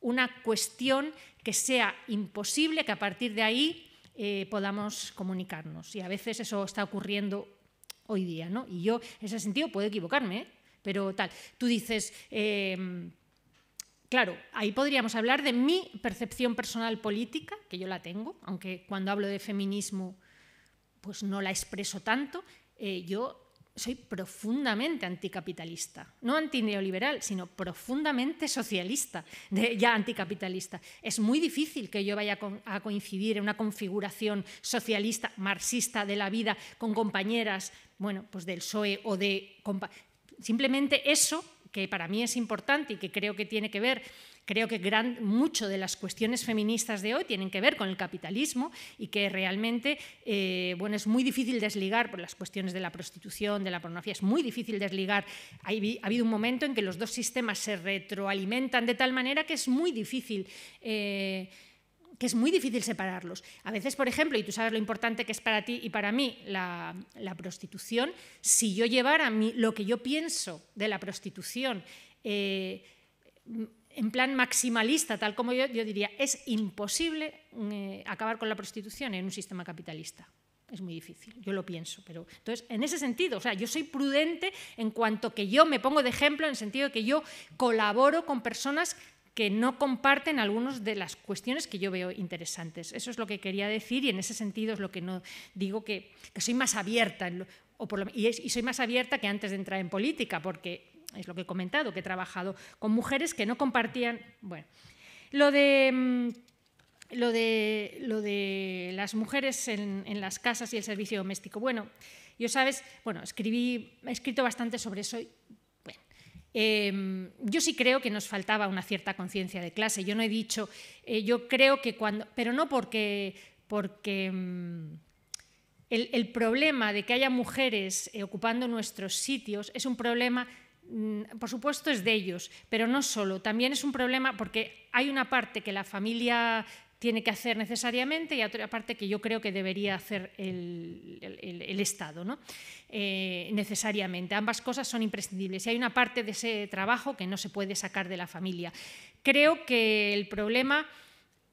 una cuestión que sea imposible que a partir de ahí eh, podamos comunicarnos. Y a veces eso está ocurriendo hoy día, ¿no? Y yo, en ese sentido, puedo equivocarme, ¿eh? pero tal. Tú dices, em, claro, ahí podríamos hablar de mi percepción personal política, que yo la tengo, aunque cuando hablo de feminismo, pues no la expreso tanto. Eh, yo soy profundamente anticapitalista, no antineoliberal, sino profundamente socialista, ya anticapitalista. Es muy difícil que yo vaya a coincidir en una configuración socialista, marxista de la vida con compañeras, bueno, pues del PSOE o de... Simplemente eso, que para mí es importante y que creo que tiene que ver Creo que gran, mucho de las cuestiones feministas de hoy tienen que ver con el capitalismo y que realmente eh, bueno, es muy difícil desligar por las cuestiones de la prostitución, de la pornografía, es muy difícil desligar. ha habido un momento en que los dos sistemas se retroalimentan de tal manera que es muy difícil. Eh, que es muy difícil separarlos. A veces, por ejemplo, y tú sabes lo importante que es para ti y para mí la, prostitución, si yo llevara lo que yo pienso de la prostitución eh, en plan maximalista, tal como yo, diría, es imposible mm, eh, acabar con la prostitución en un sistema capitalista. Es muy difícil, yo lo pienso, pero entonces en ese sentido, o sea, yo soy prudente en cuanto que yo me pongo de ejemplo en el sentido de que yo colaboro con personas que no comparten algunas de las cuestiones que yo veo interesantes. Eso es lo que quería decir y en ese sentido es lo que no digo que, soy más abierta, y, y soy más abierta que antes de entrar en política, porque es lo que he comentado, que he trabajado con mujeres que no compartían. Bueno, lo de. Mm, lo de, lo de las mujeres en, las casas y el servicio doméstico. Bueno, yo sabes, bueno, escribí, he escrito bastante sobre eso em, yo sí creo que nos faltaba una cierta conciencia de clase. Yo no he dicho, eh, yo creo que cuando, pero no porque, porque mm, el, problema de que haya mujeres eh, ocupando nuestros sitios es un problema Mm, por supuesto, es de ellos, pero no solo. También es un problema porque hay una parte que la familia tiene que hacer necesariamente y otra parte que yo creo que debería hacer el, Estado, ¿no? Eh, necesariamente. Ambas cosas son imprescindibles y hay una parte de ese trabajo que no se puede sacar de la familia. Creo que el problema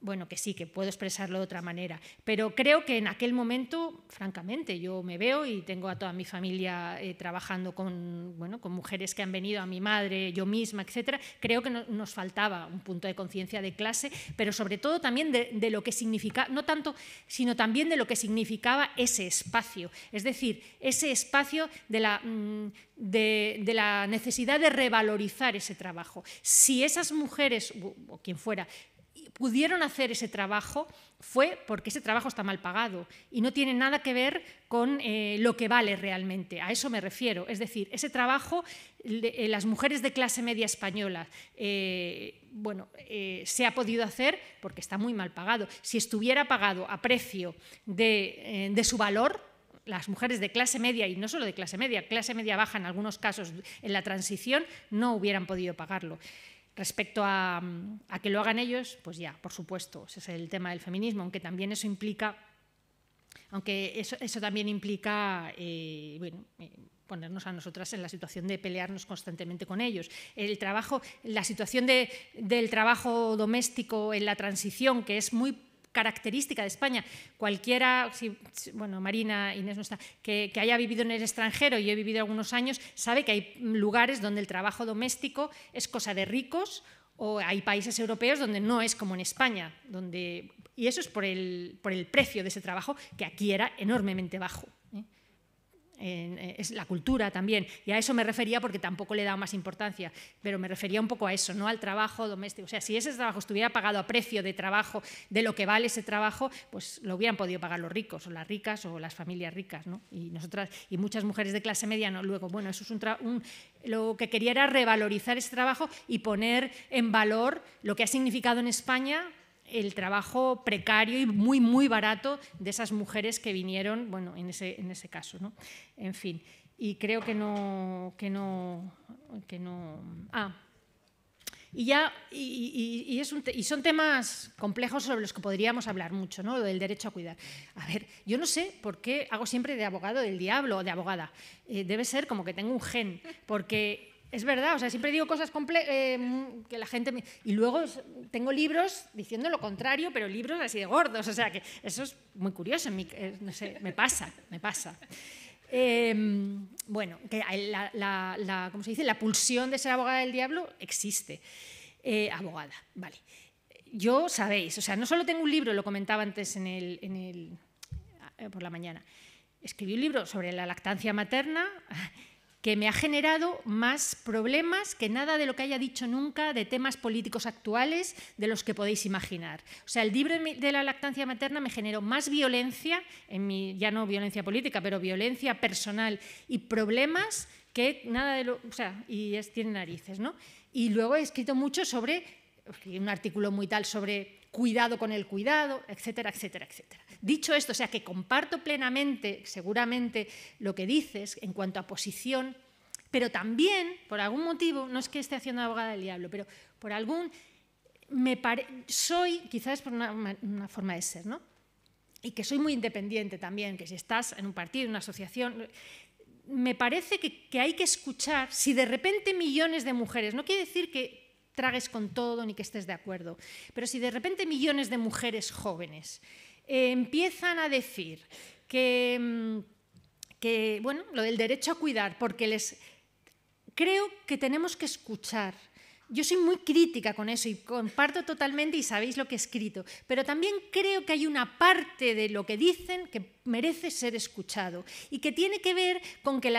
bueno, que sí, que puedo expresarlo de otra manera. Pero creo que en aquel momento, francamente, yo me veo y tengo a toda mi familia eh, trabajando con, bueno, con mujeres que han venido, a mi madre, yo misma, etcétera. Creo que nos faltaba un punto de conciencia de clase, pero sobre todo también de, lo que significaba, no tanto, sino también de lo que significaba ese espacio. Es decir, ese espacio de la, mm, de, la necesidad de revalorizar ese trabajo. Si esas mujeres, o quien fuera, pudieron hacer ese trabajo fue porque ese trabajo está mal pagado y no tiene nada que ver con eh, lo que vale realmente. A eso me refiero. Es decir, ese trabajo, eh, las mujeres de clase media española, eh, bueno, se ha podido hacer porque está muy mal pagado. Si estuviera pagado a precio de, de su valor, las mujeres de clase media, y no solo de clase media, clase media baja en algunos casos en la transición, no hubieran podido pagarlo. Respecto a, que lo hagan ellos, pues ya, por supuesto, ese es el tema del feminismo, aunque también eso implica, aunque eso, eso también implica, eh, eh, ponernos a nosotras en la situación de pelearnos constantemente con ellos. El trabajo, la situación de, del trabajo doméstico en la transición, que es muy característica de España. Cualquiera, bueno, Marina, Inés no está, que, haya vivido en el extranjero, y he vivido algunos años, sabe que hay lugares donde el trabajo doméstico es cosa de ricos o hay países europeos donde no es como en España, donde, y eso es por el, por el precio de ese trabajo, que aquí era enormemente bajo. Eh, es la cultura también. Y a eso me refería porque tampoco le he dado más importancia, pero me refería un poco a eso, no al trabajo doméstico. O sea, si ese trabajo estuviera pagado a precio de trabajo, de lo que vale ese trabajo, pues lo hubieran podido pagar los ricos o las ricas o las familias ricas. ¿no? Y nosotras y muchas mujeres de clase media, no, luego, bueno, eso es un, un lo que quería era revalorizar ese trabajo y poner en valor lo que ha significado en España el trabajo precario y muy, muy barato de esas mujeres que vinieron, bueno, en ese, en ese caso, ¿no? En fin, y creo que no, que no, que no... Ah, y, ya, y, son temas complejos sobre los que podríamos hablar mucho, ¿no? Lo del derecho a cuidar. A ver, yo no sé por qué hago siempre de abogado del diablo o de abogada. Eh, debe ser como que tengo un gen, porque es verdad, o sea, siempre digo cosas em, que la gente... Y luego tengo libros diciendo lo contrario, pero libros así de gordos, o sea, que eso es muy curioso, en eh, no sé, me pasa, me pasa. Em, bueno, que la, ¿cómo se dice? La pulsión de ser abogada del diablo existe. Eh, abogada, vale. Yo sabéis, o sea, no solo tengo un libro, lo comentaba antes en el, eh, por la mañana, escribí un libro sobre la lactancia materna que me ha generado más problemas que nada de lo que haya dicho nunca de temas políticos actuales de los que podéis imaginar. O sea, el libro de la lactancia materna me generó más violencia, en mi, ya no violencia política, pero violencia personal y problemas que nada de lo... O sea, y es, tiene narices, ¿no? Y luego he escrito mucho sobre, un artículo muy tal sobre cuidado con el cuidado, etcétera, etcétera, etcétera. Dicho esto, o sea que comparto plenamente, seguramente, lo que dices en cuanto a posición, pero también, por algún motivo, no es que esté haciendo abogada del diablo, pero por algún, me soy, quizás por una, forma de ser, ¿no? Y que soy muy independiente también, que si estás en un partido, en una asociación, me parece que, hay que escuchar, si de repente millones de mujeres, no quiere decir que tragues con todo ni que estés de acuerdo, pero si de repente millones de mujeres jóvenes eh, empiezan a decir que, mm, que, bueno, lo del derecho a cuidar, porque les creo que tenemos que escuchar yo soy muy crítica con eso y comparto totalmente y sabéis lo que he escrito, pero también creo que hay una parte de lo que dicen que merece ser escuchado y que tiene que ver con que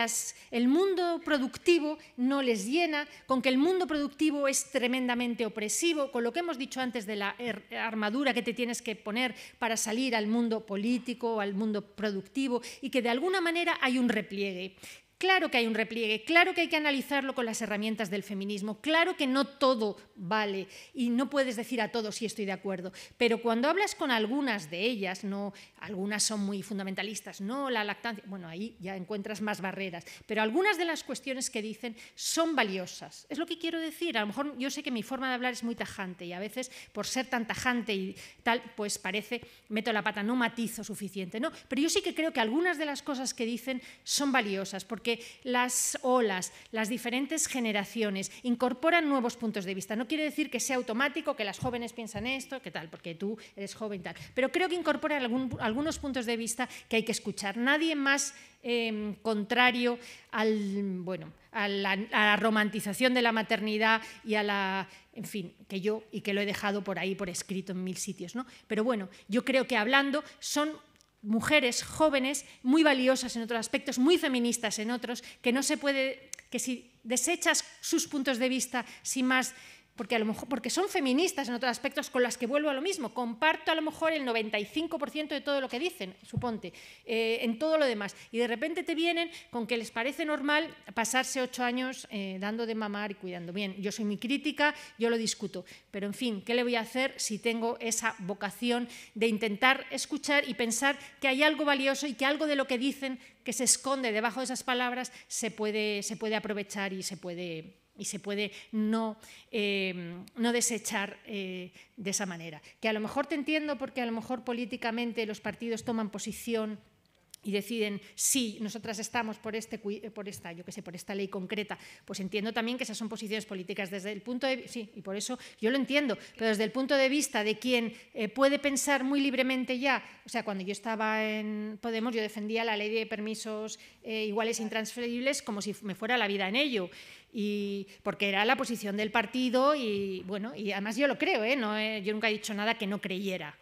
el mundo productivo no les llena, con que el mundo productivo es tremendamente opresivo, con lo que hemos dicho antes de la er, armadura que te tienes que poner para salir al mundo político, al mundo productivo y que de alguna manera hay un repliegue. Claro que hay un repliegue, claro que hay que analizarlo con las herramientas del feminismo, claro que no todo vale y no puedes decir a todos si estoy de acuerdo, pero cuando hablas con algunas de ellas, no, algunas son muy fundamentalistas, no la lactancia, bueno, ahí ya encuentras más barreras, pero algunas de las cuestiones que dicen son valiosas. Es lo que quiero decir, a lo mejor yo sé que mi forma de hablar es muy tajante y a veces por ser tan tajante y tal, pues parece meto la pata, no matizo suficiente, no, pero yo sí que creo que algunas de las cosas que dicen son valiosas porque porque las olas, las diferentes generaciones incorporan nuevos puntos de vista. No quiere decir que sea automático, que las jóvenes piensan esto, que tal, porque tú eres joven y tal. Pero creo que incorpora algunos puntos de vista que hay que escuchar. Nadie más em, contrario al, bueno, a la, romantización de la maternidad y a la en fin, que yo y que lo he dejado por ahí por escrito en mil sitios, ¿no? Pero bueno, yo creo que hablando son mujeres jóvenes, muy valiosas en otros aspectos, muy feministas en otros, que no se puede, que si desechas sus puntos de vista sin más porque, a lo mejor, porque son feministas en otros aspectos con las que vuelvo a lo mismo. Comparto a lo mejor el 95% de todo lo que dicen, suponte, eh, en todo lo demás. Y de repente te vienen con que les parece normal pasarse ocho años eh, dando de mamar y cuidando. Bien, yo soy mi crítica, yo lo discuto. Pero en fin, ¿qué le voy a hacer si tengo esa vocación de intentar escuchar y pensar que hay algo valioso y que algo de lo que dicen que se esconde debajo de esas palabras se puede, se puede aprovechar y se puede y se puede no, em, no desechar eh, de esa manera. Que a lo mejor te entiendo porque a lo mejor políticamente los partidos toman posición y deciden sí, nosotras estamos por este eh, por esta, yo que sé, por esta ley concreta, pues entiendo también que esas son posiciones políticas desde el punto de sí, y por eso yo lo entiendo, pero desde el punto de vista de quien eh, puede pensar muy libremente ya, o sea, cuando yo estaba en Podemos yo defendía la ley de permisos eh, iguales intransferibles como si me fuera la vida en ello y porque era la posición del partido y bueno, y además yo lo creo, ¿eh? No, eh, yo nunca he dicho nada que no creyera,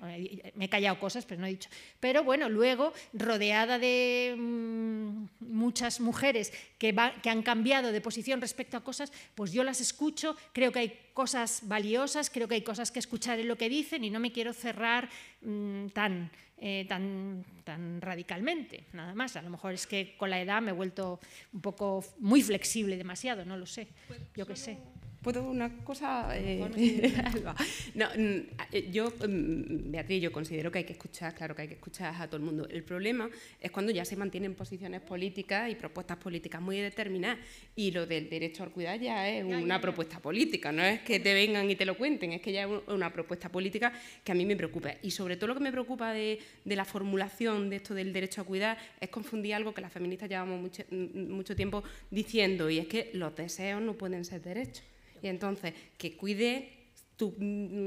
me he callado cosas, pero no he dicho. Pero bueno, luego, rodeada de mm, muchas mujeres que, que han cambiado de posición respecto a cosas, pues yo las escucho, creo que hay cosas valiosas, creo que hay cosas que escuchar en lo que dicen y no me quiero cerrar mm, tan, eh, tan, tan radicalmente, nada más. A lo mejor es que con la edad me he vuelto un poco muy flexible demasiado, no lo sé, pues yo qué sé. ¿Puedo una cosa? Eh, no, mm, eh, yo, mm, Beatriz, yo considero que hay que escuchar, claro que hay que escuchar a todo el mundo. El problema es cuando ya se mantienen posiciones políticas y propuestas políticas muy determinadas. Y lo del derecho al cuidado ya es una propuesta política, no es que te vengan y te lo cuenten, es que ya es una propuesta política que a mí me preocupa. Y sobre todo lo que me preocupa de, la formulación de esto del derecho a cuidar es confundir algo que las feministas llevamos mucho mm, tiempo diciendo, y es que los deseos no pueden ser derechos. Y entonces, que cuide,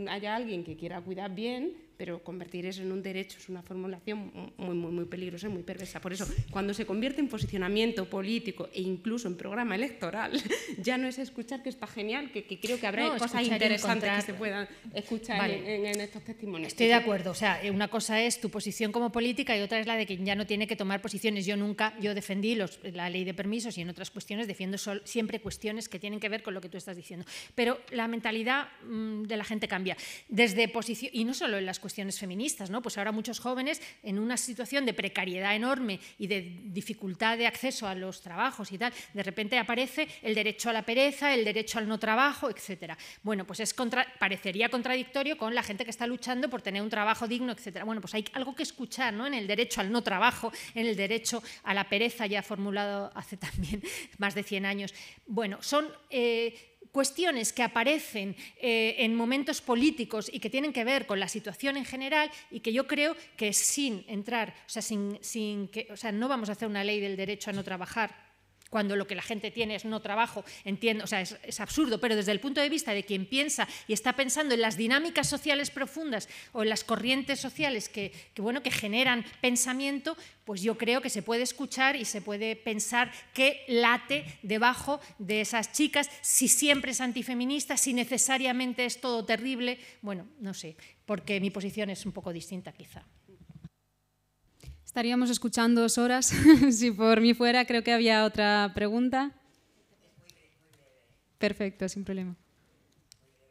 haya alguien que quiera cuidar bien, pero convertir eso en un derecho es una formulación muy, muy, peligrosa y muy perversa. Por eso, cuando se convierte en posicionamiento político e incluso en programa electoral, ya no es escuchar que está genial, que, creo que habrá cosas interesantes que se puedan escuchar en, estos testimonios. Estoy de acuerdo. O sea, eh, una cosa es tu posición como política y otra es la de quien ya no tiene que tomar posiciones. Yo nunca, yo defendí la ley de permisos y en otras cuestiones defiendo siempre cuestiones que tienen que ver con lo que tú estás diciendo. Pero la mentalidad mm, de la gente cambia. Desde posición, y no solo en las cuestiones feministas. ¿no? Pues ahora muchos jóvenes en una situación de precariedad enorme y de dificultad de acceso a los trabajos y tal, de repente aparece el derecho a la pereza, el derecho al no trabajo, etcétera. Bueno, pues es parecería contradictorio con la gente que está luchando por tener un trabajo digno, etcétera. Bueno, pues hay algo que escuchar ¿no? en el derecho al no trabajo, en el derecho a la pereza, ya formulado hace también más de 100 años. Bueno, son... Eh, cuestiones que aparecen eh, en momentos políticos y que tienen que ver con la situación en general y que yo creo que sin entrar, o sea, sin que, o sea, no vamos a hacer una ley del derecho a no trabajar cuando lo que la gente tiene es no trabajo, entiendo, o sea, es, absurdo, pero desde el punto de vista de quien piensa y está pensando en las dinámicas sociales profundas o en las corrientes sociales bueno, que generan pensamiento, pues yo creo que se puede escuchar y se puede pensar qué late debajo de esas chicas, si siempre es antifeminista, si necesariamente es todo terrible, bueno, no sé, porque mi posición es un poco distinta quizá. Estaríamos escuchando dos horas. si por mí fuera, creo que había otra pregunta. Perfecto, sin problema.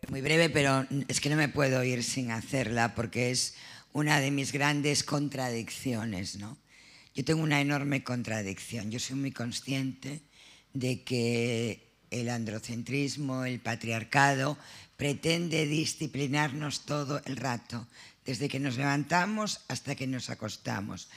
Muy breve, pero es que no me puedo ir sin hacerla porque es una de mis grandes contradicciones, ¿no? Yo tengo una enorme contradicción. Yo soy muy consciente de que el androcentrismo, el patriarcado, pretende disciplinarnos todo el rato, desde que nos levantamos hasta que nos acostamos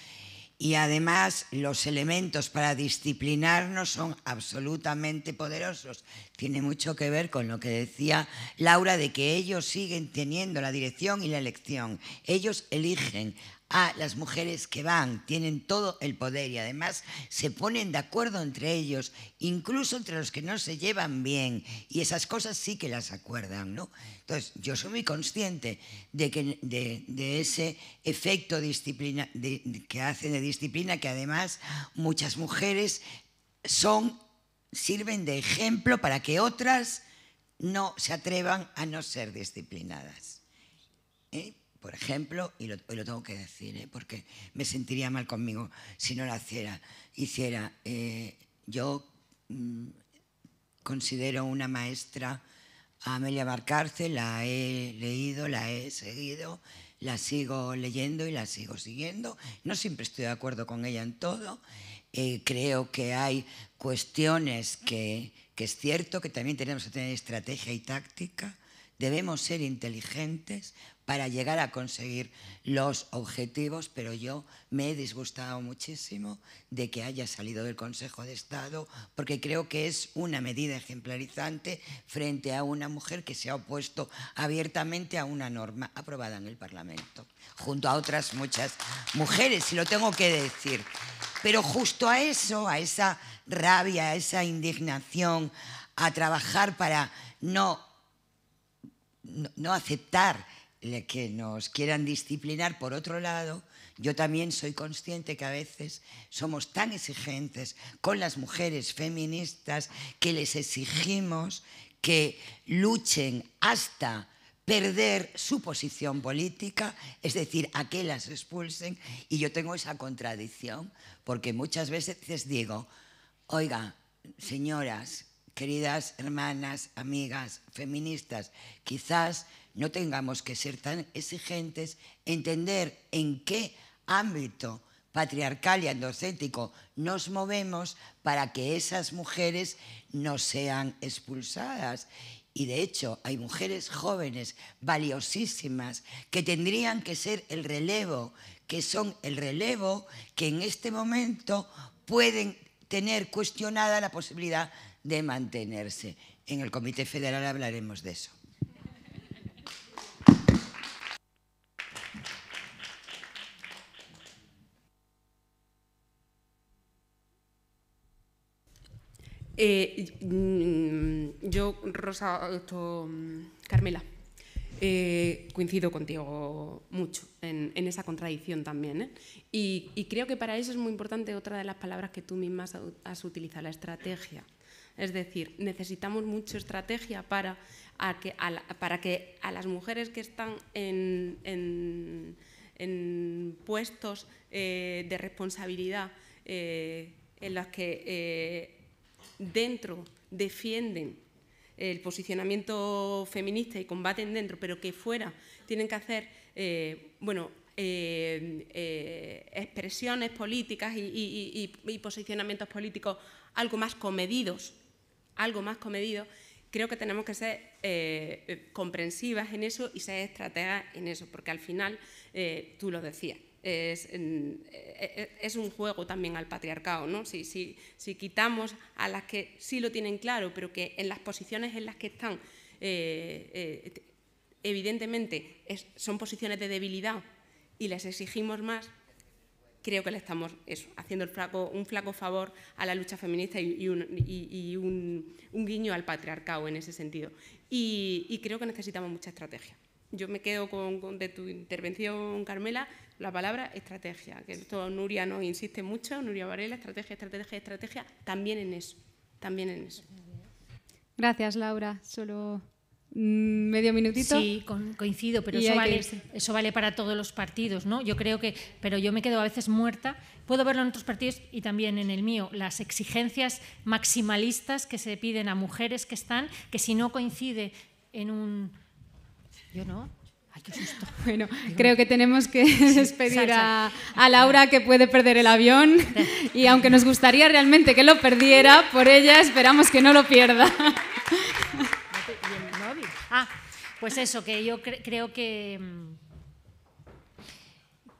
y además los elementos para disciplinarnos son absolutamente poderosos. Tiene mucho que ver con lo que decía Laura de que ellos siguen teniendo la dirección y la elección. Ellos eligen a las mujeres que van, tienen todo el poder y además se ponen de acuerdo entre ellos, incluso entre los que no se llevan bien y esas cosas sí que las acuerdan, ¿no? Entonces, yo soy muy consciente de, que, de, ese efecto disciplina, que hacen de disciplina, que además muchas mujeres son, sirven de ejemplo para que otras no se atrevan a no ser disciplinadas. ¿Eh? por ejemplo, y lo, tengo que decir, ¿eh? porque me sentiría mal conmigo si no la hiciera. hiciera eh, yo mm, considero una maestra a Amelia Barcarce, la he leído, la he seguido, la sigo leyendo y la sigo siguiendo. No siempre estoy de acuerdo con ella en todo. Eh, creo que hay cuestiones que, que es cierto que también tenemos que tener estrategia y táctica. Debemos ser inteligentes para llegar a conseguir los objetivos, pero yo me he disgustado muchísimo de que haya salido del Consejo de Estado, porque creo que es una medida ejemplarizante frente a una mujer que se ha opuesto abiertamente a una norma aprobada en el Parlamento, junto a otras muchas mujeres, y si lo tengo que decir. Pero justo a eso, a esa rabia, a esa indignación, a trabajar para no, no aceptar que nos quieran disciplinar. Por otro lado, yo también soy consciente que a veces somos tan exigentes con las mujeres feministas que les exigimos que luchen hasta perder su posición política, es decir, a que las expulsen. Y yo tengo esa contradicción, porque muchas veces digo, oiga, señoras, queridas hermanas, amigas, feministas, quizás no tengamos que ser tan exigentes, entender en qué ámbito patriarcal y androcéntrico nos movemos para que esas mujeres no sean expulsadas. Y de hecho hay mujeres jóvenes valiosísimas que tendrían que ser el relevo, que son el relevo que en este momento pueden tener cuestionada la posibilidad de mantenerse. En el Comité Federal hablaremos de eso. Eh, mm, yo, Rosa, mm, Carmela, eh, coincido contigo mucho en, esa contradicción también. ¿eh? Y, creo que para eso es muy importante otra de las palabras que tú misma has, utilizado, la estrategia. Es decir, necesitamos mucha estrategia para, que, a para que a las mujeres que están en, puestos de responsabilidad en las que dentro defienden el posicionamiento feminista y combaten dentro, pero que fuera tienen que hacer, eh, bueno, eh, eh, expresiones políticas y, posicionamientos políticos algo más comedidos, algo más comedido. creo que tenemos que ser comprensivas en eso y ser estrategas en eso, porque al final, tú lo decías, eh, eh, eh, es, un juego también al patriarcado. ¿no? Si, quitamos a las que sí lo tienen claro, pero que en las posiciones en las que están, evidentemente son posiciones de debilidad y les exigimos más, creo que le estamos haciendo un flaco favor a la lucha feminista y, un, guiño al patriarcado en ese sentido. Y, creo que necesitamos mucha estrategia. Yo me quedo con, de tu intervención, Carmela, la palabra estrategia, que esto Nuria nos insiste mucho, Nuria Varela, estrategia, estrategia, estrategia, también en eso, también en eso. Gracias, Laura. Solo mm, medio minutito. Sí, coincido, pero eso vale, eso vale, para todos los partidos, ¿no? Yo creo que, pero yo me quedo a veces muerta. Puedo verlo en otros partidos y también en el mío, las exigencias maximalistas que se piden a mujeres que están, que si no coincide en un... Yo no, Bueno, creo que tenemos que despedir A, Laura que puede perder el avión y aunque nos gustaría realmente que lo perdiera, por ella esperamos que no lo pierda. Ah, pues eso, que yo creo que, mm,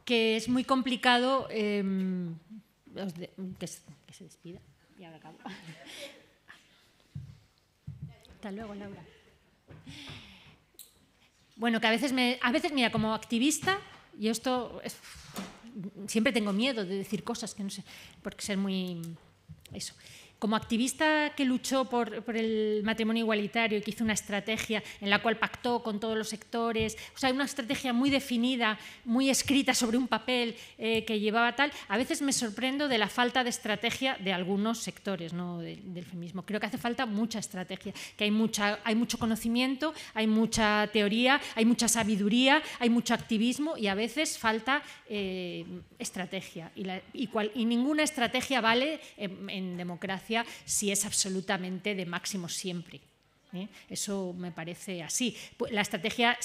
que es muy complicado em, que, se despida. Y Hasta luego, Laura. Bueno, que a veces, me, a veces mira, como activista, y esto es, siempre tengo miedo de decir cosas que no sé, porque ser muy... Eso. Como activista que luchó por, el matrimonio igualitario y que hizo una estrategia en la cual pactó con todos los sectores, o sea, una estrategia muy definida, muy escrita sobre un papel eh, que llevaba tal, a veces me sorprendo de la falta de estrategia de algunos sectores del feminismo. Creo que hace falta mucha estrategia, que hay, mucho conocimiento, hay mucha teoría, hay mucha sabiduría, hay mucho activismo y a veces falta eh, estrategia. Y, ninguna estrategia vale en democracia si es absolutamente de máximo siempre. ¿eh? Eso me parece así. La estrategia,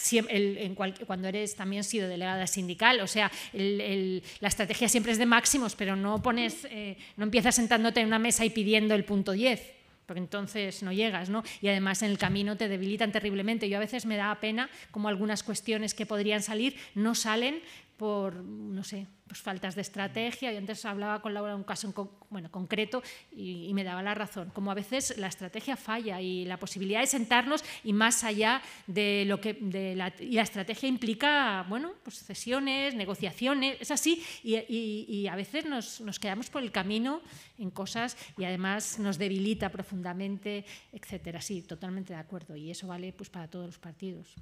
cuando eres también sido delegada sindical, o sea, la estrategia siempre es de máximos, pero no, pones, eh, no empiezas sentándote en una mesa y pidiendo el punto 10 porque entonces no llegas, ¿no? Y además en el camino te debilitan terriblemente. Yo a veces me da pena como algunas cuestiones que podrían salir no salen por, no sé, pues, faltas de estrategia. Yo antes hablaba con Laura de un caso bueno, concreto y, me daba la razón. Como a veces la estrategia falla y la posibilidad de sentarnos y más allá de lo que de la, y la estrategia implica bueno, pues, cesiones, negociaciones, es así. Y, a veces nos, quedamos por el camino en cosas y además nos debilita profundamente, etcétera. Sí, totalmente de acuerdo. Y eso vale pues, para todos los partidos.